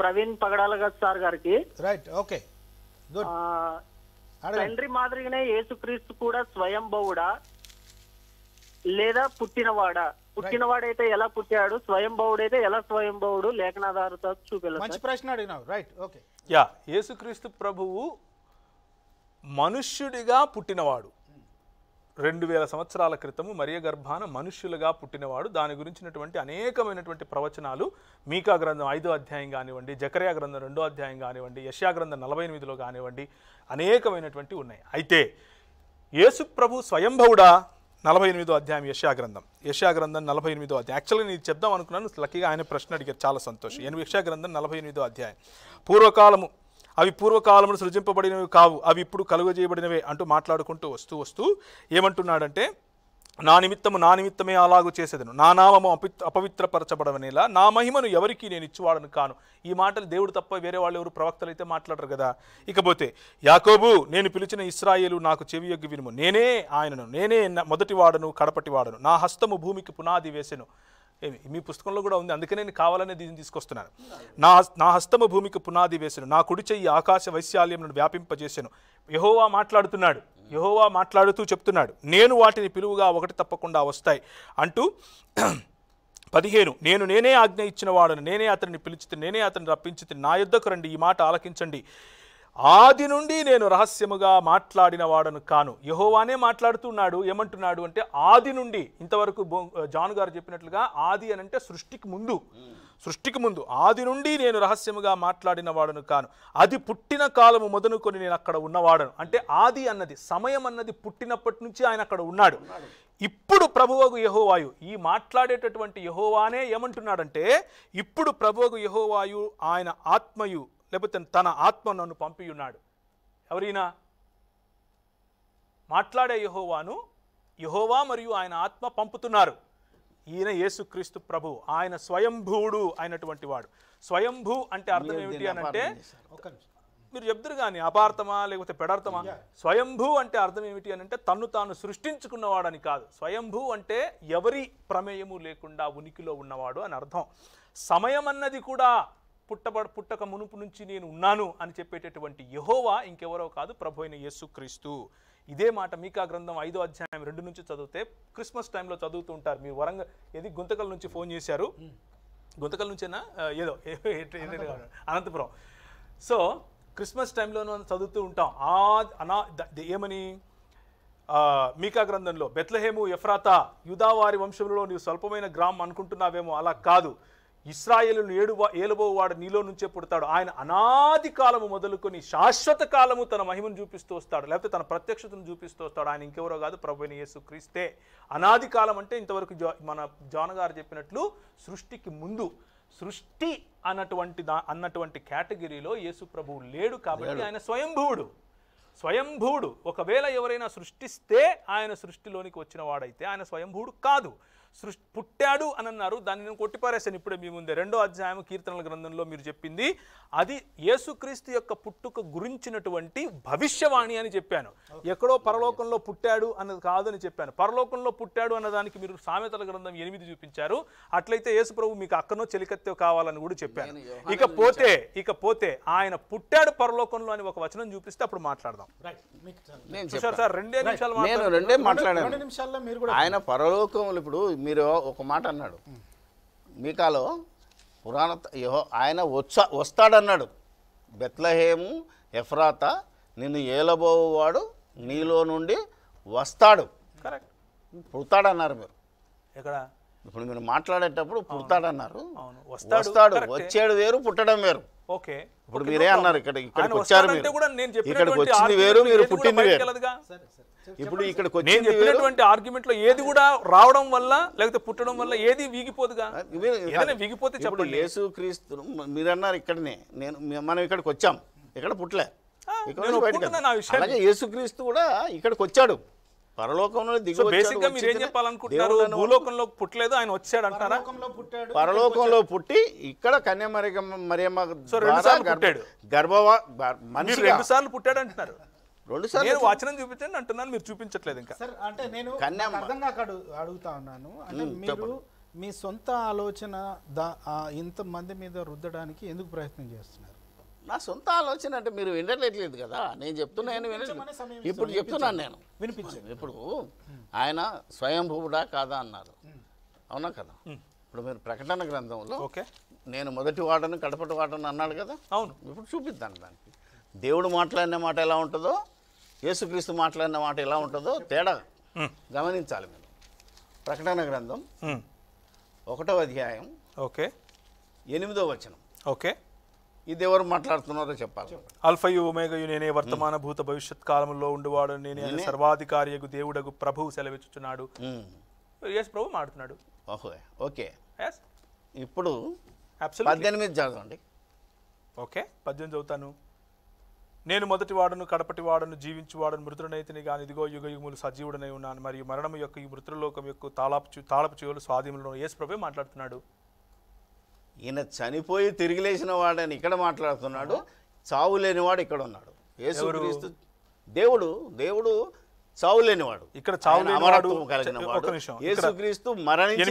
ప్రవీణ్ పగడాల సార్ గారికి రైట్ ఓకే తండ్రి మాదిరిగానే యేసుక్రీస్తు కూడా స్వయంభవుడా లేదా పుట్టినవాడా పుట్టినవాడైతే ఎలా పుట్టాడు స్వయంభవుడైతే ఎలా స్వయంభవుడు లేఖనాధారత చూపెళ్ళ మంచి ప్రశ్న అడిగినావు రైట్ ఓకే యా యేసుక్రీస్తు ప్రభువు మనుష్యుడిగా పుట్టినవాడు రెండు వేల సంవత్సరాల క్రితము మరియ గర్భాన మనుష్యులుగా పుట్టినవాడు దాని గురించినటువంటి అనేకమైనటువంటి ప్రవచనాలు మీకా గ్రంథం ఐదో అధ్యాయం కానివ్వండి జకరియా గ్రంథం రెండో అధ్యాయం కానివ్వండి యశ్యా గ్రంథం నలభై ఎనిమిదిలో కానివ్వండి అనేకమైనటువంటి ఉన్నాయి అయితే యేసు ప్రభు స్వయంభవుడా నలభై ఎనిమిదో అధ్యాయం యశ్యా గ్రంథం యశా గ్రంథం నలభై ఎనిమిదో అధ్యాయం యాక్చువల్గా నేను చెప్దాం అనుకున్నాను లక్కీగా ఆయన ప్రశ్న అడిగారు చాలా సంతోషం యశా గ్రంథం నలభై ఎనిమిదో అధ్యాయం పూర్వకాలము అవి పూర్వకాలంలో సృజింపబడినవి కావు అవి ఇప్పుడు కలుగజేయబడినవే అంటూ మాట్లాడుకుంటూ వస్తూ వస్తూ ఏమంటున్నాడంటే నా నిమిత్తము నా నిమిత్తమే అలాగు చేసేదను నా నామము అపి అపవిత్రపరచబడవనేలా నా మహిమను ఎవరికి నేను ఇచ్చువాడను కాను ఈ మాటలు దేవుడు తప్ప వేరే వాళ్ళు ఎవరు ప్రవక్తలు అయితే మాట్లాడరు కదా ఇకపోతే యాకోబు నేను పిలిచిన ఇస్రాయేలు నాకు చెవి యొగ్గి వినుము నేనే ఆయనను నేనే మొదటివాడను కడపటివాడను నా హస్తము భూమికి పునాది వేసెను ఏమి మీ పుస్తకంలో కూడా ఉంది అందుకే నేను కావాలనే దీన్ని తీసుకొస్తున్నాను నా నా హస్తమ భూమికి పునాది వేసాను నా కుడి చెయ్యి ఆకాశ వైశాల్యంను వ్యాపింపజేశాను యహోవా మాట్లాడుతున్నాడు యహోవా మాట్లాడుతూ చెప్తున్నాడు నేను వాటిని పిలువుగా ఒకటి తప్పకుండా వస్తాయి అంటూ పదిహేను నేను నేనే ఆజ్ఞ ఇచ్చిన వాడను నేనే అతన్ని పిలిచితే నేనే అతన్ని రప్పించితే నా యుద్ధకు రండి ఈ మాట ఆలకించండి ఆది నుండి నేను రహస్యముగా మాట్లాడిన వాడను కాను యహోవానే మాట్లాడుతున్నాడు ఏమంటున్నాడు అంటే ఆది నుండి ఇంతవరకు జాను గారు చెప్పినట్లుగా ఆది అని అంటే సృష్టికి ముందు సృష్టికి ముందు ఆది నుండి నేను రహస్యముగా మాట్లాడిన వాడను కాను అది పుట్టిన కాలము మొదలుకొని నేను అక్కడ ఉన్నవాడను అంటే ఆది అన్నది సమయం అన్నది పుట్టినప్పటి నుంచి ఆయన అక్కడ ఉన్నాడు ఇప్పుడు ప్రభువగు యహోవాయు ఈ మాట్లాడేటటువంటి యహోవానే ఏమంటున్నాడంటే ఇప్పుడు ప్రభువగు యహోవాయు ఆయన ఆత్మయు లేకపోతే తన ఆత్మ నన్ను పంపియున్నాడు ఎవరైనా మాట్లాడే యహోవాను యహోవా మరియు ఆయన ఆత్మ పంపుతున్నారు ఈయన యేసుక్రీస్తు ప్రభు ఆయన స్వయంభూడు అయినటువంటి వాడు స్వయంభూ అంటే అర్థం ఏమిటి అని అంటే మీరు చెప్తారు కానీ అపార్థమా లేకపోతే పెడార్థమా స్వయంభూ అంటే అర్థం ఏమిటి అని అంటే తన్ను తాను సృష్టించుకున్నవాడని కాదు స్వయంభూ అంటే ఎవరి ప్రమేయము లేకుండా ఉనికిలో ఉన్నవాడు అని అర్థం సమయం అన్నది కూడా పుట్టబడ పుట్టక మునుపు నుంచి నేను ఉన్నాను అని చెప్పేటటువంటి యహోవా ఇంకెవరో కాదు ప్రభు అయిన యేసుక్రీస్తు ఇదే మాట మీకా గ్రంథం ఐదో అధ్యాయం రెండు నుంచి చదివితే క్రిస్మస్ టైంలో చదువుతూ ఉంటారు మీరు వరంగల్ ఏది గుంతకల్ నుంచి ఫోన్ చేశారు గుంతకల్ నుంచేనా ఏదో అనంతపురం సో క్రిస్మస్ టైంలో చదువుతూ ఉంటాం ఆ అనా ఏమని మీకా గ్రంథంలో బెత్లహేము ఎఫ్రాతా యుదావారి వంశంలో నీవు స్వల్పమైన గ్రామం అనుకుంటున్నావేమో అలా కాదు ఇస్రాయేలును ఏడు ఏలుబోవాడు నీలో నుంచే పుడతాడు ఆయన అనాది కాలము మొదలుకొని శాశ్వత కాలము తన మహిమను చూపిస్తూ వస్తాడు లేకపోతే తన ప్రత్యక్షతను చూపిస్తూ వస్తాడు ఆయన ఇంకెవరో కాదు ప్రభుని యేసు క్రీస్తే అనాది కాలం అంటే ఇంతవరకు జా మన జాన్ గారు చెప్పినట్లు సృష్టికి ముందు సృష్టి అన్నటువంటి దా అన్నటువంటి కేటగిరీలో యేసు ప్రభువు లేడు కాబట్టి ఆయన స్వయంభూవుడు స్వయంభూవుడు ఒకవేళ ఎవరైనా సృష్టిస్తే ఆయన సృష్టిలోనికి వచ్చిన వాడైతే ఆయన స్వయంభూవుడు కాదు సృష్టి పుట్టాడు అని అన్నారు దాన్ని నేను కొట్టిపారేశాను ఇప్పుడే మీ ముందే రెండో అధ్యాయం కీర్తనల గ్రంథంలో మీరు చెప్పింది అది యేసుక్రీస్తు యొక్క పుట్టుక గురించినటువంటి భవిష్యవాణి అని చెప్పాను ఎక్కడో పరలోకంలో పుట్టాడు అన్నది కాదని చెప్పాను పరలోకంలో పుట్టాడు అన్నదానికి మీరు సామెతల గ్రంథం ఎనిమిది చూపించారు అట్లయితే యేసుప్రభు మీకు అక్కనో చెలికత్తె కావాలని కూడా చెప్పాను ఇక పోతే ఇక పోతే ఆయన పుట్టాడు పరలోకంలో అని ఒక వచనం చూపిస్తే అప్పుడు మాట్లాడదాం రెండే నిమిషాలు రెండే మాట్లాడాను ఆయన పరలోకం ఇప్పుడు మీరు ఒక మాట అన్నాడు మీకాలో పురాణ ఆయన వచ్చా వస్తాడన్నాడు బెత్లహేము ఎఫ్రాత నిన్ను ఏలబోవాడు నీలో నుండి వస్తాడు కరెక్ట్ పుడతాడన్నారు మీరు ఎక్కడ ఇప్పుడు మీరు మాట్లాడేటప్పుడు పుడతాడన్నారు వస్తాడు వచ్చాడు వేరు పుట్టడం వేరు ఓకే ఇప్పుడు మీరే అన్నారు ఇక్కడ ఇక్కడికి వచ్చారు ఇక్కడికి వచ్చింది వేరు మీరు పుట్టింది వేరు ఇప్పుడు ఇక్కడ వచ్చింది చెప్పినటువంటి ఆర్గ్యుమెంట్ లో ఏది కూడా రావడం వల్ల లేకపోతే పుట్టడం వల్ల ఏది వీగిపోదుగా వీగిపోతే చెప్పండి యేసు క్రీస్తు అన్నారు ఇక్కడనే నేను మనం ఇక్కడికి వచ్చాం ఇక్కడ పుట్టలే ఇక్కడ యేసుక్రీస్తు కూడా ఇక్కడికి వచ్చాడు పరలోకంలో దిగి బేసిక్గా మీరు ఏం భూలోకంలో పుట్టలేదు ఆయన వచ్చాడు అంటారా పరలోకంలో పుట్టి ఇక్కడ కన్యామరిక మరియమ్మ గర్భవా మనిషి రెండు పుట్టాడు అంటున్నారు రెండు సార్లు నేను వాచనం చూపించండి అంటున్నాను మీరు చూపించట్లేదు ఇంకా సార్ అంటే నేను అర్థంగా అడుగుతా ఉన్నాను అంటే మీరు మీ సొంత ఆలోచన దా ఇంతమంది మీద రుద్దడానికి ఎందుకు ప్రయత్నం చేస్తున్నారు నా సొంత ఆలోచన అంటే మీరు వినట్లేదు కదా నేను చెప్తున్నాను వినట్లేదు ఇప్పుడు చెప్తున్నాను నేను వినిపించాను ఇప్పుడు ఆయన స్వయంభూవుడా కాదా అన్నారు అవునా కదా ఇప్పుడు మీరు ప్రకటన గ్రంథంలో ఓకే నేను మొదటి వాడను కడపటి వాడను అన్నాడు కదా అవును ఇప్పుడు చూపిద్దాను దానికి దేవుడు మాట్లాడిన మాట ఎలా ఉంటుందో యేసుక్రీస్తు మాట్లాడిన మాట ఎలా ఉంటుందో తేడా గమనించాలి మీరు ప్రకటన గ్రంథం ఒకటో అధ్యాయం ఓకే ఎనిమిదో వచనం ఓకే ఇది ఎవరు మాట్లాడుతున్నారో చెప్పాలి అల్ఫయు ఒమేగయు నేనే వర్తమాన భూత భవిష్యత్ కాలంలో ఉండేవాడు నేనే సర్వాధికారియకు దేవుడకు ప్రభువు సెలవిచ్చుచున్నాడు ఎస్ ప్రభు మాడుతున్నాడు ఓకే ఇప్పుడు పద్దెనిమిది చదవండి ఓకే పద్దెనిమిది చదువుతాను నేను మొదటి వాడను కడపటి వాడను వాడును మృతుడనైతిని కానీ ఇదిగో యుగ యుగములు సజీవుడనై ఉన్నాను మరియు మరణం యొక్క ఈ మృతులలోకం యొక్క తాళపు తాళపు చెవులు స్వాధీనంలో ఏసు ప్రభు మాట్లాడుతున్నాడు ఈయన చనిపోయి తిరిగి లేచిన వాడని ఇక్కడ మాట్లాడుతున్నాడు చావు లేనివాడు ఇక్కడ ఉన్నాడు యేసుక్రీస్తు దేవుడు దేవుడు చావు లేనివాడు ఇక్కడ చావు లేనివాడు యేసుక్రీస్తు మరణించి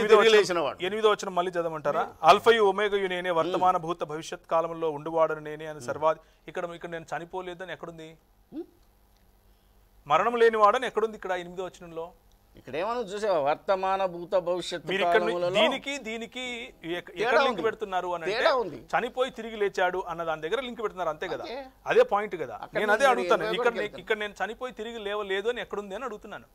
ఎనిమిదో వచ్చిన మళ్ళీ చదవమంటారా అల్ఫయు ఒమేగయు నేనే వర్తమాన భూత భవిష్యత్ కాలంలో ఉండువాడని నేనే అని సర్వాది ఇక్కడ ఇక్కడ నేను చనిపోలేదని ఎక్కడుంది మరణం లేనివాడని ఎక్కడుంది ఇక్కడ ఎనిమిదో వచనంలో ఇక్కడేమన్నా చూసావా వర్తమాన భూత భవిష్యత్తు దీనికి దీనికి ఎక్కడ లింక్ పెడుతున్నారు అని ఉంది చనిపోయి తిరిగి లేచాడు అన్న దాని దగ్గర లింక్ పెడుతున్నారు అంతే కదా అదే పాయింట్ కదా నేను అదే అడుగుతాను ఇక్కడ ఇక్కడ నేను చనిపోయి తిరిగి లేవలేదు అని ఎక్కడుంది అని అడుగుతున్నాను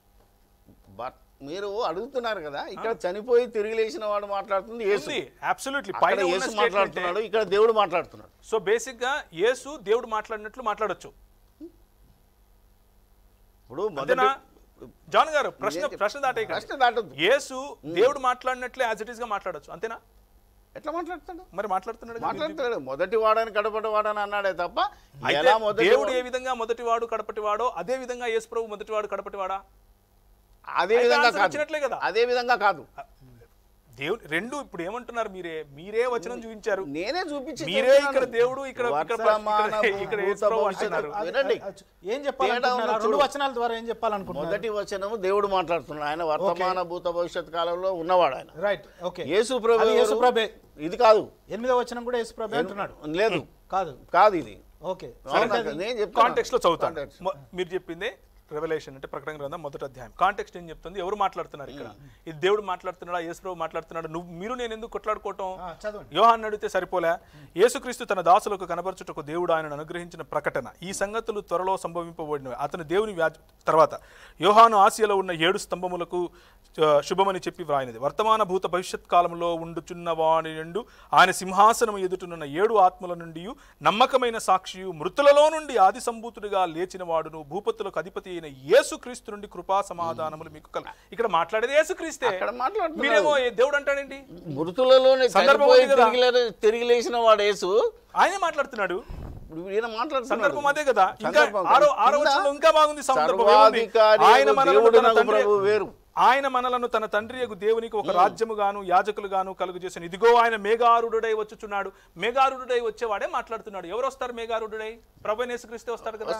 మీరు అడుగుతున్నారు కదా ఇక్కడ చనిపోయి తిరిగి లేచిన వాడు మాట్లాడుతుంది ఏసు అబ్సల్యూట్లీ పైన ఏసు మాట్లాడుతున్నాడు ఇక్కడ దేవుడు మాట్లాడుతున్నాడు సో బేసిక్ గా యేసు దేవుడు మాట్లాడినట్లు మాట్లాడొచ్చు ఇప్పుడు జాన్ గారు ప్రశ్న ప్రశ్న దాటే ప్రశ్న దాటద్దు యేసు దేవుడు మాట్లాడినట్లే యాజ్ ఇట్ ఇస్ గా మాట్లాడచ్చు అంతేనా ఎట్లా మాట్లాడుతాడు మరి మాట్లాడుతున్నాడు మాట్లాడుతున్నాడు మొదటి వాడని కడపటి వాడని అన్నాడే తప్ప దేవుడు ఏ విధంగా మొదటి వాడు కడపటి వాడో అదే విధంగా యేసు ప్రభు మొదటి వాడు కడపటి వాడా అదే విధంగా అదే విధంగా కాదు దేవుడు రెండు ఇప్పుడు ఏమంటున్నారు మీరే మీరే వచనం చూపించారు నేనే చూపించి మీరే ఇక్కడ దేవుడు ఇక్కడ ఇక్కడ వినండి ఏం చెప్పాలి వచనాల ద్వారా ఏం చెప్పాలనుకున్నా మొదటి వచనము దేవుడు మాట్లాడుతున్నాడు ఆయన వర్తమాన భూత భవిష్యత్ కాలంలో ఉన్నవాడు ఆయన రైట్ ఓకే యేసు ప్రభు యేసు ప్రభే ఇది కాదు ఎనిమిదో వచనం కూడా యేసు ప్రభే అంటున్నాడు లేదు కాదు కాదు ఇది ఓకే నేను చెప్పి కాంటెక్స్ట్ లో చదువుతాను మీరు చెప్పింది రెవల్యూషన్ అంటే ప్రకటన గ్రంథం మొదటి అధ్యాయం కాంటెక్స్ట్ ఏం చెప్తుంది ఎవరు మాట్లాడుతున్నారు ఇక్కడ ఇది దేవుడు మాట్లాడుతున్నాడా యేసుప్రభు మాట్లాడుతున్నాడు నువ్వు మీరు నేను ఎందుకు కొట్లాడుకోవటం యోహాన్ అడిగితే సరిపోలే యేసుక్రీస్తు తన దాసులకు కనబరచుటకు దేవుడు ఆయనను అనుగ్రహించిన ప్రకటన ఈ సంగతులు త్వరలో సంభవింపబడినవి అతను దేవుని వ్యాధి తర్వాత యోహాను ఆసియాలో ఉన్న ఏడు స్తంభములకు శుభమని చెప్పి వ్రాయినది వర్తమాన భూత భవిష్యత్ కాలంలో ఉండుచున్న వాని నుండి ఆయన సింహాసనం ఎదుటనున్న ఏడు ఆత్మల నుండి నమ్మకమైన సాక్షియు మృతులలో నుండి ఆది సంభూతుడిగా లేచిన వాడును భూపతులకు అధిపతి అయిన యేసుక్రీస్తు నుండి కృపా సమాధానములు మీకు కల ఇక్కడ మాట్లాడేది యేసుక్రీస్తే మీరేమో దేవుడు అంటాడండి మృతులలోనే తిరిగి లేచిన వాడు యేసు ఆయనే మాట్లాడుతున్నాడు సందర్భం అదే కదా ఇంకా ఇంకా బాగుంది సందర్భం ఆయన మన ప్రభు వేరు ఆయన మనలను తన తండ్రి దేవునికి ఒక hmm. రాజ్యముగాను యాజకులుగాను కలుగు చేసిన ఇదిగో ఆయన మేఘారుడై వచ్చుచున్నాడు మేఘారుడై వచ్చేవాడే మాట్లాడుతున్నాడు ఎవరు వస్తారు మేఘారుడై ప్రభు నేసుక్రీస్తే వస్తాడు కదా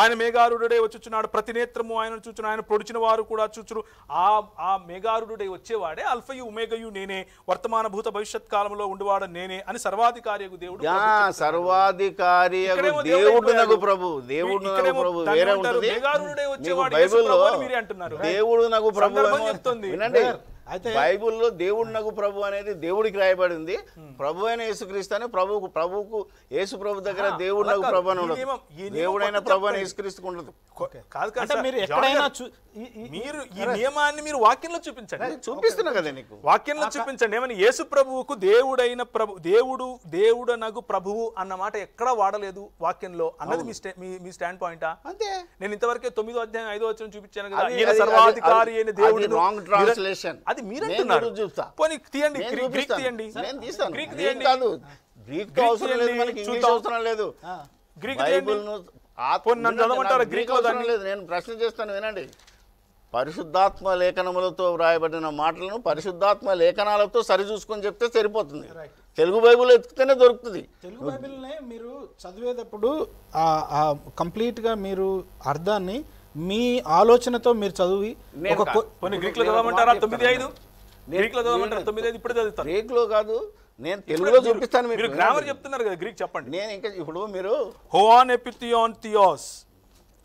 ఆయన మేఘారుడై వచ్చుచున్నాడు ప్రతి నేత్రము ఆయన చూచును ఆయన పొడిచిన వారు కూడా చూచురు ఆ ఆ మేఘారుడై వచ్చేవాడే అల్ఫయు ఉమేగయు నేనే వర్తమాన భూత భవిష్యత్ కాలంలో ఉండేవాడు నేనే అని సర్వాధికారి దేవుడు సర్వాధికారి దేవుడు ప్రభు దేవుడు మేఘారుడై వచ్చేవాడు అంటున్నారు దేవుడు నగు ప్రభు సందర్భం చెప్తుంది అయితే బైబుల్లో దేవుడు నగు ప్రభు అనేది దేవుడికి రాయబడింది ప్రభు అయిన యేసుక్రీస్తు అని ప్రభుకు ప్రభుకు యేసు ప్రభు దగ్గర దేవుడు నగు ప్రభు అని ఉండదు దేవుడైన ప్రభు అని యేసుక్రీస్తు ఉండదు కాదు కాదు మీరు ఎక్కడైనా మీరు ఈ నియమాన్ని మీరు వాక్యంలో చూపించండి చూపిస్తున్నా కదా నీకు వాక్యంలో చూపించండి ఏమని యేసు ప్రభువుకు దేవుడైన ప్రభు దేవుడు దేవుడు నగు ప్రభువు అన్న మాట ఎక్కడా వాడలేదు వాక్యంలో అన్నది మీ స్టే మీ స్టాండ్ పాయింటా అంతే నేను ఇంతవరకే తొమ్మిదో అధ్యాయం ఐదో వచ్చిన చూపించాను కదా సర్వాధికారి అయిన దేవుడు రాంగ్ ట్రాన్స్లేషన్ అది అంటున్నారు చూస్తా పోనీ తీయండి గ్రీక్ తీయండి నేను తీస్తాను గ్రీక్ తీయండి కాదు గ్రీక్ అవసరం లేదు మనకి ఇంగ్లీష్ అవసరం లేదు గ్రీక్ బైబిల్ చదవమంటారు గ్రీక్ లేదు నేను ప్రశ్న చేస్తాను వినండి పరిశుద్ధాత్మ లేఖనములతో వ్రాయబడిన మాటలను పరిశుద్ధాత్మ లేఖనాలతో సరిచూసుకొని చెప్తే సరిపోతుంది తెలుగు బైబుల్ ఎత్తుకుతేనే దొరుకుతుంది తెలుగు బైబిల్నే మీరు చదివేటప్పుడు కంప్లీట్గా మీరు అర్థాన్ని మీ ఆలోచనతో మీరు చదివి కొన్ని గ్రీక్లో చదవమంటారా తొమ్మిది ఐదు గ్రీక్లో చదవమంటారా తొమ్మిది ఐదు ఇప్పుడు చదువుతారు గ్రీక్లో కాదు నేను తెలుగులో చూపిస్తాను మీరు గ్రామర్ చెప్తున్నారు కదా గ్రీక్ చెప్పండి నేను ఇంకా ఇప్పుడు మీరు హోన్ ఎపిథియోన్ థియోస్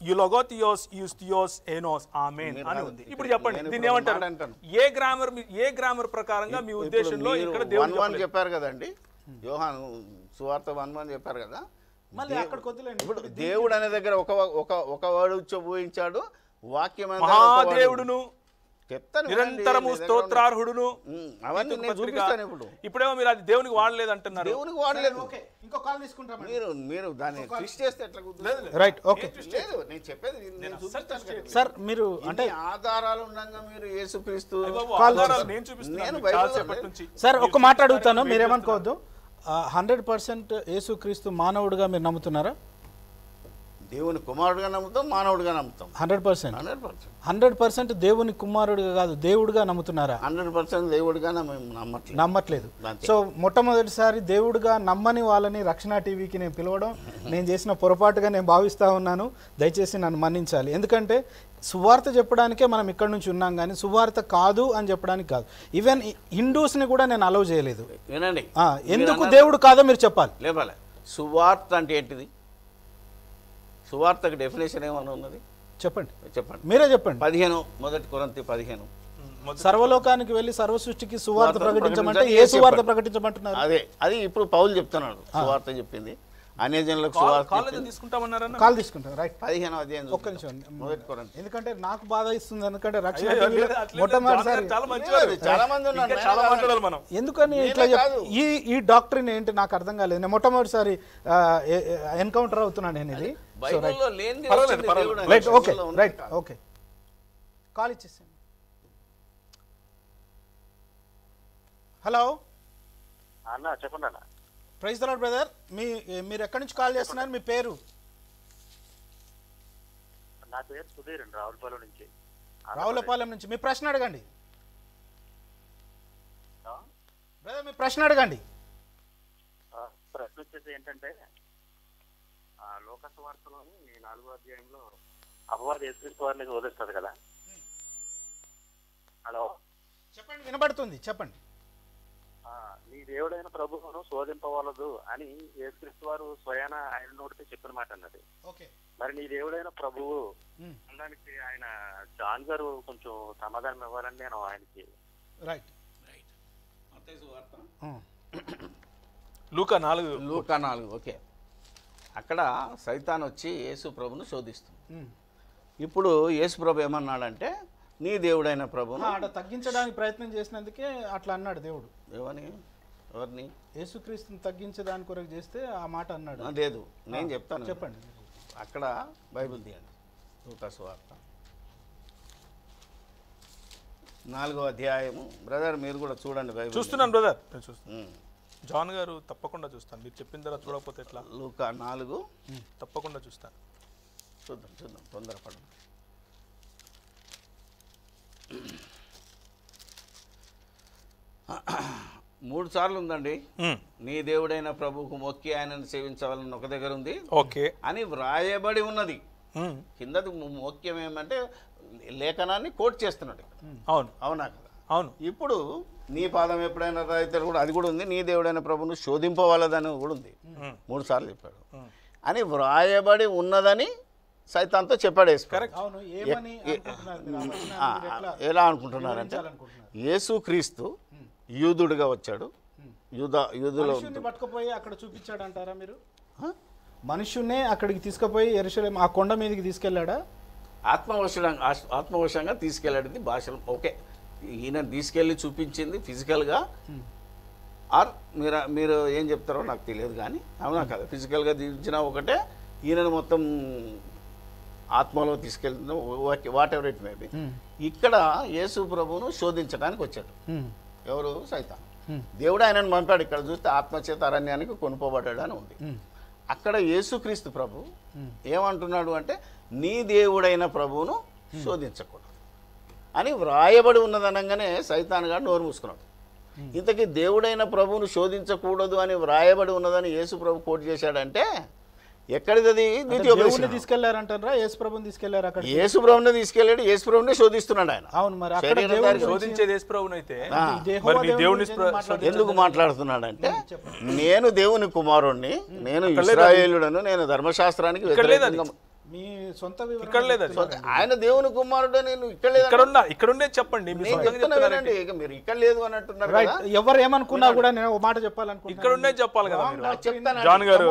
యు యులొగోథియోస్ థియోస్ ఏనోస్ ఆమెన్ అని ఉంది ఇప్పుడు చెప్పండి దీన్ని ఏమంటారు ఏ గ్రామర్ ఏ గ్రామర్ ప్రకారంగా మీ ఉద్దేశంలో ఇక్కడ దేవుడు చెప్పారు కదండి యోహాన్ సువార్త వన్ వన్ చెప్పారు కదా మళ్ళీ అక్కడ కొద్దిలేండి ఇప్పుడు దేవుడు అనే దగ్గర ఒక ఒక ఒక వాడు ఊహించాడు వాక్యం దేవుడును చెప్తాను నిరంతరము స్తోత్రార్హుడును అవన్నీ నేను చూపిస్తాను ఇప్పుడు ఇప్పుడేమో మీరు అది దేవునికి వాడలేదు అంటున్నారు దేవునికి వాడలేదు ఓకే ఇంకో కాల్ తీసుకుంటాం మీరు మీరు దాన్ని ట్విస్ట్ చేస్తే ఎట్లా కుదురుతుంది రైట్ ఓకే లేదు నేను చెప్పేది నేను చూపిస్తాను సార్ మీరు అంటే ఆధారాలు ఉండగా మీరు యేసుక్రీస్తు ఆధారాలు నేను చూపిస్తున్నాను నేను బైబిల్ సార్ ఒక మాట అడుగుతాను మీరేమనుకోవద్దు హండ్రెడ్ పర్సెంట్ యేసుక్రీస్తు మానవుడిగా మీరు నమ్ముతున్నారా దేవుని కుమారుడుగా నమ్ముతాం మానవుడుగా నమ్ముతాం hundred percent hundred percent hundred percent దేవుని కుమారుడుగా కాదు దేవుడుగా నమ్ముతున్నారా హండ్రెడ్ పర్సెంట్ దేవుడిగా నమ్మట్లేదు నమ్మట్లేదు సో మొట్టమొదటిసారి దేవుడిగా నమ్మని వాళ్ళని రక్షణ టీవీకి నేను పిలవడం నేను చేసిన పొరపాటుగా నేను భావిస్తూ ఉన్నాను దయచేసి నన్ను మన్నించాలి ఎందుకంటే సువార్త చెప్పడానికే మనం ఇక్కడ నుంచి ఉన్నాం కానీ సువార్త కాదు అని చెప్పడానికి కాదు ఈవెన్ హిందూస్ని కూడా నేను అలౌ చేయలేదు వినండి ఎందుకు దేవుడు కాదో మీరు చెప్పాలి లేపాలి సువార్త అంటే ఏంటిది సువార్తకు డెఫినేషన్ ఏమైనా ఉన్నది చెప్పండి చెప్పండి మీరే చెప్పండి పదిహేను మొదటి కొరంతి పదిహేను సర్వలోకానికి వెళ్ళి సర్వ సృష్టికి సువార్త ప్రకటించమంటే ఏ సువార్త ప్రకటించమంటున్నారు అదే అది ఇప్పుడు పౌలు చెప్తున్నాడు సువార్త చెప్పింది అనేజన్లకు కాల్ తీసుకుంటాం రైట్ పదిహేను అదే ఒక్క నిమిషం మొదటి కొరంతి ఎందుకంటే నాకు బాధ ఇస్తుంది ఎందుకంటే రక్షణ మొట్టమొదటిసారి చాలా మంది ఉన్నారు చాలా మనం ఎందుకని ఇట్లా ఈ ఈ డాక్టరీని ఏంటి నాకు అర్థం కాలేదు నేను మొట్టమొదటిసారి ఎన్కౌంటర్ అవుతున్నాను నేను ఇది కాల్ ఇచ్చేసాను హలో అన్న చెప్పండి అన్న ప్రైజ్ దలాడ్ బ్రదర్ మీ మీరు ఎక్కడి నుంచి కాల్ చేస్తున్నారు మీ పేరు నా పేరు సుధీర్ అండి రావులపాలెం నుంచి రావులపాలెం నుంచి మీ ప్రశ్న అడగండి బ్రదర్ మీ ప్రశ్న అడగండి ప్రశ్న వచ్చేసి ఏంటంటే ఆ లోకస్ వార్తలోని నాలుగో అధ్యాయంలో అపవాది యేసుక్రీస్తు వారిని వదిలిస్తుంది కదా hmm. హలో చెప్పండి వినబడుతుంది చెప్పండి నీ దేవుడైన ప్రభువును శోధింపవలదు అని యేసుక్రీస్తు వారు స్వయాన ఆయన నోటితో చెప్పిన మాట అన్నది మరి నీ దేవుడైన ప్రభువు hmm. అనడానికి ఆయన జాన్ గారు కొంచెం సమాధానం ఇవ్వాలని నేను ఆయనకి రైట్ రైట్ hmm. లూకా నాలుగు లూకా నాలుగు ఓకే అక్కడ సైతాన్ వచ్చి యేసు ప్రభును శోధిస్తుంది ఇప్పుడు యేసు ప్రభు ఏమన్నాడంటే నీ దేవుడైన ప్రభును ఆడ తగ్గించడానికి ప్రయత్నం చేసినందుకే అట్లా అన్నాడు దేవుడు ఏమని ఎవరిని యేసుక్రీస్తుని తగ్గించడాని కొరకు చేస్తే ఆ మాట అన్నాడు లేదు నేను చెప్తాను చెప్పండి అక్కడ బైబిల్ తీయండి దూత నాలుగో అధ్యాయము బ్రదర్ మీరు కూడా చూడండి బైబిల్ చూస్తున్నాను బ్రదర్ చూస్తున్నాను జాన్ గారు తప్పకుండా చూస్తాను మీరు చెప్పిన తర్వాత చూడకపోతే ఎట్లా లూక నాలుగు తప్పకుండా చూస్తాను చూద్దాం చూద్దాం తొందరపడం మూడు సార్లు ఉందండి నీ దేవుడైన ప్రభువుకు మొక్కి ఆయనను సేవించవాలని ఒక దగ్గర ఉంది ఓకే అని వ్రాయబడి ఉన్నది కిందది ముఖ్యం ఏమంటే లేఖనాన్ని కోట్ చేస్తున్నాడు అవును అవునా అవును ఇప్పుడు నీ పాదం ఎప్పుడైనా రాయితే కూడా అది కూడా ఉంది నీ దేవుడైన ప్రభుని శోధింపవాలదని కూడా ఉంది మూడు సార్లు చెప్పాడు అని వ్రాయబడి ఉన్నదని సైతాంతో చెప్పాడు ఎలా అనుకుంటున్నారంటే క్రీస్తు యూదుడుగా వచ్చాడు యూధ యూదులో పట్టుకుపోయి అక్కడ చూపించాడు అంటారా మీరు మనుషునే అక్కడికి తీసుకుపోయి ఎరుసలేం ఆ కొండ మీదకి తీసుకెళ్లాడా ఆత్మవశంగా ఆత్మవశంగా తీసుకెళ్ళాడింది భాషలు ఓకే ఈయన తీసుకెళ్ళి చూపించింది ఫిజికల్గా ఆర్ మీరు మీరు ఏం చెప్తారో నాకు తెలియదు కానీ అవునా hmm. కదా ఫిజికల్గా దించిన ఒకటే ఈయనను మొత్తం ఆత్మలో తీసుకెళ్తున్న వాట్ ఎవర్ ఇట్ మేబీ ఇక్కడ యేసు ప్రభును శోధించడానికి వచ్చాడు hmm. ఎవరు సైతాన్ hmm. దేవుడు ఆయనను పంపాడు ఇక్కడ చూస్తే ఆత్మచేత అరణ్యానికి కొనుకోబడ్డాడు అని ఉంది అక్కడ యేసుక్రీస్తు ప్రభు ఏమంటున్నాడు అంటే నీ దేవుడైన ప్రభువును శోధించకూడదు అని వ్రాయబడి ఉన్నదనంగానే సైతాన్ గారు నోరు మూసుకున్నాడు ఇంతకీ దేవుడైన ప్రభువును శోధించకూడదు అని వ్రాయబడి ఉన్నదని యేసు ప్రభు కోట్ చేశాడంటే ఎక్కడిది ద్వితీయోపదేశం తీసుకెళ్లారంటారా యేసు ప్రభుని తీసుకెళ్లారు అక్కడ యేసు ప్రభుని తీసుకెళ్ళాడు యేసు ప్రభుని శోధిస్తున్నాడు ఆయన అవును మరి శోధించేది యేసు అయితే ఎందుకు మాట్లాడుతున్నాడు అంటే నేను దేవుని కుమారుణ్ణి నేను ఇస్రాయేలుడను నేను ధర్మశాస్త్రానికి మీ సొంత ఇక్కడ లేదా ఆయన దేవుని కుమారుడు నేను ఇక్కడ ఇక్కడ ఉన్నా ఇక్కడ ఉండే చెప్పండి మీరు ఇక్కడ లేదు అని అంటున్నారు ఎవరు ఏమనుకున్నా కూడా నేను మాట చెప్పాలను ఇక్కడ ఉండే చెప్పాలి కదా చెప్తాను గారు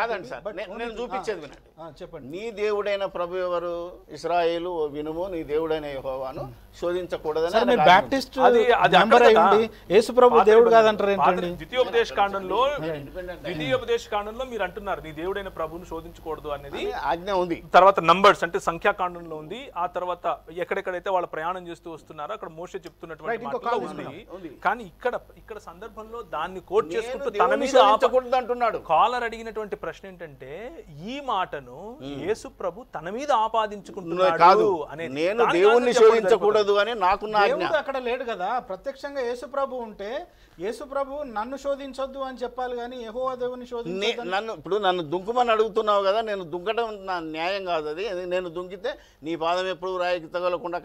కాదండి సార్ నేను చూపించేది వినండి చెప్పండి నీ దేవుడైన ప్రభు ఎవరు ఇస్రాయేల్ వినుము నీ దేవుడైన యెహోవాను శోధించకూడదని బాప్టిస్ట్ అది అది అంబర్ యేసు ప్రభు దేవుడు కాదంటారు ఏంటండి ద్వితీయోపదేశ కాండంలో ద్వితీయోపదేశ కాండంలో మీరు అంటున్నారు నీ దేవుడైన ప్రభువును శోధించకూడదు అనేది ఆజ్ఞ ఉంది తర్వాత నంబర్స్ అంటే సంఖ్యాకాండంలో ఉంది ఆ తర్వాత ఎక్కడెక్కడైతే వాళ్ళు ప్రయాణం చేస్తూ వస్తున్నారో అక్కడ మోస చెప్తున్నటువంటి కానీ ఇక్కడ ఇక్కడ సందర్భంలో దాన్ని కోర్టు చేసుకుంటూ తన మీద అంటున్నాడు కాలర్ అడిగినటువంటి ప్రశ్న ఏంటంటే ఈ మాటను యేసు ప్రభు తన మీద ఆపాదించుకుంటున్నాడు అనే నేను దేవుణ్ణి శోధించకూడదు అని నాకు అక్కడ లేడు కదా ప్రత్యక్షంగా యేసు ప్రభు ఉంటే యేసు ప్రభు నన్ను శోధించొద్దు అని చెప్పాలి కానీ యహోవా దేవుని శోధి నన్ను ఇప్పుడు నన్ను దుంకుమని అడుగుతున్నావు కదా నేను దుంకడం నా న్యాయం కాదు అది నేను దుంకితే నీ పాదం ఎప్పుడు రాయికి తగలకుండా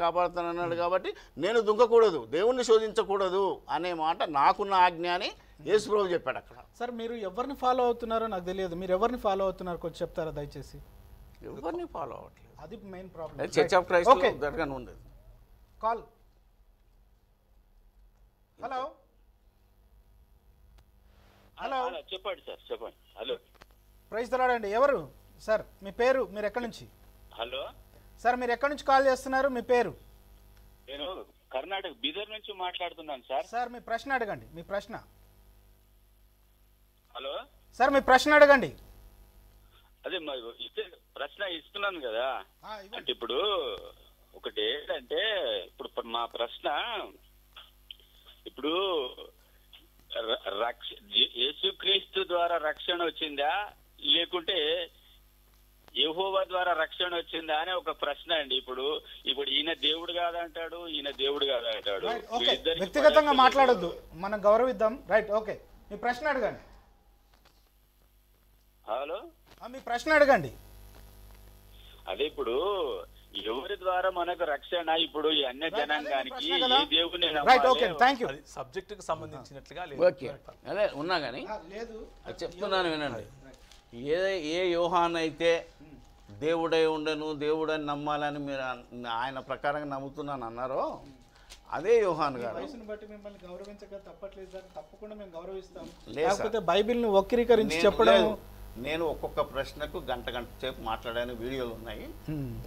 అన్నాడు కాబట్టి నేను దుంకకూడదు దేవుణ్ణి శోధించకూడదు అనే మాట నాకున్న ఆజ్ఞ అని యేసుప్రభు చెప్పాడు అక్కడ సార్ మీరు ఎవరిని ఫాలో అవుతున్నారో నాకు తెలియదు మీరు ఎవరిని ఫాలో అవుతున్నారు కొంచెం చెప్తారా దయచేసి ఎవరిని ఫాలో అవ్వట్లేదు అది main problem church of Christ జరగని ఉంది కాల్ హలో హలో చెప్పండి సార్ చెప్పండి హలో ప్రైజ్ తలాడండి ఎవరు సార్ మీ పేరు మీరు ఎక్కడి నుంచి హలో సార్ మీరు ఎక్కడి నుంచి కాల్ చేస్తున్నారు మీ పేరు నేను కర్ణాటక బీదర్ నుంచి మాట్లాడుతున్నాను సార్ సార్ మీ ప్రశ్న అడగండి మీ ప్రశ్న హలో సార్ మీ ప్రశ్న అడగండి అదే ప్రశ్న ఇస్తున్నాను కదా అంటే ఇప్పుడు ఒకటి ఏంటంటే ఇప్పుడు మా ప్రశ్న ఇప్పుడు రక్ష యేసుక్రీస్తు ద్వారా రక్షణ వచ్చిందా లేకుంటే యహోవా ద్వారా రక్షణ వచ్చిందా అనే ఒక ప్రశ్న అండి ఇప్పుడు ఇప్పుడు ఈయన దేవుడు కాదంటాడు ఈయన దేవుడు కాదంటాడు వ్యక్తిగతంగా మాట్లాడొద్దు మనం గౌరవిద్దాం రైట్ ఓకే మీ ప్రశ్న అడగండి హలో మీ ప్రశ్న అడగండి అదే ఇప్పుడు ఎవరి ద్వారా మనకు రక్షణ ఇప్పుడు ఈ అన్య జనాంగానికి సబ్జెక్టు సబ్జెక్ట్ కి సంబంధించినట్లుగా ఉన్నా కానీ చెప్తున్నాను వినండి ఏ ఏ వ్యూహాన్ని అయితే దేవుడై ఉండను దేవుడని నమ్మాలని మీరు ఆయన ప్రకారంగా నమ్ముతున్నాను అన్నారు అదే యోహాన్ గారు వయసును బట్టి మిమ్మల్ని గౌరవించక తప్పట్లేదు తప్పకుండా మేము గౌరవిస్తాం లేకపోతే బైబిల్ని వక్రీకరించి చెప్పడం నేను ఒక్కొక్క ప్రశ్నకు గంట గంట సేపు మాట్లాడాను వీడియోలు ఉన్నాయి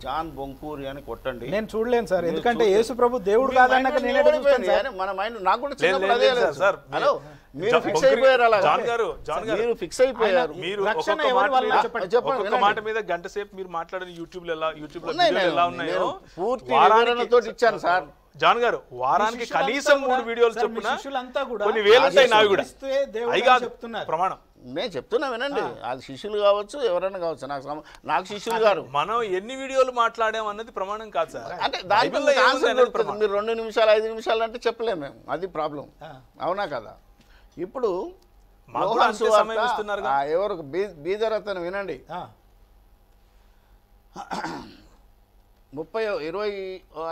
జాన్ బొంకూరి అని కొట్టండి నేను చూడలేను సార్ ఎందుకంటే యేసు ప్రభు దేవుడు కాదన్నాక మన మైండ్ నాకు కూడా చిన్నప్పుడు సార్ హలో మీరు ఫిక్స్ అయిపోయారు అలా జాన్ గారు జాన్ గారు మీరు ఫిక్స్ అయిపోయారు మీరు చెప్పండి ఒక మాట మీద గంట సేపు మీరు మాట్లాడిన యూట్యూబ్ లో ఎలా యూట్యూబ్ లో ఎలా ఉన్నాయో పూర్తి వివరణతో ఇచ్చాను సార్ జాన్ గారు వారానికి కనీసం మూడు వీడియోలు చెప్పిన కొన్ని వేలు ప్రమాణం నేను చెప్తున్నా వినండి అది శిష్యులు కావచ్చు ఎవరైనా కావచ్చు నాకు నాకు శిష్యులు గారు మనం ఎన్ని వీడియోలు మాట్లాడామన్నది అన్నది ప్రమాణం కాదు సార్ అంటే దానిపై మీరు రెండు నిమిషాలు ఐదు నిమిషాలు అంటే చెప్పలేము మేము అది ప్రాబ్లం అవునా కదా ఇప్పుడు ఎవరు బీదర్ అతను వినండి ముప్పై ఇరవై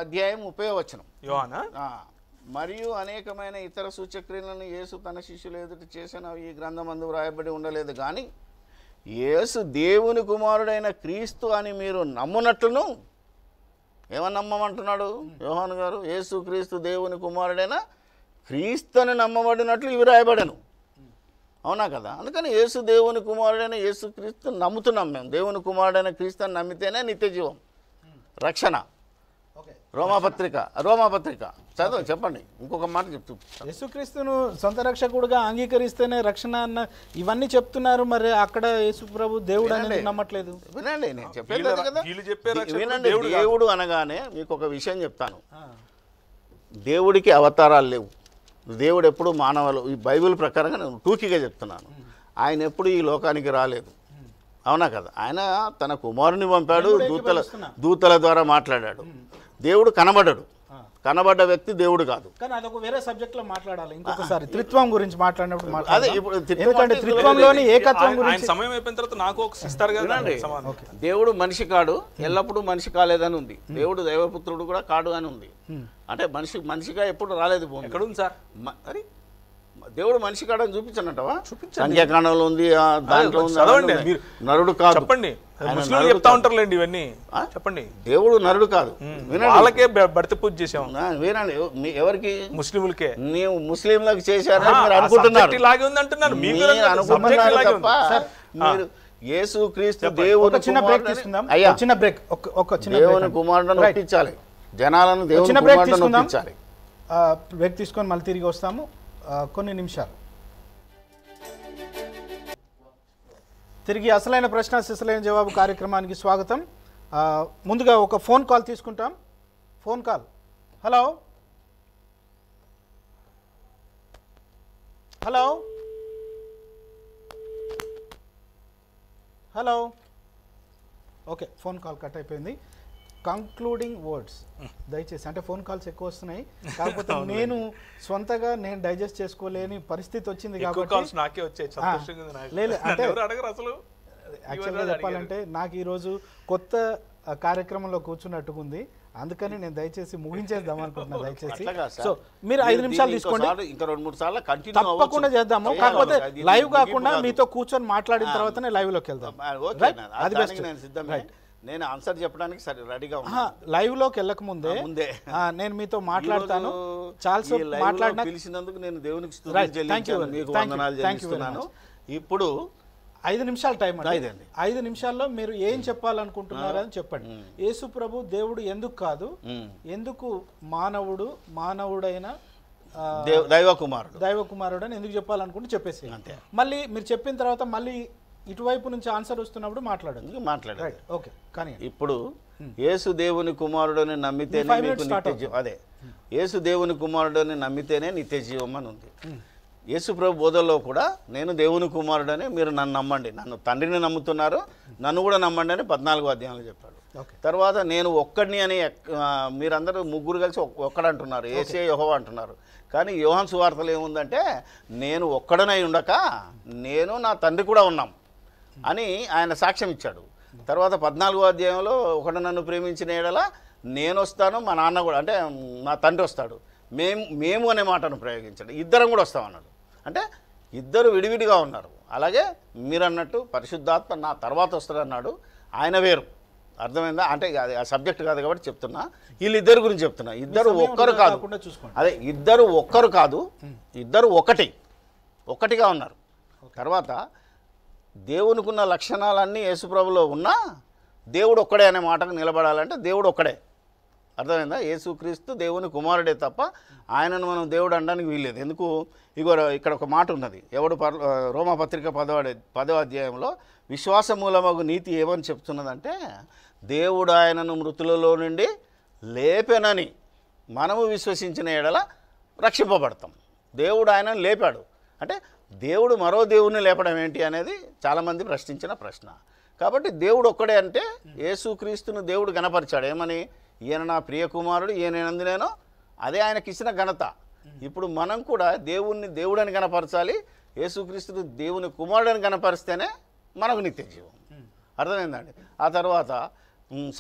అధ్యాయం ముప్పై వచనం యోహానా మరియు అనేకమైన ఇతర సూచక్రియలను యేసు తన శిష్యులు ఎదుట చేసిన ఈ గ్రంథం అందు వ్రాయబడి ఉండలేదు కానీ యేసు దేవుని కుమారుడైన క్రీస్తు అని మీరు నమ్మునట్లును ఏమని నమ్మమంటున్నాడు యోహాన్ గారు యేసు క్రీస్తు దేవుని కుమారుడైన క్రీస్తు అని నమ్మబడినట్లు ఇవి రాయబడను అవునా కదా అందుకని యేసు దేవుని కుమారుడైన యేసు క్రీస్తు నమ్ముతున్నాం మేము దేవుని కుమారుడైన క్రీస్తు అని నమ్మితేనే నిత్యజీవం రక్షణ రోమాపత్రిక రోమాపత్రిక చదవ చెప్పండి ఇంకొక మాట చెప్తూ యేసుక్రీస్తును సొంత రక్షకుడుగా అంగీకరిస్తేనే రక్షణ అన్న ఇవన్నీ చెప్తున్నారు మరి అక్కడ యేసు ప్రభు దేవుడు అనేది నమ్మట్లేదు వినండి నేను చెప్పేది వినండి దేవుడు అనగానే మీకు ఒక విషయం చెప్తాను దేవుడికి అవతారాలు లేవు దేవుడు ఎప్పుడు మానవులు ఈ బైబిల్ ప్రకారంగా నేను టూకీగా చెప్తున్నాను ఆయన ఎప్పుడు ఈ లోకానికి రాలేదు అవునా కదా ఆయన తన కుమారుని పంపాడు దూతల దూతల ద్వారా మాట్లాడాడు దేవుడు కనబడడు కనబడ్డ వ్యక్తి దేవుడు కాదు కానీ వేరే సబ్జెక్ట్ లో మాట్లాడాలి త్రిత్వం గురించి ఎందుకంటే త్రిత్వంలోని ఏకత్వం సమయం అయిపోయిన తర్వాత నాకు ఒక దేవుడు మనిషి కాడు hmm. ఎల్లప్పుడు మనిషి కాలేదని ఉంది hmm. దేవుడు దైవపుత్రుడు కూడా కాడు అని ఉంది hmm. అంటే మనిషి మనిషిగా ఎప్పుడు రాలేదు ఎక్కడ ఉంది సార్ మరి దేవుడు మనిషి కాడని చూపించనంటవా సంఖ్యాకాండంలో ఉంది దాంట్లో ఉంది నరుడు కాదు చెప్పండి ముస్లింలు చెప్తా ఉంటారులేండి ఇవన్నీ చెప్పండి దేవుడు నరుడు కాదు వాళ్ళకే భర్త పూజ చేసాము వినండి ఎవరికి ముస్లింలకే నీవు ముస్లింలకు చేశారని మీరు అనుకుంటున్నారు ఇలాగే ఉంది అంటున్నారు మీరు అనుకుంటున్నారు యేసు క్రీస్తు దేవుడు చిన్న బ్రేక్ అయ్యా చిన్న బ్రేక్ ఒక చిన్న దేవుని కుమారుడు ఒప్పించాలి జనాలను దేవుని కుమారుడు ఒప్పించాలి బ్రేక్ తీసుకొని మళ్ళీ తిరిగి వస్తాము కొన్ని నిమిషాలు తిరిగి అసలైన ప్రశ్న సిసలైన జవాబు కార్యక్రమానికి స్వాగతం ముందుగా ఒక ఫోన్ కాల్ తీసుకుంటాం phone call hello hello hello okay phone call cut అయిపోయింది కంక్లూడింగ్ వర్డ్స్ దయచేసి అంటే ఫోన్ కాల్స్ ఎక్కువ వస్తున్నాయి కాకపోతే నేను సొంతగా నేను డైజెస్ట్ చేసుకోలేని పరిస్థితి వచ్చింది కాబట్టి నాకే అసలు యాక్చువల్గా చెప్పాలంటే నాకు ఈరోజు కొత్త కార్యక్రమంలో కూర్చున్నట్టుకుంది అందుకని నేను దయచేసి ముగించేద్దాం అనుకుంటున్నాను దయచేసి సో మీరు ఐదు నిమిషాలు తీసుకోండి ఇంకా రెండు మూడు సార్లు కంటిన్యూ తప్పకుండా చేద్దాము కాకపోతే లైవ్ కాకుండా మీతో కూర్చొని మాట్లాడిన తర్వాతనే లైవ్ లోకి వెళ్దాం అది బెస్ట్ రైట్ నేను ఆన్సర్ చెప్పడానికి సరే రెడీగా లైవ్ లోకి వెళ్ళక ముందే ముందే నేను మీతో మాట్లాడతాను చాలా మాట్లాడినా పిలిచినందుకు నేను దేవునికి మీకు ఇప్పుడు ఐదు నిమిషాల టైం అండి ఐదు నిమిషాల్లో మీరు ఏం చెప్పాలనుకుంటున్నారు అని చెప్పండి యేసు ప్రభు దేవుడు ఎందుకు కాదు ఎందుకు మానవుడు మానవుడైన దైవ కుమారుడు దైవ కుమారుడు అని ఎందుకు చెప్పాలనుకుంటే చెప్పేసి అంతే మళ్ళీ మీరు చెప్పిన తర్వాత మళ్ళీ ఇటువైపు నుంచి ఆన్సర్ వస్తున్నప్పుడు మాట్లాడదు మాట్లాడాలి ఓకే కానీ ఇప్పుడు ఏసు hmm. దేవుని కుమారుడని నమ్మితేనే నమ్మితే అదే ఏసు hmm. దేవుని కుమారుడు అని నమ్మితేనే నిత్య జీవం అని ఉంది hmm. యేసు ప్రభు బోధల్లో కూడా నేను దేవుని కుమారుడని మీరు నన్ను నమ్మండి నన్ను తండ్రిని నమ్ముతున్నారు నన్ను కూడా నమ్మండి అని పద్నాలుగు అధ్యాయంలో చెప్పాడు తర్వాత నేను ఒక్కడిని అని మీరందరూ ముగ్గురు కలిసి ఒక్కడంటున్నారు ఏసే యోహో అంటున్నారు కానీ యోహన్ సువార్తలు ఏముందంటే నేను ఒక్కడనై ఉండక నేను నా తండ్రి కూడా ఉన్నాం అని ఆయన సాక్ష్యం ఇచ్చాడు తర్వాత పద్నాలుగో అధ్యాయంలో ఒకడు నన్ను ప్రేమించిన ఏడల నేను వస్తాను మా నాన్న కూడా అంటే మా తండ్రి వస్తాడు మేము మేము అనే మాటను ప్రయోగించాడు ఇద్దరం కూడా వస్తామన్నాడు అంటే ఇద్దరు విడివిడిగా ఉన్నారు అలాగే మీరన్నట్టు పరిశుద్ధాత్మ నా తర్వాత వస్తాడన్నాడు ఆయన వేరు అర్థమైందా అంటే ఆ సబ్జెక్ట్ కాదు కాబట్టి చెప్తున్నా వీళ్ళిద్దరి గురించి చెప్తున్నా ఇద్దరు ఒక్కరు కాదు అదే ఇద్దరు ఒక్కరు కాదు ఇద్దరు ఒకటి ఒకటిగా ఉన్నారు తర్వాత దేవునికున్న లక్షణాలన్నీ యేసుప్రభులో ఉన్నా దేవుడు ఒక్కడే అనే మాటకు నిలబడాలంటే దేవుడు ఒక్కడే అర్థమైందా యేసుక్రీస్తు దేవుని కుమారుడే తప్ప ఆయనను మనం దేవుడు అనడానికి వీల్లేదు ఎందుకు ఇగో ఇక్కడ ఒక మాట ఉన్నది ఎవడు రోమపత్రిక పదవ పదవ అధ్యాయంలో విశ్వాస మూలమగు నీతి ఏమని చెప్తున్నదంటే దేవుడు ఆయనను మృతులలో నుండి లేపెనని మనము విశ్వసించిన ఎడల రక్షింపబడతాం దేవుడు ఆయనను లేపాడు అంటే దేవుడు మరో దేవుణ్ణి లేపడం ఏంటి అనేది చాలామంది ప్రశ్నించిన ప్రశ్న కాబట్టి దేవుడు ఒక్కడే అంటే యేసుక్రీస్తును దేవుడు గణపరిచాడు ఏమని ఈయన నా ప్రియకుమారుడు ఈయనందు నేను అదే ఆయనకి ఇచ్చిన ఘనత ఇప్పుడు మనం కూడా దేవుణ్ణి దేవుడని గణపరచాలి యేసుక్రీస్తుని దేవుని కుమారుడని గణపరిస్తేనే మనకు నిత్య జీవం అర్థమైందండి ఆ తర్వాత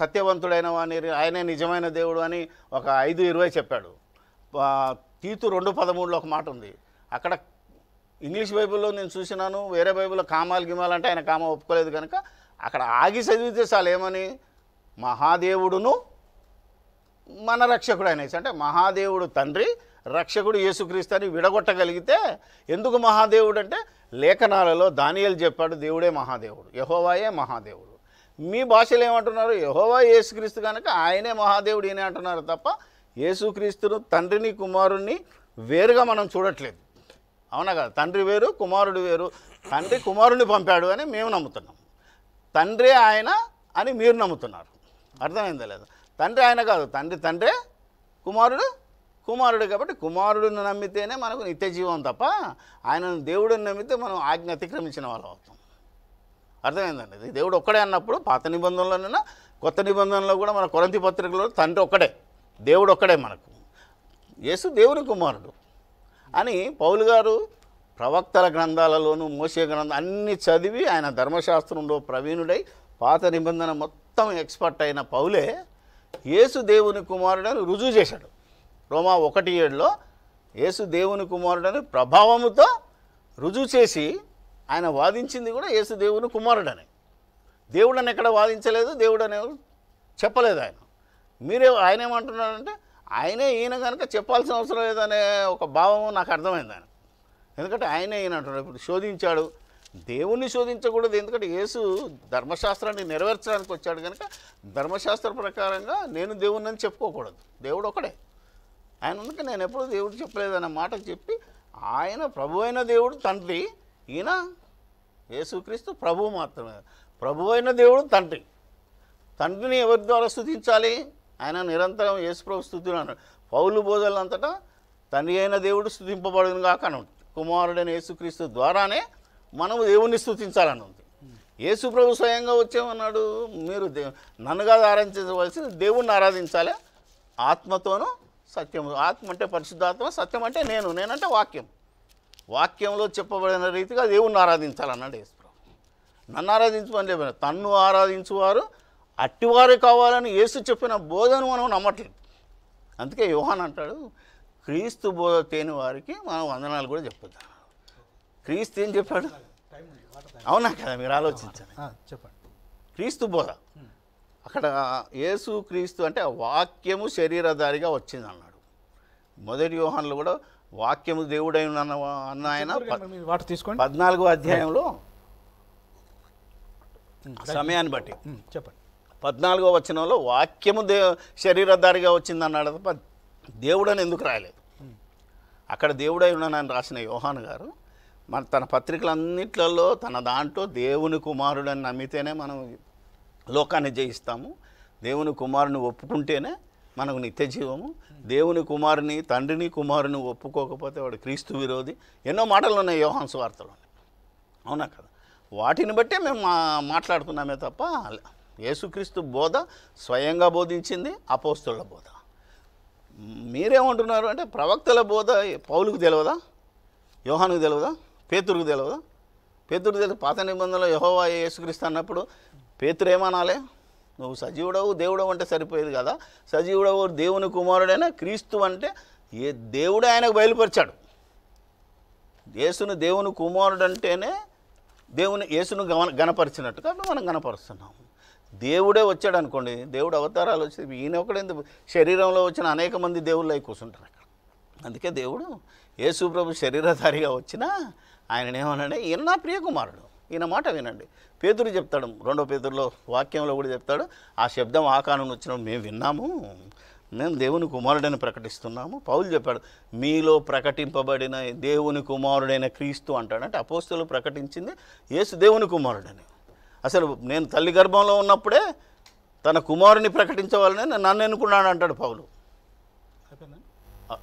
సత్యవంతుడైన వాని ఆయనే నిజమైన దేవుడు అని ఒక ఐదు ఇరవై చెప్పాడు తీతు రెండు పదమూడులో ఒక మాట ఉంది అక్కడ ఇంగ్లీష్ బైబిల్లో నేను చూసినాను వేరే బైబిల్లో కామాలు గిమాలు అంటే ఆయన కామ ఒప్పుకోలేదు కనుక అక్కడ ఆగి చదివితే చాలు ఏమని మహాదేవుడును మన రక్షకుడు అనేసి అంటే మహాదేవుడు తండ్రి రక్షకుడు యేసుక్రీస్తుని విడగొట్టగలిగితే ఎందుకు మహాదేవుడు అంటే లేఖనాలలో దానియలు చెప్పాడు దేవుడే మహాదేవుడు యహోవాయే మహాదేవుడు మీ భాషలు ఏమంటున్నారు యహోవా యేసుక్రీస్తు కనుక ఆయనే మహాదేవుడు ఈయనే అంటున్నారు తప్ప యేసుక్రీస్తును తండ్రిని కుమారుణ్ణి వేరుగా మనం చూడట్లేదు అవునా కదా తండ్రి వేరు కుమారుడు వేరు తండ్రి కుమారుడిని పంపాడు అని మేము నమ్ముతున్నాం తండ్రి ఆయన అని మీరు నమ్ముతున్నారు అర్థమైందా లేదా తండ్రి ఆయన కాదు తండ్రి తండ్రే కుమారుడు కుమారుడు కాబట్టి కుమారుడిని నమ్మితేనే మనకు నిత్య జీవం తప్ప ఆయనను దేవుడిని నమ్మితే మనం ఆజ్ఞ అతిక్రమించిన వాళ్ళం అవుతాం అర్థమైందండి ఇది దేవుడు ఒక్కడే అన్నప్పుడు పాత నిబంధనలోనైనా కొత్త నిబంధనలో కూడా మన కొరంతి పత్రికలో తండ్రి ఒక్కడే దేవుడు ఒక్కడే మనకు యేసు దేవుని కుమారుడు అని పౌలు గారు ప్రవక్తల గ్రంథాలలోనూ మోసే గ్రంథం అన్ని చదివి ఆయన ధర్మశాస్త్రంలో ప్రవీణుడై పాత నిబంధన మొత్తం ఎక్స్పర్ట్ అయిన పౌలే యేసు దేవుని కుమారుడని రుజువు చేశాడు రోమా ఒకటి ఏడులో యేసు దేవుని కుమారుడని ప్రభావముతో రుజువు చేసి ఆయన వాదించింది కూడా యేసు దేవుని కుమారుడని దేవుడని ఎక్కడ వాదించలేదు దేవుడని చెప్పలేదు ఆయన మీరే ఆయన ఏమంటున్నాడంటే ఆయనే ఈయన కనుక చెప్పాల్సిన అవసరం లేదనే ఒక భావం నాకు అర్థమైంది ఆయన ఎందుకంటే ఆయనే ఈయన అంటున్నాడు ఇప్పుడు శోధించాడు దేవుణ్ణి శోధించకూడదు ఎందుకంటే యేసు ధర్మశాస్త్రాన్ని నెరవేర్చడానికి వచ్చాడు కనుక ధర్మశాస్త్ర ప్రకారంగా నేను దేవుణ్ణి అని చెప్పుకోకూడదు దేవుడు ఒకడే ఆయన ఉన్నక నేను ఎప్పుడు దేవుడు చెప్పలేదన్న మాట చెప్పి ఆయన ప్రభు అయిన దేవుడు తండ్రి ఈయన యేసుక్రీస్తు ప్రభువు మాత్రమే ప్రభు అయిన దేవుడు తండ్రి తండ్రిని ఎవరి ద్వారా స్థుతించాలి ఆయన నిరంతరం యేసుప్రభు అన్నాడు పౌలు బోధలంతటా తండ్రి అయిన దేవుడు స్థుతింపబడును ఉంది కుమారుడైన యేసుక్రీస్తు ద్వారానే మనము దేవుణ్ణి స్థుతించాలని ఉంది యేసుప్రభు స్వయంగా వచ్చేమన్నాడు మీరు దే నన్నుగా ఆరాధించవలసింది దేవుణ్ణి ఆరాధించాలి ఆత్మతోనూ సత్యం ఆత్మ అంటే పరిశుద్ధాత్మ సత్యం అంటే నేను నేనంటే వాక్యం వాక్యంలో చెప్పబడిన రీతిగా దేవుణ్ణి ఆరాధించాలన్నాడు యేసుప్రభు నన్ను ఆరాధించమని చెప్పాను తన్ను ఆరాధించువారు అట్టివారే కావాలని యేసు చెప్పిన బోధను మనం నమ్మట్లేదు అందుకే యోహాన్ అంటాడు క్రీస్తు బోధ తేని వారికి మనం వందనాలు కూడా చెప్పొద్దు క్రీస్తు ఏం చెప్పాడు అవునా కదా మీరు ఆలోచించాలి చెప్పండి క్రీస్తు బోధ అక్కడ యేసు క్రీస్తు అంటే వాక్యము శరీరధారిగా వచ్చింది అన్నాడు మొదటి వ్యూహాన్లో కూడా వాక్యము దేవుడై అన్న అన్న ఆయన పద్నాలుగో అధ్యాయంలో సమయాన్ని బట్టి చెప్పండి పద్నాలుగో వచనంలో వాక్యము దే శరీరధారిగా వచ్చిందన్నాడు తప్ప దేవుడని ఎందుకు రాయలేదు అక్కడ దేవుడై ఉన్నానని రాసిన యోహాన్ గారు మన తన పత్రికలన్నిట్లలో తన దాంట్లో దేవుని కుమారుడని నమ్మితేనే మనం లోకాన్ని జయిస్తాము దేవుని కుమారుని ఒప్పుకుంటేనే మనకు నిత్య జీవము దేవుని కుమారుని తండ్రిని కుమారుని ఒప్పుకోకపోతే వాడు క్రీస్తు విరోధి ఎన్నో మాటలు ఉన్నాయి యోహాన్స్ వార్తలు అవునా కదా వాటిని బట్టే మేము మాట్లాడుతున్నామే తప్ప యేసుక్రీస్తు బోధ స్వయంగా బోధించింది అపోస్తుల బోధ మీరేమంటున్నారు అంటే ప్రవక్తల బోధ పౌలుకు తెలియదా యోహానుకు తెలియదా పేతురుకు తెలియదా పేతురు తెలియదు పాత నిబంధనలో యహోవా యేసుక్రీస్తు అన్నప్పుడు పేతురు ఏమనాలే నువ్వు సజీవుడవు దేవుడవు అంటే సరిపోయేది కదా సజీవుడవు దేవుని కుమారుడైన క్రీస్తు అంటే ఏ దేవుడే ఆయనకు బయలుపరిచాడు యేసును దేవుని కుమారుడు అంటేనే దేవుని యేసును గమన గనపరిచినట్టుగా మనం గనపరుస్తున్నాము దేవుడే వచ్చాడు అనుకోండి దేవుడు అవతారాలు వచ్చి ఈయన ఒకడే శరీరంలో వచ్చిన అనేక మంది దేవుళ్ళు అయి కూర్చుంటారు అక్కడ అందుకే దేవుడు ప్రభు శరీరధారిగా వచ్చినా ఆయన ఏమనంటే ఈయన నా ప్రియకుమారుడు ఈయన మాట వినండి పేదరు చెప్తాడు రెండో పేదరులో వాక్యంలో కూడా చెప్తాడు ఆ శబ్దం ఆకారం వచ్చినప్పుడు మేము విన్నాము మేము దేవుని కుమారుడని ప్రకటిస్తున్నాము పౌలు చెప్పాడు మీలో ప్రకటింపబడిన దేవుని కుమారుడైన క్రీస్తు అంటాడు అంటే అపోస్తులు ప్రకటించింది యేసు దేవుని కుమారుడని అసలు నేను తల్లి గర్భంలో ఉన్నప్పుడే తన కుమారుని ప్రకటించవాలని నన్ను ఎన్నుకున్నాడు అంటాడు పౌలు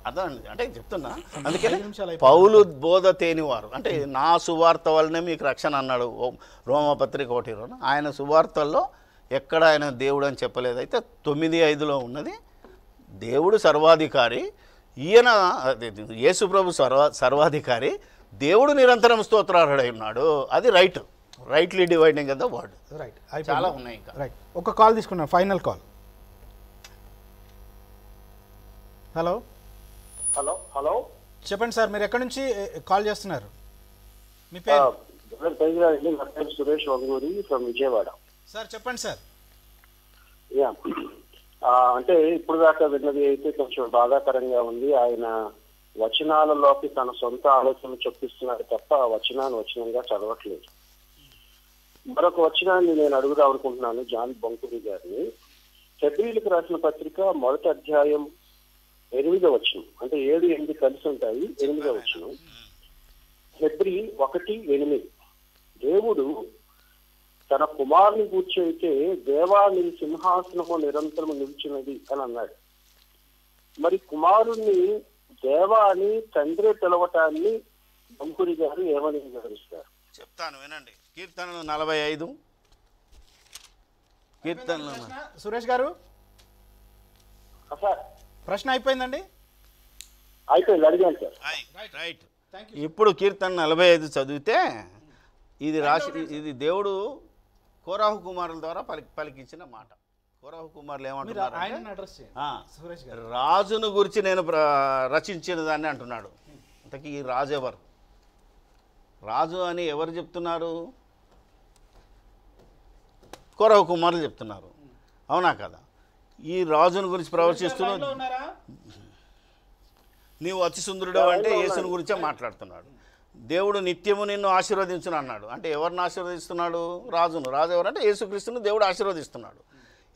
అర్థమండి అంటే చెప్తున్నా అందుకని పౌలు బోధ తేనివారు అంటే నా సువార్త వల్లనే మీకు రక్షణ అన్నాడు రోమపత్రిక ఒకటి ఆయన సువార్తల్లో ఎక్కడ ఆయన దేవుడు అని చెప్పలేదు అయితే తొమ్మిది ఐదులో ఉన్నది దేవుడు సర్వాధికారి ఈయన యేసుప్రభు సర్వ సర్వాధికారి దేవుడు నిరంతరం స్తోత్రార్హుడై ఉన్నాడు అది రైట్ రైట్లీ డివైడింగ్ కదా వర్డ్ రైట్ చాలా ఉన్నాయి ఇంకా రైట్ ఒక కాల్ తీసుకున్నాం final call hello hello hello చెప్పండి సార్ మీరు ఎక్కడి నుంచి కాల్ చేస్తున్నారు మీ పేరు సురేష్ వంగూరి ఫ్రమ్ విజయవాడ సార్ చెప్పండి సార్ యా అంటే ఇప్పుడు దాకా విన్నది అయితే కొంచెం బాధాకరంగా ఉంది ఆయన వచనాలలోకి తన సొంత ఆలోచన చొప్పిస్తున్నారు తప్ప వచనాన్ని వచనంగా చదవట్లేదు మరొక వచనాన్ని నేను అడుగుదాం అనుకుంటున్నాను జాన్ బంకురి గారిని ఫిబ్రిలకు రాసిన పత్రిక మొదటి అధ్యాయం ఎనిమిదో వచనం అంటే ఏడు ఎనిమిది కలిసి ఉంటాయి ఎనిమిదో వచ్చిన ఫిబ్రి ఒకటి ఎనిమిది దేవుడు తన కుమారుని కూర్చోయితే దేవా నీ సింహాసనము నిరంతరం నిలిచినది అని అన్నాడు మరి కుమారుణ్ణి దేవా అని తండ్రి పిలవటాన్ని బంకుడి గారు ఏమని వివరిస్తారు చెప్తాను వినండి కీర్తనలు నలభై ఐదు కీర్తనలు సురేష్ గారు ప్రశ్న అయిపోయిందండి రైట్ ఇప్పుడు కీర్తన నలభై ఐదు చదివితే ఇది రాసి ఇది దేవుడు కోరాహు కుమారుల ద్వారా పలికి పలికించిన మాట కోరాహు కుమారులు ఏమంటున్నారు రాజును గురించి నేను రచించిన దాన్ని అంటున్నాడు అంతకీ ఈ రాజు ఎవరు రాజు అని ఎవరు చెప్తున్నారు కొరవ కుమారులు చెప్తున్నారు అవునా కదా ఈ రాజుని గురించి ప్రవర్తిస్తున్నావు నీవు అతి సుందరుడు అంటే యేసుని గురించే మాట్లాడుతున్నాడు దేవుడు నిత్యము నిన్ను ఆశీర్వదించును అన్నాడు అంటే ఎవరిని ఆశీర్వదిస్తున్నాడు రాజును రాజు ఎవరంటే యేసుక్రీస్తును దేవుడు ఆశీర్వదిస్తున్నాడు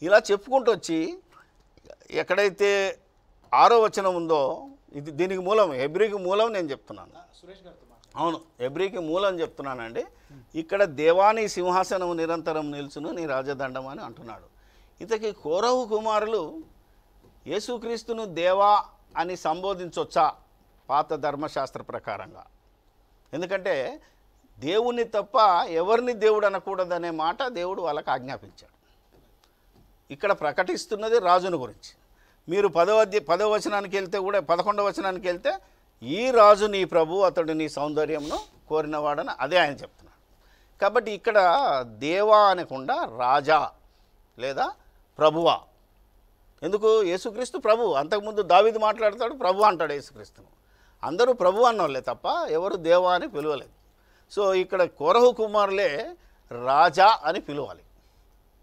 ఇలా చెప్పుకుంటూ వచ్చి ఎక్కడైతే ఆరో వచనం ఉందో ఇది దీనికి మూలం హెబ్రికి మూలం నేను చెప్తున్నాను సురేష్ గారు అవును ఎబ్రికి మూలం చెప్తున్నానండి ఇక్కడ దేవాని సింహాసనం నిరంతరం నిల్చును నీ రాజదండం అని అంటున్నాడు ఇతకి కోరవు కుమారులు యేసుక్రీస్తును దేవా అని సంబోధించొచ్చా పాత ధర్మశాస్త్ర ప్రకారంగా ఎందుకంటే దేవుణ్ణి తప్ప ఎవరిని దేవుడు అనకూడదనే మాట దేవుడు వాళ్ళకి ఆజ్ఞాపించాడు ఇక్కడ ప్రకటిస్తున్నది రాజును గురించి మీరు పదవ పదవ వచనానికి వెళ్తే కూడా పదకొండవ వచనానికి వెళ్తే ఈ రాజు నీ ప్రభు అతడు నీ సౌందర్యంను కోరినవాడని అదే ఆయన చెప్తున్నాడు కాబట్టి ఇక్కడ దేవా అనకుండా రాజా లేదా ప్రభువా ఎందుకు యేసుక్రీస్తు ప్రభు అంతకుముందు దావిది మాట్లాడతాడు ప్రభు అంటాడు యేసుక్రీస్తును అందరూ ప్రభు అన్నోళ్ళే తప్ప ఎవరు దేవా అని పిలవలేదు సో ఇక్కడ కొరహు కుమారులే రాజా అని పిలవాలి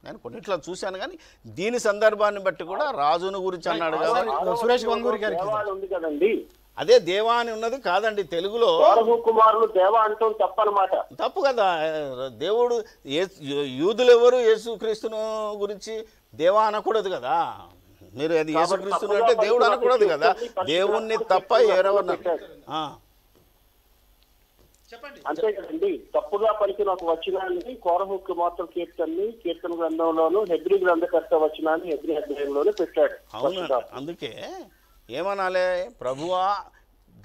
నేను కొన్నిట్లో చూశాను కానీ దీని సందర్భాన్ని బట్టి కూడా రాజును గురించి అన్నాడు కదా సురేష్ గంగూరి గారికి ఉంది కదండి అదే దేవా అని ఉన్నది కాదండి తెలుగులో కుమారులు దేవా అంటూ తప్పనమాట తప్పు కదా దేవుడు యూదులు ఎవరు యేసుక్రీస్తును గురించి దేవా అనకూడదు కదా మీరు అది యేసుక్రీస్తును అంటే దేవుడు అనకూడదు కదా దేవుణ్ణి తప్ప ఎవరెవరు చెప్పండి అంతే కదండి తప్పుగా పలికిన ఒక వచనాన్ని కోరహు కుమార్తె కీర్తన్ని కీర్తన గ్రంథంలోను హెబ్రి గ్రంథకర్త వచ్చినాన్ని హెబ్రి అధ్యాయంలోనే పెట్టాడు అందుకే ఏమనాలే ప్రభువా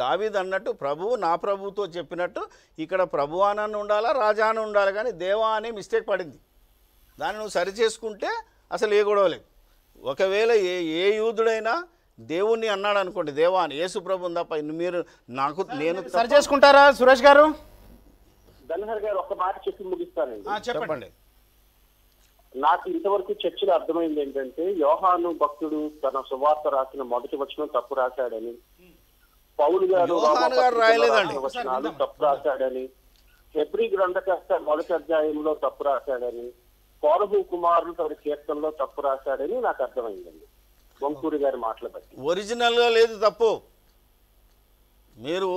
దావిద్ అన్నట్టు ప్రభువు నా ప్రభుతో చెప్పినట్టు ఇక్కడ ప్రభు అని ఉండాలా రాజా అని ఉండాలి కానీ దేవా అనే మిస్టేక్ పడింది దాన్ని నువ్వు సరి చేసుకుంటే అసలు ఏ గొడవలేదు ఒకవేళ ఏ ఏ యూదుడైనా దేవుణ్ణి అన్నాడు అనుకోండి దేవా అని యేసు ప్రభు తప్ప మీరు నాకు నేను సరి చేసుకుంటారా సురేష్ గారు ధన్హర్ గారు ఒక మాట చెప్పి ముగిస్తాను చెప్పండి నాకు ఇంతవరకు చర్చలు అర్థమైంది ఏంటంటే యోహాను భక్తుడు తన సువార్త రాసిన మొదటి వచనం తప్పు రాశాడని పౌలు గారు వచనాలు తప్పు రాశాడని ఎప్రి గ్రంథకర్త మొదటి అధ్యాయంలో తప్పు రాశాడని కోరహు కుమారులు తన కీర్తనలో తప్పు రాశాడని నాకు అర్థమైందండి వంకూరి గారి మాటలు బట్టి ఒరిజినల్ గా లేదు తప్పు మీరు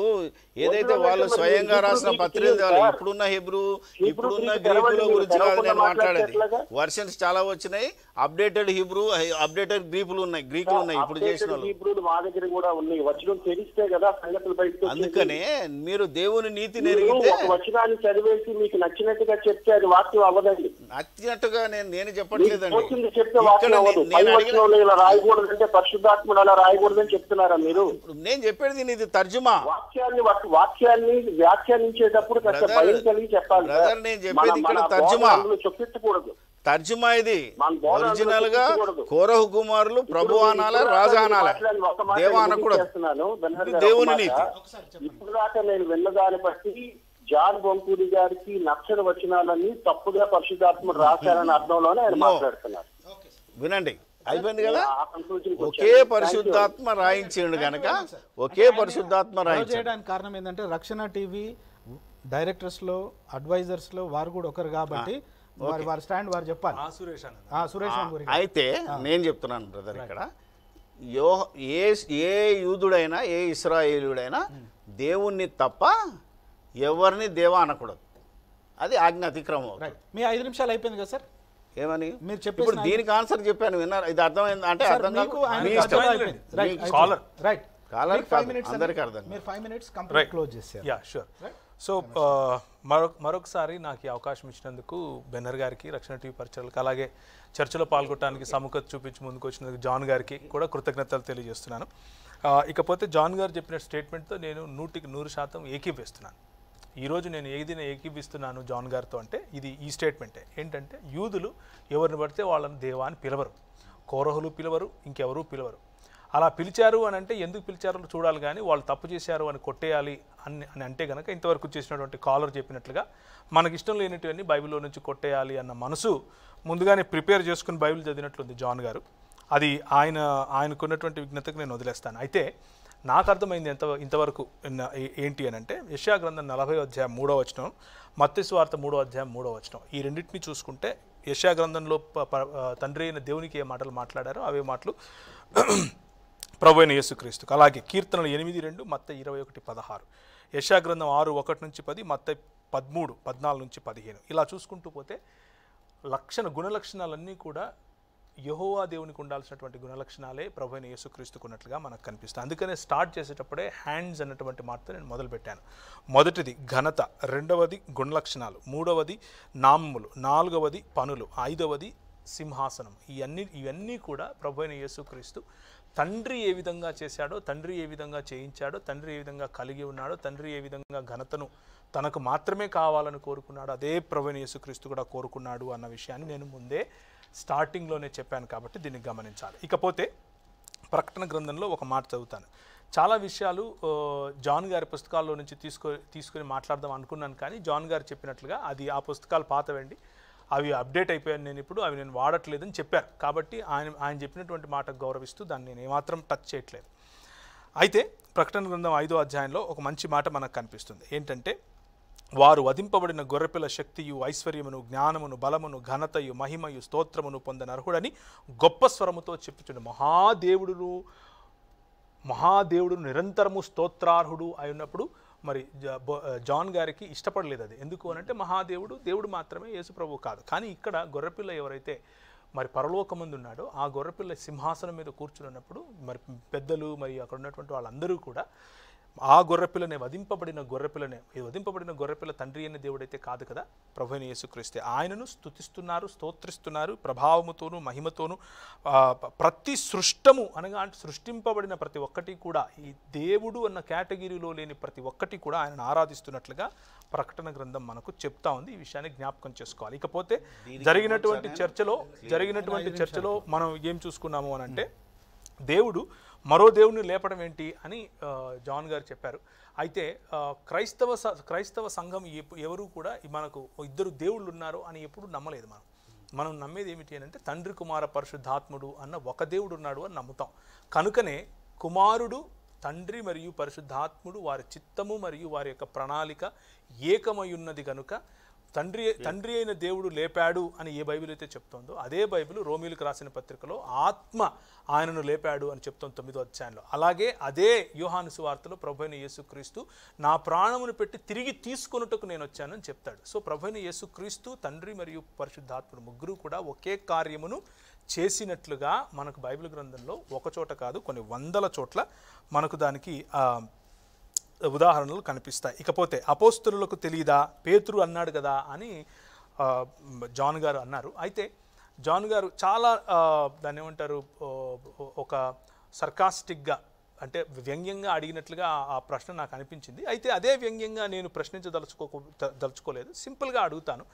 ఏదైతే వాళ్ళు స్వయంగా రాసిన పత్రికలు ఇప్పుడున్న హిబ్రూ ఇప్పుడున్న గ్రీకుల గురించి కాదు నేను మాట్లాడేది వర్షన్స్ చాలా వచ్చినాయి అప్డేటెడ్ హిబ్రూ అప్డేటెడ్ గ్రీకులు ఉన్నాయి గ్రీకులు ఉన్నాయి ఇప్పుడు చేసిన అందుకనే మీరు దేవుని నీతి నెరిగితే వచనాన్ని చదివేసి మీకు నచ్చినట్టుగా చెప్తే అది వాక్యం అవ్వదండి నచ్చినట్టుగా నేను నేను చెప్పట్లేదండి చెప్తే అంటే పరిశుద్ధాత్మడు అలా రాయకూడదని చెప్తున్నారా మీరు నేను చెప్పేది నీది తర్జుమా వాక్యాన్ని వాక్యాన్ని వ్యాఖ్యానించేటప్పుడు కాస్త భయం కలిగి చెప్పాలి బ్రదర్ నేను చెప్పేది ఇక్కడ తర్జుమా చొప్పించకూడదు తర్జుమా ఇది ఒరిజినల్ గా కోరహు కుమారులు ప్రభు అనాల రాజా అనాల దేవుని నీతి ఇప్పుడు దాకా నేను వెళ్ళదాన్ని బట్టి జాన్ బొంకూరి గారికి నచ్చని వచనాలన్నీ తప్పుగా పరిశుధాత్మ రాశారని అర్థంలోనే ఆయన మాట్లాడుతున్నారు వినండి అయిపోయింది కదా ఒకే పరిశుద్ధాత్మ రాయించిండు కనుక ఒకే పరిశుద్ధాత్మ రాయించడానికి కారణం ఏంటంటే రక్షణ టీవీ డైరెక్టర్స్లో అడ్వైజర్స్లో వారు కూడా ఒకరు కాబట్టి వారి వారి స్టాండ్ వారు చెప్పాలి సురేష్ అయితే నేను చెప్తున్నాను బ్రదర్ ఇక్కడ యో ఏ ఏ యూదుడైనా ఏ ఇస్రాయేలుడైనా hmm. దేవుణ్ణి తప్ప ఎవరిని దేవా అనకూడదు అది ఆజ్ఞ అతిక్రమం మీ ఐదు నిమిషాలు అయిపోయింది కదా సార్ ఏమని మీరు ఇప్పుడు దీనికి ఆన్సర్ చెప్పాను విన్నారు ఇది అర్థమైంది అంటే అర్థం right five minutes ya so మరొక మరొకసారి నాకు ఈ అవకాశం ఇచ్చినందుకు బెన్నర్ గారికి రక్షణ టీవీ పరిచయాలకు అలాగే చర్చలో పాల్గొనడానికి సముఖత చూపించి ముందుకు వచ్చినందుకు జాన్ గారికి కూడా కృతజ్ఞతలు తెలియజేస్తున్నాను ఇకపోతే జాన్ గారు చెప్పిన స్టేట్మెంట్తో నేను నూటికి నూరు శాతం ఏకీపిస్తున్నాను ఈరోజు నేను ఏదైనా ఏకీపిస్తున్నాను జాన్ గారితో అంటే ఇది ఈ స్టేట్మెంటే ఏంటంటే యూదులు ఎవరిని పడితే వాళ్ళని దేవా అని పిలవరు కోరహులు పిలవరు ఇంకెవరూ పిలవరు అలా పిలిచారు అని అంటే ఎందుకు పిలిచారో చూడాలి కానీ వాళ్ళు తప్పు చేశారు అని కొట్టేయాలి అని అని అంటే కనుక ఇంతవరకు చేసినటువంటి కాలర్ చెప్పినట్లుగా మనకి ఇష్టం లేనిటివన్నీ బైబిల్లో నుంచి కొట్టేయాలి అన్న మనసు ముందుగానే ప్రిపేర్ చేసుకుని బైబిల్ చదివినట్లుంది జాన్ గారు అది ఆయన ఆయనకున్నటువంటి విజ్ఞతకు నేను వదిలేస్తాను అయితే నాకు అర్థమైంది ఎంత ఇంతవరకు ఏంటి అని అంటే యశా గ్రంథం నలభై అధ్యాయం మూడో వచనం మత్స్వార్త మూడో అధ్యాయం మూడో వచనం ఈ రెండింటిని చూసుకుంటే యశా గ్రంథంలో తండ్రి అయిన దేవునికి ఏ మాటలు మాట్లాడారో అవే మాటలు ప్రభు అయిన యేసుక్రీస్తుకు అలాగే కీర్తనలు ఎనిమిది రెండు మత్త ఇరవై ఒకటి పదహారు యశా గ్రంథం ఆరు ఒకటి నుంచి పది మత్త పదమూడు పద్నాలుగు నుంచి పదిహేను ఇలా చూసుకుంటూ పోతే లక్షణ గుణలక్షణాలన్నీ కూడా యహోవా దేవునికి ఉండాల్సినటువంటి గుణలక్షణాలే ప్రభు అయిన యేసుక్రీస్తుకున్నట్లుగా మనకు కనిపిస్తుంది అందుకనే స్టార్ట్ చేసేటప్పుడే హ్యాండ్స్ అన్నటువంటి మాటతో నేను మొదలుపెట్టాను మొదటిది ఘనత రెండవది గుణలక్షణాలు మూడవది నామములు నాలుగవది పనులు ఐదవది సింహాసనం ఇవన్నీ ఇవన్నీ కూడా ప్రభు అయిన యేసుక్రీస్తు తండ్రి ఏ విధంగా చేశాడో తండ్రి ఏ విధంగా చేయించాడో తండ్రి ఏ విధంగా కలిగి ఉన్నాడో తండ్రి ఏ విధంగా ఘనతను తనకు మాత్రమే కావాలని కోరుకున్నాడు అదే ప్రభుని యేసుక్రీస్తు కూడా కోరుకున్నాడు అన్న విషయాన్ని నేను ముందే స్టార్టింగ్లోనే చెప్పాను కాబట్టి దీన్ని గమనించాలి ఇకపోతే ప్రకటన గ్రంథంలో ఒక మాట చదువుతాను చాలా విషయాలు జాన్ గారి పుస్తకాల్లో నుంచి తీసుకో తీసుకుని మాట్లాడదాం అనుకున్నాను కానీ జాన్ గారు చెప్పినట్లుగా అది ఆ పుస్తకాలు పాతవండి అవి అప్డేట్ అయిపోయాను నేను ఇప్పుడు అవి నేను వాడట్లేదని చెప్పారు కాబట్టి ఆయన ఆయన చెప్పినటువంటి మాటకు గౌరవిస్తూ దాన్ని నేను ఏమాత్రం టచ్ చేయట్లేదు అయితే ప్రకటన గ్రంథం ఐదో అధ్యాయంలో ఒక మంచి మాట మనకు కనిపిస్తుంది ఏంటంటే వారు వధింపబడిన గొర్రెపిల్ల శక్తియు ఐశ్వర్యమును జ్ఞానమును బలమును ఘనతయు మహిమయు స్తోత్రమును పొందనర్హుడని గొప్ప స్వరముతో చెప్పుచుండు మహాదేవుడును మహాదేవుడు నిరంతరము స్తోత్రార్హుడు ఉన్నప్పుడు మరి జాన్ గారికి ఇష్టపడలేదు అది ఎందుకు అనంటే మహాదేవుడు దేవుడు మాత్రమే యేసుప్రభువు కాదు కానీ ఇక్కడ గొర్రెపిల్ల ఎవరైతే మరి పరలోకముందు ఉన్నాడో ఆ గొర్రెపిల్ల సింహాసనం మీద కూర్చున్నప్పుడు మరి పెద్దలు మరి అక్కడ ఉన్నటువంటి వాళ్ళందరూ కూడా ఆ గొర్రెపిల్లనే వధింపబడిన గొర్రెపిల్లనే వధింపబడిన గొర్రెపిల్ల తండ్రి అనే దేవుడైతే కాదు కదా ప్రభుని యేసుక్రీస్తే ఆయనను స్థుతిస్తున్నారు స్తోత్రిస్తున్నారు ప్రభావముతోనూ మహిమతోనూ ప్రతి సృష్టము అనగా అంటే సృష్టింపబడిన ప్రతి ఒక్కటి కూడా ఈ దేవుడు అన్న కేటగిరీలో లేని ప్రతి ఒక్కటి కూడా ఆయనను ఆరాధిస్తున్నట్లుగా ప్రకటన గ్రంథం మనకు చెప్తా ఉంది ఈ విషయాన్ని జ్ఞాపకం చేసుకోవాలి ఇకపోతే జరిగినటువంటి చర్చలో జరిగినటువంటి చర్చలో మనం ఏం చూసుకున్నాము అని అంటే దేవుడు మరో దేవుని లేపడం ఏంటి అని జాన్ గారు చెప్పారు అయితే క్రైస్తవ క్రైస్తవ సంఘం ఎవరు కూడా మనకు ఇద్దరు దేవుళ్ళు ఉన్నారు అని ఎప్పుడు నమ్మలేదు మనం మనం నమ్మేది ఏమిటి అని అంటే తండ్రి కుమార పరిశుద్ధాత్ముడు అన్న ఒక దేవుడు ఉన్నాడు అని నమ్ముతాం కనుకనే కుమారుడు తండ్రి మరియు పరిశుద్ధాత్ముడు వారి చిత్తము మరియు వారి యొక్క ప్రణాళిక ఏకమై ఉన్నది కనుక తండ్రి తండ్రి అయిన దేవుడు లేపాడు అని ఏ బైబిల్ అయితే చెప్తోందో అదే బైబిల్ రోమిలకు రాసిన పత్రికలో ఆత్మ ఆయనను లేపాడు అని చెప్తాం తొమ్మిదో అధ్యాయంలో అలాగే అదే యోహాను సువార్తలో ప్రభైన యేసుక్రీస్తు నా ప్రాణమును పెట్టి తిరిగి తీసుకొనుటకు నేను వచ్చానని చెప్తాడు సో ప్రభైన యేసుక్రీస్తు తండ్రి మరియు పరిశుద్ధాత్ముడు ముగ్గురు కూడా ఒకే కార్యమును చేసినట్లుగా మనకు బైబిల్ గ్రంథంలో ఒక చోట కాదు కొన్ని వందల చోట్ల మనకు దానికి ఉదాహరణలు కనిపిస్తాయి ఇకపోతే అపోస్తులకు తెలియదా పేతురు అన్నాడు కదా అని జాన్ గారు అన్నారు అయితే జాన్ గారు చాలా దాన్ని ఏమంటారు ఒక సర్కాస్టిక్గా అంటే వ్యంగ్యంగా అడిగినట్లుగా ఆ ప్రశ్న నాకు అనిపించింది అయితే అదే వ్యంగ్యంగా నేను ప్రశ్నించదలుచుకో దలుచుకోలేదు సింపుల్గా అడుగుతాను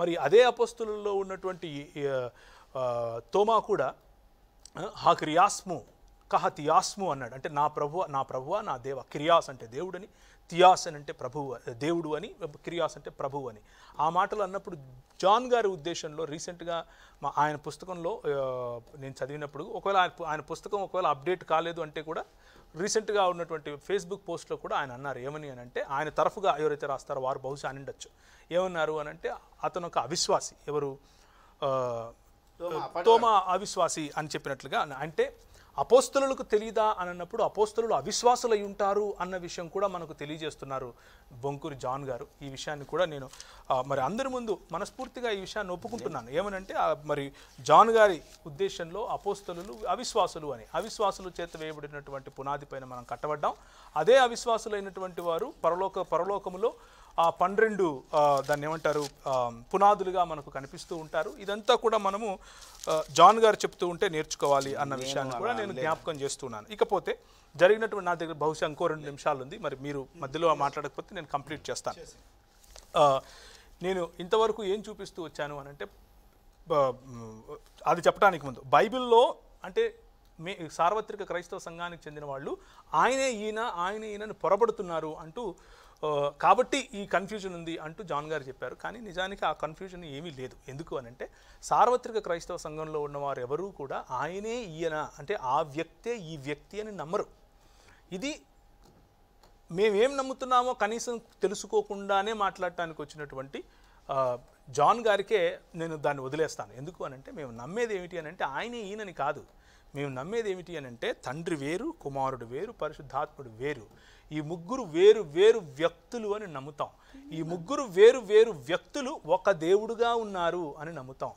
మరి అదే అపస్తులలో ఉన్నటువంటి తోమా కూడా హాక్రియాస్ము కహ తియాస్ము అన్నాడు అంటే నా ప్రభు నా ప్రభు నా దేవ కిరియాస్ అంటే దేవుడని తియాస్ అని అంటే ప్రభువు దేవుడు అని కిరియాస్ అంటే ప్రభువు అని ఆ మాటలు అన్నప్పుడు జాన్ గారి ఉద్దేశంలో రీసెంట్గా మా ఆయన పుస్తకంలో నేను చదివినప్పుడు ఒకవేళ ఆయన పుస్తకం ఒకవేళ అప్డేట్ కాలేదు అంటే కూడా రీసెంట్గా ఉన్నటువంటి ఫేస్బుక్ పోస్ట్లో కూడా ఆయన అన్నారు ఏమని అని అంటే ఆయన తరఫుగా ఎవరైతే రాస్తారో వారు బహుశా అని ఉండొచ్చు ఏమన్నారు అని అంటే అతను ఒక అవిశ్వాసి ఎవరు తోమా అవిశ్వాసి అని చెప్పినట్లుగా అంటే అపోస్తలకు తెలీదా అని అన్నప్పుడు అపోస్తలు అవిశ్వాసులై ఉంటారు అన్న విషయం కూడా మనకు తెలియజేస్తున్నారు బొంకూరు జాన్ గారు ఈ విషయాన్ని కూడా నేను మరి అందరి ముందు మనస్ఫూర్తిగా ఈ విషయాన్ని ఒప్పుకుంటున్నాను ఏమనంటే మరి జాన్ గారి ఉద్దేశంలో అపోస్తలు అవిశ్వాసులు అని అవిశ్వాసులు చేత వేయబడినటువంటి పునాది పైన మనం కట్టబడ్డాం అదే అవిశ్వాసులైనటువంటి వారు పరలోక పరలోకములో ఆ పన్నెండు దాన్ని ఏమంటారు పునాదులుగా మనకు కనిపిస్తూ ఉంటారు ఇదంతా కూడా మనము జాన్ గారు చెప్తూ ఉంటే నేర్చుకోవాలి అన్న విషయాన్ని కూడా నేను జ్ఞాపకం చేస్తున్నాను ఇకపోతే జరిగినటువంటి నా దగ్గర బహుశా ఇంకో రెండు నిమిషాలు ఉంది మరి మీరు మధ్యలో మాట్లాడకపోతే నేను కంప్లీట్ చేస్తాను నేను ఇంతవరకు ఏం చూపిస్తూ వచ్చాను అని అంటే అది చెప్పడానికి ముందు బైబిల్లో అంటే మే సార్వత్రిక క్రైస్తవ సంఘానికి చెందిన వాళ్ళు ఆయనే ఈయన ఆయన ఈయనను పొరబడుతున్నారు అంటూ కాబట్టి ఈ కన్ఫ్యూజన్ ఉంది అంటూ జాన్ గారు చెప్పారు కానీ నిజానికి ఆ కన్ఫ్యూజన్ ఏమీ లేదు ఎందుకు అని అంటే సార్వత్రిక క్రైస్తవ సంఘంలో ఉన్నవారు ఎవరూ కూడా ఆయనే ఈయన అంటే ఆ వ్యక్తే ఈ వ్యక్తి అని నమ్మరు ఇది మేమేం నమ్ముతున్నామో కనీసం తెలుసుకోకుండానే మాట్లాడటానికి వచ్చినటువంటి జాన్ గారికే నేను దాన్ని వదిలేస్తాను ఎందుకు అనంటే మేము నమ్మేది ఏమిటి అని అంటే ఆయనే ఈయనని కాదు మేము నమ్మేది ఏమిటి అని అంటే తండ్రి వేరు కుమారుడు వేరు పరిశుద్ధాత్ముడు వేరు ఈ ముగ్గురు వేరు వేరు వ్యక్తులు అని నమ్ముతాం ఈ ముగ్గురు వేరు వేరు వ్యక్తులు ఒక దేవుడుగా ఉన్నారు అని నమ్ముతాం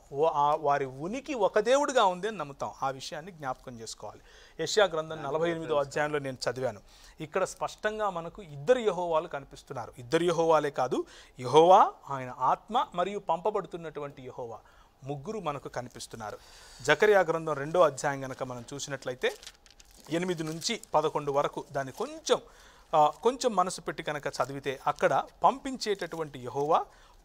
వారి ఉనికి ఒక దేవుడుగా ఉంది అని నమ్ముతాం ఆ విషయాన్ని జ్ఞాపకం చేసుకోవాలి యష్యా గ్రంథం నలభై ఎనిమిదో అధ్యాయంలో నేను చదివాను ఇక్కడ స్పష్టంగా మనకు ఇద్దరు యహోవాలు కనిపిస్తున్నారు ఇద్దరు యహోవాలే కాదు యహోవా ఆయన ఆత్మ మరియు పంపబడుతున్నటువంటి యహోవా ముగ్గురు మనకు కనిపిస్తున్నారు జకరియా గ్రంథం రెండో అధ్యాయం కనుక మనం చూసినట్లయితే ఎనిమిది నుంచి పదకొండు వరకు దాన్ని కొంచెం కొంచెం మనసు పెట్టి కనుక చదివితే అక్కడ పంపించేటటువంటి యహోవా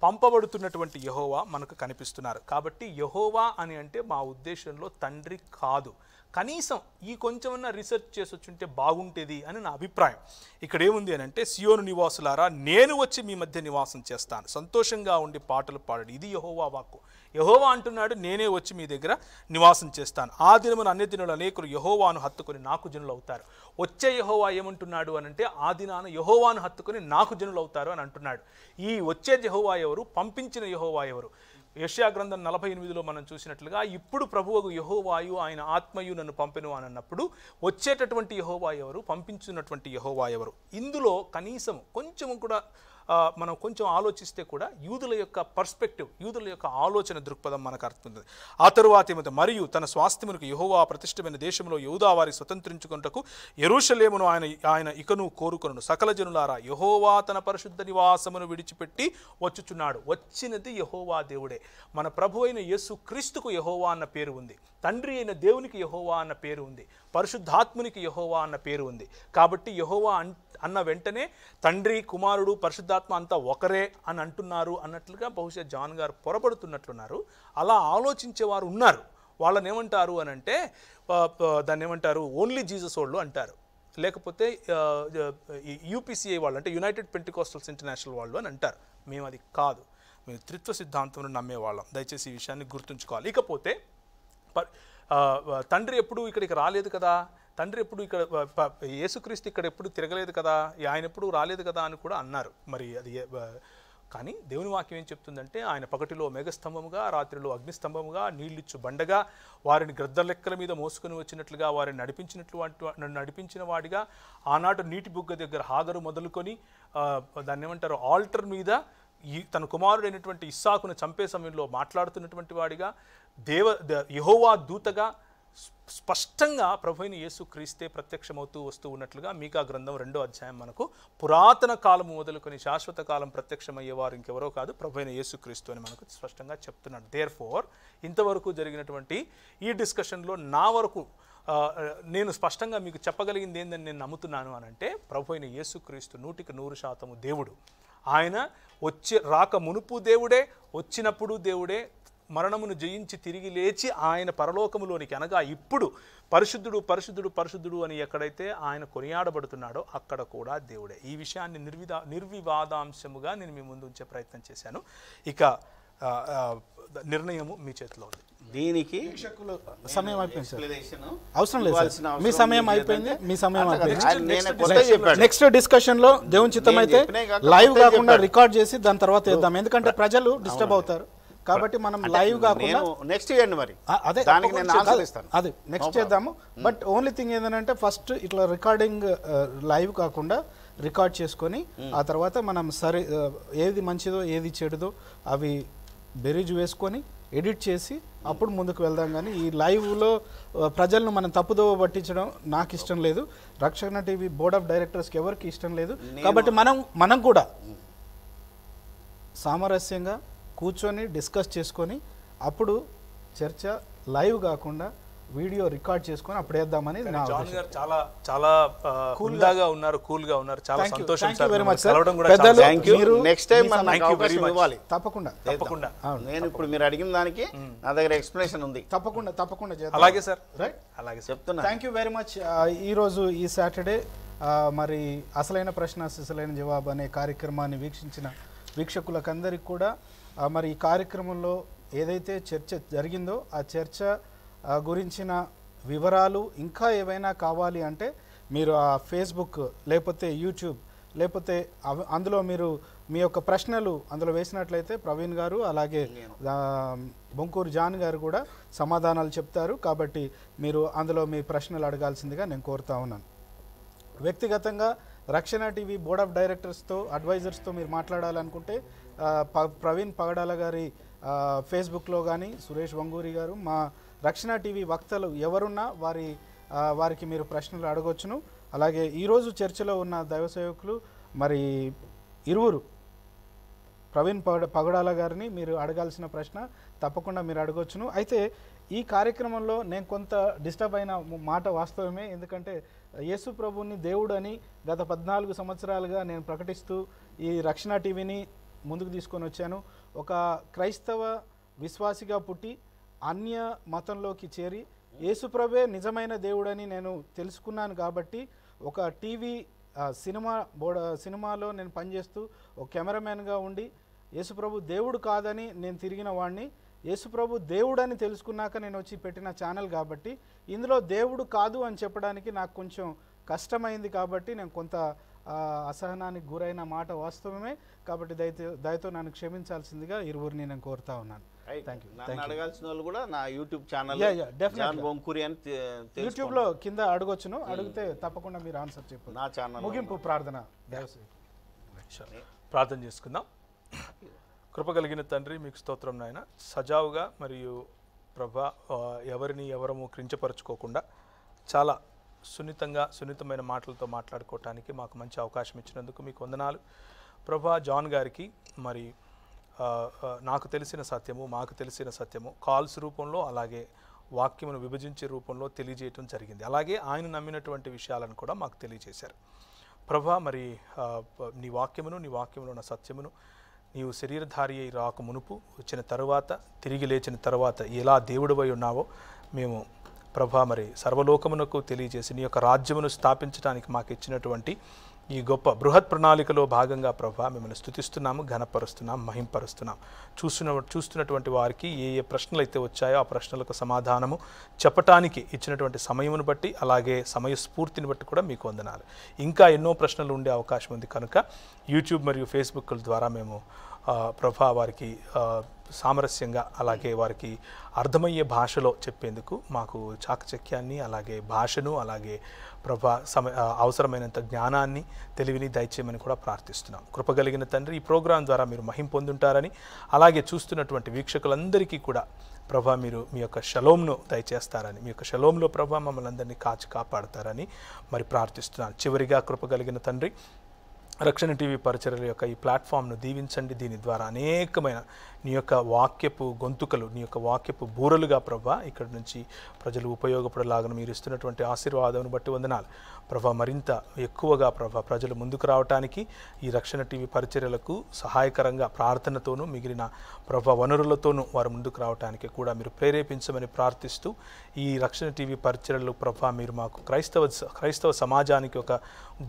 పంపబడుతున్నటువంటి యహోవా మనకు కనిపిస్తున్నారు కాబట్టి యహోవా అని అంటే మా ఉద్దేశంలో తండ్రి కాదు కనీసం ఈ కొంచెమన్నా రీసెర్చ్ చేసి వచ్చుంటే బాగుంటుంది అని నా అభిప్రాయం ఇక్కడ ఏముంది అని అంటే సియోను నివాసులారా నేను వచ్చి మీ మధ్య నివాసం చేస్తాను సంతోషంగా ఉండి పాటలు పాడాడు ఇది యహోవా వాక్కు యహోవా అంటున్నాడు నేనే వచ్చి మీ దగ్గర నివాసం చేస్తాను ఆ దినమున అన్ని దినులు అనేకులు యహోవాను హత్తుకుని నాకు జనులు అవుతారు వచ్చే యహోవా ఏమంటున్నాడు అని అంటే ఆ దినాన యహోవాను హత్తుకుని నాకు జనులు అవుతారు అని అంటున్నాడు ఈ వచ్చే యహోవా ఎవరు పంపించిన యహోవా ఎవరు యష్యా గ్రంథం నలభై ఎనిమిదిలో మనం చూసినట్లుగా ఇప్పుడు ప్రభువుకు యహోవాయు ఆయన ఆత్మయు నన్ను పంపెను అని అన్నప్పుడు వచ్చేటటువంటి యహోవా ఎవరు పంపించినటువంటి యహోవా ఎవరు ఇందులో కనీసం కొంచెం కూడా మనం కొంచెం ఆలోచిస్తే కూడా యూదుల యొక్క పర్స్పెక్టివ్ యూదుల యొక్క ఆలోచన దృక్పథం మనకు అర్థమవుతుంది ఆ తరువాత ఏమంటే మరియు తన స్వాస్థ్యమునికి యహోవా ప్రతిష్టమైన దేశంలో యహూదా వారి స్వతంత్రించుకుంటకు ఎరుషలేమును ఆయన ఆయన ఇకను కోరుకును సకల జనులారా యహోవా తన పరిశుద్ధ నివాసమును విడిచిపెట్టి వచ్చుచున్నాడు వచ్చినది యహోవా దేవుడే మన ప్రభు అయిన యేసు క్రీస్తుకు యహోవా అన్న పేరు ఉంది తండ్రి అయిన దేవునికి యహోవా అన్న పేరు ఉంది పరిశుద్ధాత్మునికి యహోవా అన్న పేరు ఉంది కాబట్టి యహోవా అంటే అన్న వెంటనే తండ్రి కుమారుడు పరిశుద్ధాత్మ అంతా ఒకరే అని అంటున్నారు అన్నట్లుగా బహుశా జాన్ గారు పొరపడుతున్నట్లున్నారు అలా ఆలోచించేవారు ఉన్నారు వాళ్ళని ఏమంటారు అని అంటే దాన్ని ఏమంటారు ఓన్లీ జీసస్ వాళ్ళు అంటారు లేకపోతే యూపీసీఐ వాళ్ళు అంటే యునైటెడ్ పెంటికోస్టల్స్ ఇంటర్నేషనల్ వాళ్ళు అని అంటారు మేము అది కాదు మేము త్రిత్వ సిద్ధాంతం నమ్మేవాళ్ళం దయచేసి ఈ విషయాన్ని గుర్తుంచుకోవాలి ఇకపోతే తండ్రి ఎప్పుడు ఇక్కడికి రాలేదు కదా తండ్రి ఎప్పుడు ఇక్కడ యేసుక్రీస్తు ఇక్కడ ఎప్పుడు తిరగలేదు కదా ఆయన ఎప్పుడు రాలేదు కదా అని కూడా అన్నారు మరి అది కానీ దేవుని వాక్యం ఏం చెప్తుందంటే ఆయన పగటిలో మేఘస్తంభముగా రాత్రిలో అగ్నిస్తంభముగా నీళ్ళిచ్చు బండగా వారిని గ్రద్ద లెక్కల మీద మోసుకుని వచ్చినట్లుగా వారిని నడిపించినట్లు నడిపించిన వాడిగా ఆనాడు నీటి బుగ్గ దగ్గర హాగరు మొదలుకొని దాన్ని ఏమంటారు ఆల్టర్ మీద ఈ తన కుమారుడైనటువంటి ఇస్సాకును చంపే సమయంలో మాట్లాడుతున్నటువంటి వాడిగా దేవ యహోవా దూతగా స్పష్టంగా ప్రభుని యేసు క్రీస్తే ప్రత్యక్షమవుతూ వస్తూ ఉన్నట్లుగా మీకా గ్రంథం రెండో అధ్యాయం మనకు పురాతన కాలం మొదలుకొని శాశ్వత కాలం ప్రత్యక్షమయ్యేవారు ఇంకెవరో కాదు ప్రభుైన యేసు క్రీస్తు అని మనకు స్పష్టంగా చెప్తున్నాడు దేర్ ఫోర్ ఇంతవరకు జరిగినటువంటి ఈ డిస్కషన్లో నా వరకు నేను స్పష్టంగా మీకు చెప్పగలిగింది ఏందని నేను నమ్ముతున్నాను అంటే ప్రభు అయిన యేసుక్రీస్తు నూటికి నూరు శాతము దేవుడు ఆయన వచ్చి రాక మునుపు దేవుడే వచ్చినప్పుడు దేవుడే మరణమును జయించి తిరిగి లేచి ఆయన పరలోకములోనికి అనగా ఇప్పుడు పరిశుద్ధుడు పరిశుద్ధుడు పరిశుద్ధుడు అని ఎక్కడైతే ఆయన కొనియాడబడుతున్నాడో అక్కడ కూడా దేవుడే ఈ విషయాన్ని నిర్విదా నిర్వివాదాంశముగా నేను మీ ముందు ఉంచే ప్రయత్నం చేశాను ఇక నిర్ణయము మీ చేతిలో ఉంది దీనికి సమయం అయిపోయింది అవసరం లేదు మీ సమయం అయిపోయింది మీ సమయం అయిపోయింది నెక్స్ట్ డిస్కషన్ లో దేవుని చిత్తం అయితే లైవ్ కాకుండా రికార్డ్ చేసి దాని తర్వాత ఇద్దాం ఎందుకంటే ప్రజలు డిస్టర్బ్ అవుతారు కాబట్టి మనం లైవ్ కాకుండా నెక్స్ట్ అదే నేను నెక్స్ట్ చేద్దాము బట్ ఓన్లీ థింగ్ ఏంటంటే ఫస్ట్ ఇట్లా రికార్డింగ్ లైవ్ uh, కాకుండా రికార్డ్ చేసుకొని hmm. ఆ తర్వాత మనం సరే uh, ఏది మంచిదో ఏది చెడుదో అవి బెరీజ్ వేసుకొని ఎడిట్ చేసి hmm. అప్పుడు ముందుకు వెళ్దాం కానీ ఈ లైవ్లో uh, ప్రజలను మనం తప్పుదోవ పట్టించడం నాకు ఇష్టం లేదు రక్షణ టీవీ బోర్డ్ ఆఫ్ డైరెక్టర్స్కి ఎవరికి ఇష్టం లేదు కాబట్టి మనం మనం కూడా hmm. సామరస్యంగా కూర్చొని డిస్కస్ చేసుకొని అప్పుడు చర్చ లైవ్ కాకుండా వీడియో రికార్డ్ చేసుకొని అప్పుడు వేద్దామని జాన్ గారు చాలా చాలా ఉన్నారు కూల్ గా ఉన్నారు చాలా సంతోషం సార్ వెరీ నెక్స్ట్ టైం ఇవ్వాలి తప్పకుండా తప్పకుండా నేను ఇప్పుడు మీరు అడిగిన దానికి నా దగ్గర ఎక్స్ప్లెనేషన్ ఉంది తప్పకుండా తప్పకుండా అలాగే సార్ రైట్ అలాగే చెప్తున్నా థ్యాంక్ యూ వెరీ మచ్ ఈ రోజు ఈ సాటర్డే మరి అసలైన ప్రశ్న అసలైన జవాబు అనే కార్యక్రమాన్ని వీక్షించిన వీక్షకులకందరికీ కూడా మరి ఈ కార్యక్రమంలో ఏదైతే చర్చ జరిగిందో ఆ చర్చ గురించిన వివరాలు ఇంకా ఏవైనా కావాలి అంటే మీరు ఆ ఫేస్బుక్ లేకపోతే యూట్యూబ్ లేకపోతే అందులో మీరు మీ యొక్క ప్రశ్నలు అందులో వేసినట్లయితే ప్రవీణ్ గారు అలాగే బొంకూరు జాన్ గారు కూడా సమాధానాలు చెప్తారు కాబట్టి మీరు అందులో మీ ప్రశ్నలు అడగాల్సిందిగా నేను కోరుతా ఉన్నాను వ్యక్తిగతంగా రక్షణ టీవీ బోర్డ్ ఆఫ్ డైరెక్టర్స్తో అడ్వైజర్స్తో మీరు మాట్లాడాలనుకుంటే ప్రవీణ్ పగడాల గారి ఫేస్బుక్లో కానీ సురేష్ వంగూరి గారు మా రక్షణ టీవీ వక్తలు ఎవరున్నా వారి వారికి మీరు ప్రశ్నలు అడగొచ్చును అలాగే ఈరోజు చర్చలో ఉన్న దైవ సేవకులు మరి ఇరువురు ప్రవీణ్ పగడ పగడాల గారిని మీరు అడగాల్సిన ప్రశ్న తప్పకుండా మీరు అడగొచ్చును అయితే ఈ కార్యక్రమంలో నేను కొంత డిస్టర్బ్ అయిన మాట వాస్తవమే ఎందుకంటే యేసు ప్రభుని దేవుడు అని గత పద్నాలుగు సంవత్సరాలుగా నేను ప్రకటిస్తూ ఈ రక్షణ టీవీని ముందుకు తీసుకొని వచ్చాను ఒక క్రైస్తవ విశ్వాసిగా పుట్టి అన్య మతంలోకి చేరి యేసుప్రభే నిజమైన దేవుడని నేను తెలుసుకున్నాను కాబట్టి ఒక టీవీ సినిమా బోడ సినిమాలో నేను పనిచేస్తూ ఒక కెమెరామెన్గా ఉండి యేసుప్రభు దేవుడు కాదని నేను తిరిగిన వాడిని యేసుప్రభు దేవుడని తెలుసుకున్నాక నేను వచ్చి పెట్టిన ఛానల్ కాబట్టి ఇందులో దేవుడు కాదు అని చెప్పడానికి నాకు కొంచెం కష్టమైంది కాబట్టి నేను కొంత అసహనానికి గురైన మాట వాస్తవమే కాబట్టి దయతో దయతో నన్ను క్షమించాల్సిందిగా ఇరువురిని నేను కోరుతా ఉన్నాను థ్యాంక్ యూ అడగాల్సిన వాళ్ళు కూడా నా యూట్యూబ్ ఛానల్ బొంకూరి అని యూట్యూబ్లో కింద అడగొచ్చును hmm. అడిగితే తప్పకుండా మీరు ఆన్సర్ చెప్పు నా ఛానల్ ముగింపు ప్రార్థన ప్రార్థన చేసుకుందాం కృపగలిగిన తండ్రి మీకు స్తోత్రం నాయన సజావుగా మరియు ప్రభా ఎవరిని ఎవరము క్రించపరచుకోకుండా చాలా సున్నితంగా సున్నితమైన మాటలతో మాట్లాడుకోవటానికి మాకు మంచి అవకాశం ఇచ్చినందుకు మీకు వందనాలు ప్రభా జాన్ గారికి మరి నాకు తెలిసిన సత్యము మాకు తెలిసిన సత్యము కాల్స్ రూపంలో అలాగే వాక్యమును విభజించే రూపంలో తెలియజేయటం జరిగింది అలాగే ఆయన నమ్మినటువంటి విషయాలను కూడా మాకు తెలియజేశారు ప్రభా మరి నీ వాక్యమును నీ వాక్యములో ఉన్న సత్యమును నీవు శరీరధారి అయి రాక మునుపు వచ్చిన తరువాత తిరిగి లేచిన తర్వాత ఎలా దేవుడివై ఉన్నావో మేము ప్రభా మరి సర్వలోకమునకు తెలియజేసి నీ యొక్క రాజ్యమును స్థాపించడానికి మాకు ఇచ్చినటువంటి ఈ గొప్ప బృహత్ ప్రణాళికలో భాగంగా ప్రభా మిమ్మల్ని స్థుతిస్తున్నాము ఘనపరుస్తున్నాం మహింపరుస్తున్నాం చూస్తున్న చూస్తున్నటువంటి వారికి ఏ ఏ ప్రశ్నలు అయితే వచ్చాయో ఆ ప్రశ్నలకు సమాధానము చెప్పటానికి ఇచ్చినటువంటి సమయమును బట్టి అలాగే సమయస్ఫూర్తిని బట్టి కూడా మీకు అందనాలి ఇంకా ఎన్నో ప్రశ్నలు ఉండే అవకాశం ఉంది కనుక యూట్యూబ్ మరియు ఫేస్బుక్ల ద్వారా మేము ప్రభా వారికి సామరస్యంగా అలాగే వారికి అర్థమయ్యే భాషలో చెప్పేందుకు మాకు చాకచక్యాన్ని అలాగే భాషను అలాగే ప్రభా సమ అవసరమైనంత జ్ఞానాన్ని తెలివిని దయచేయమని కూడా ప్రార్థిస్తున్నాం కృపగలిగిన తండ్రి ఈ ప్రోగ్రాం ద్వారా మీరు మహింపొందుంటారని అలాగే చూస్తున్నటువంటి వీక్షకులందరికీ కూడా ప్రభా మీరు మీ యొక్క షలోంను దయచేస్తారని మీ యొక్క షలోంలో ప్రభా మమ్మల్ని అందరినీ కాచి కాపాడతారని మరి ప్రార్థిస్తున్నాను చివరిగా కృపగలిగిన తండ్రి రక్షణ టీవీ పరిచర్ల యొక్క ఈ ప్లాట్ఫామ్ను దీవించండి దీని ద్వారా అనేకమైన నీ యొక్క వాక్యపు గొంతుకలు నీ యొక్క వాక్యపు బూరలుగా ప్రభా ఇక్కడి నుంచి ప్రజలు ఉపయోగపడేలాగా మీరు ఇస్తున్నటువంటి ఆశీర్వాదం బట్టి వందనాలు ప్రభా మరింత ఎక్కువగా ప్రభా ప్రజలు ముందుకు రావడానికి ఈ రక్షణ టీవీ పరిచర్యలకు సహాయకరంగా ప్రార్థనతోనూ మిగిలిన ప్రభా వనరులతోనూ వారు ముందుకు రావడానికి కూడా మీరు ప్రేరేపించమని ప్రార్థిస్తూ ఈ రక్షణ టీవీ పరిచయలు ప్రభా మీరు మాకు క్రైస్తవ క్రైస్తవ సమాజానికి ఒక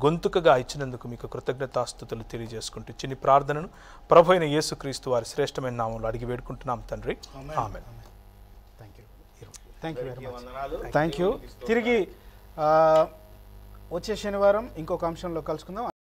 గొంతుకగా ఇచ్చినందుకు మీకు కృతజ్ఞతాస్థుతులు తెలియజేసుకుంటూ చిన్ని ప్రార్థనను ప్రభు అయిన యేసుక్రీస్తు వారి శ్రేష్టమైన నామంలో అడిగి వేడుకుంటున్నాం తండ్రి ఆమె థ్యాంక్ యూ థ్యాంక్ యూ తిరిగి వచ్చే శనివారం ఇంకొక అంశంలో కలుసుకుందాం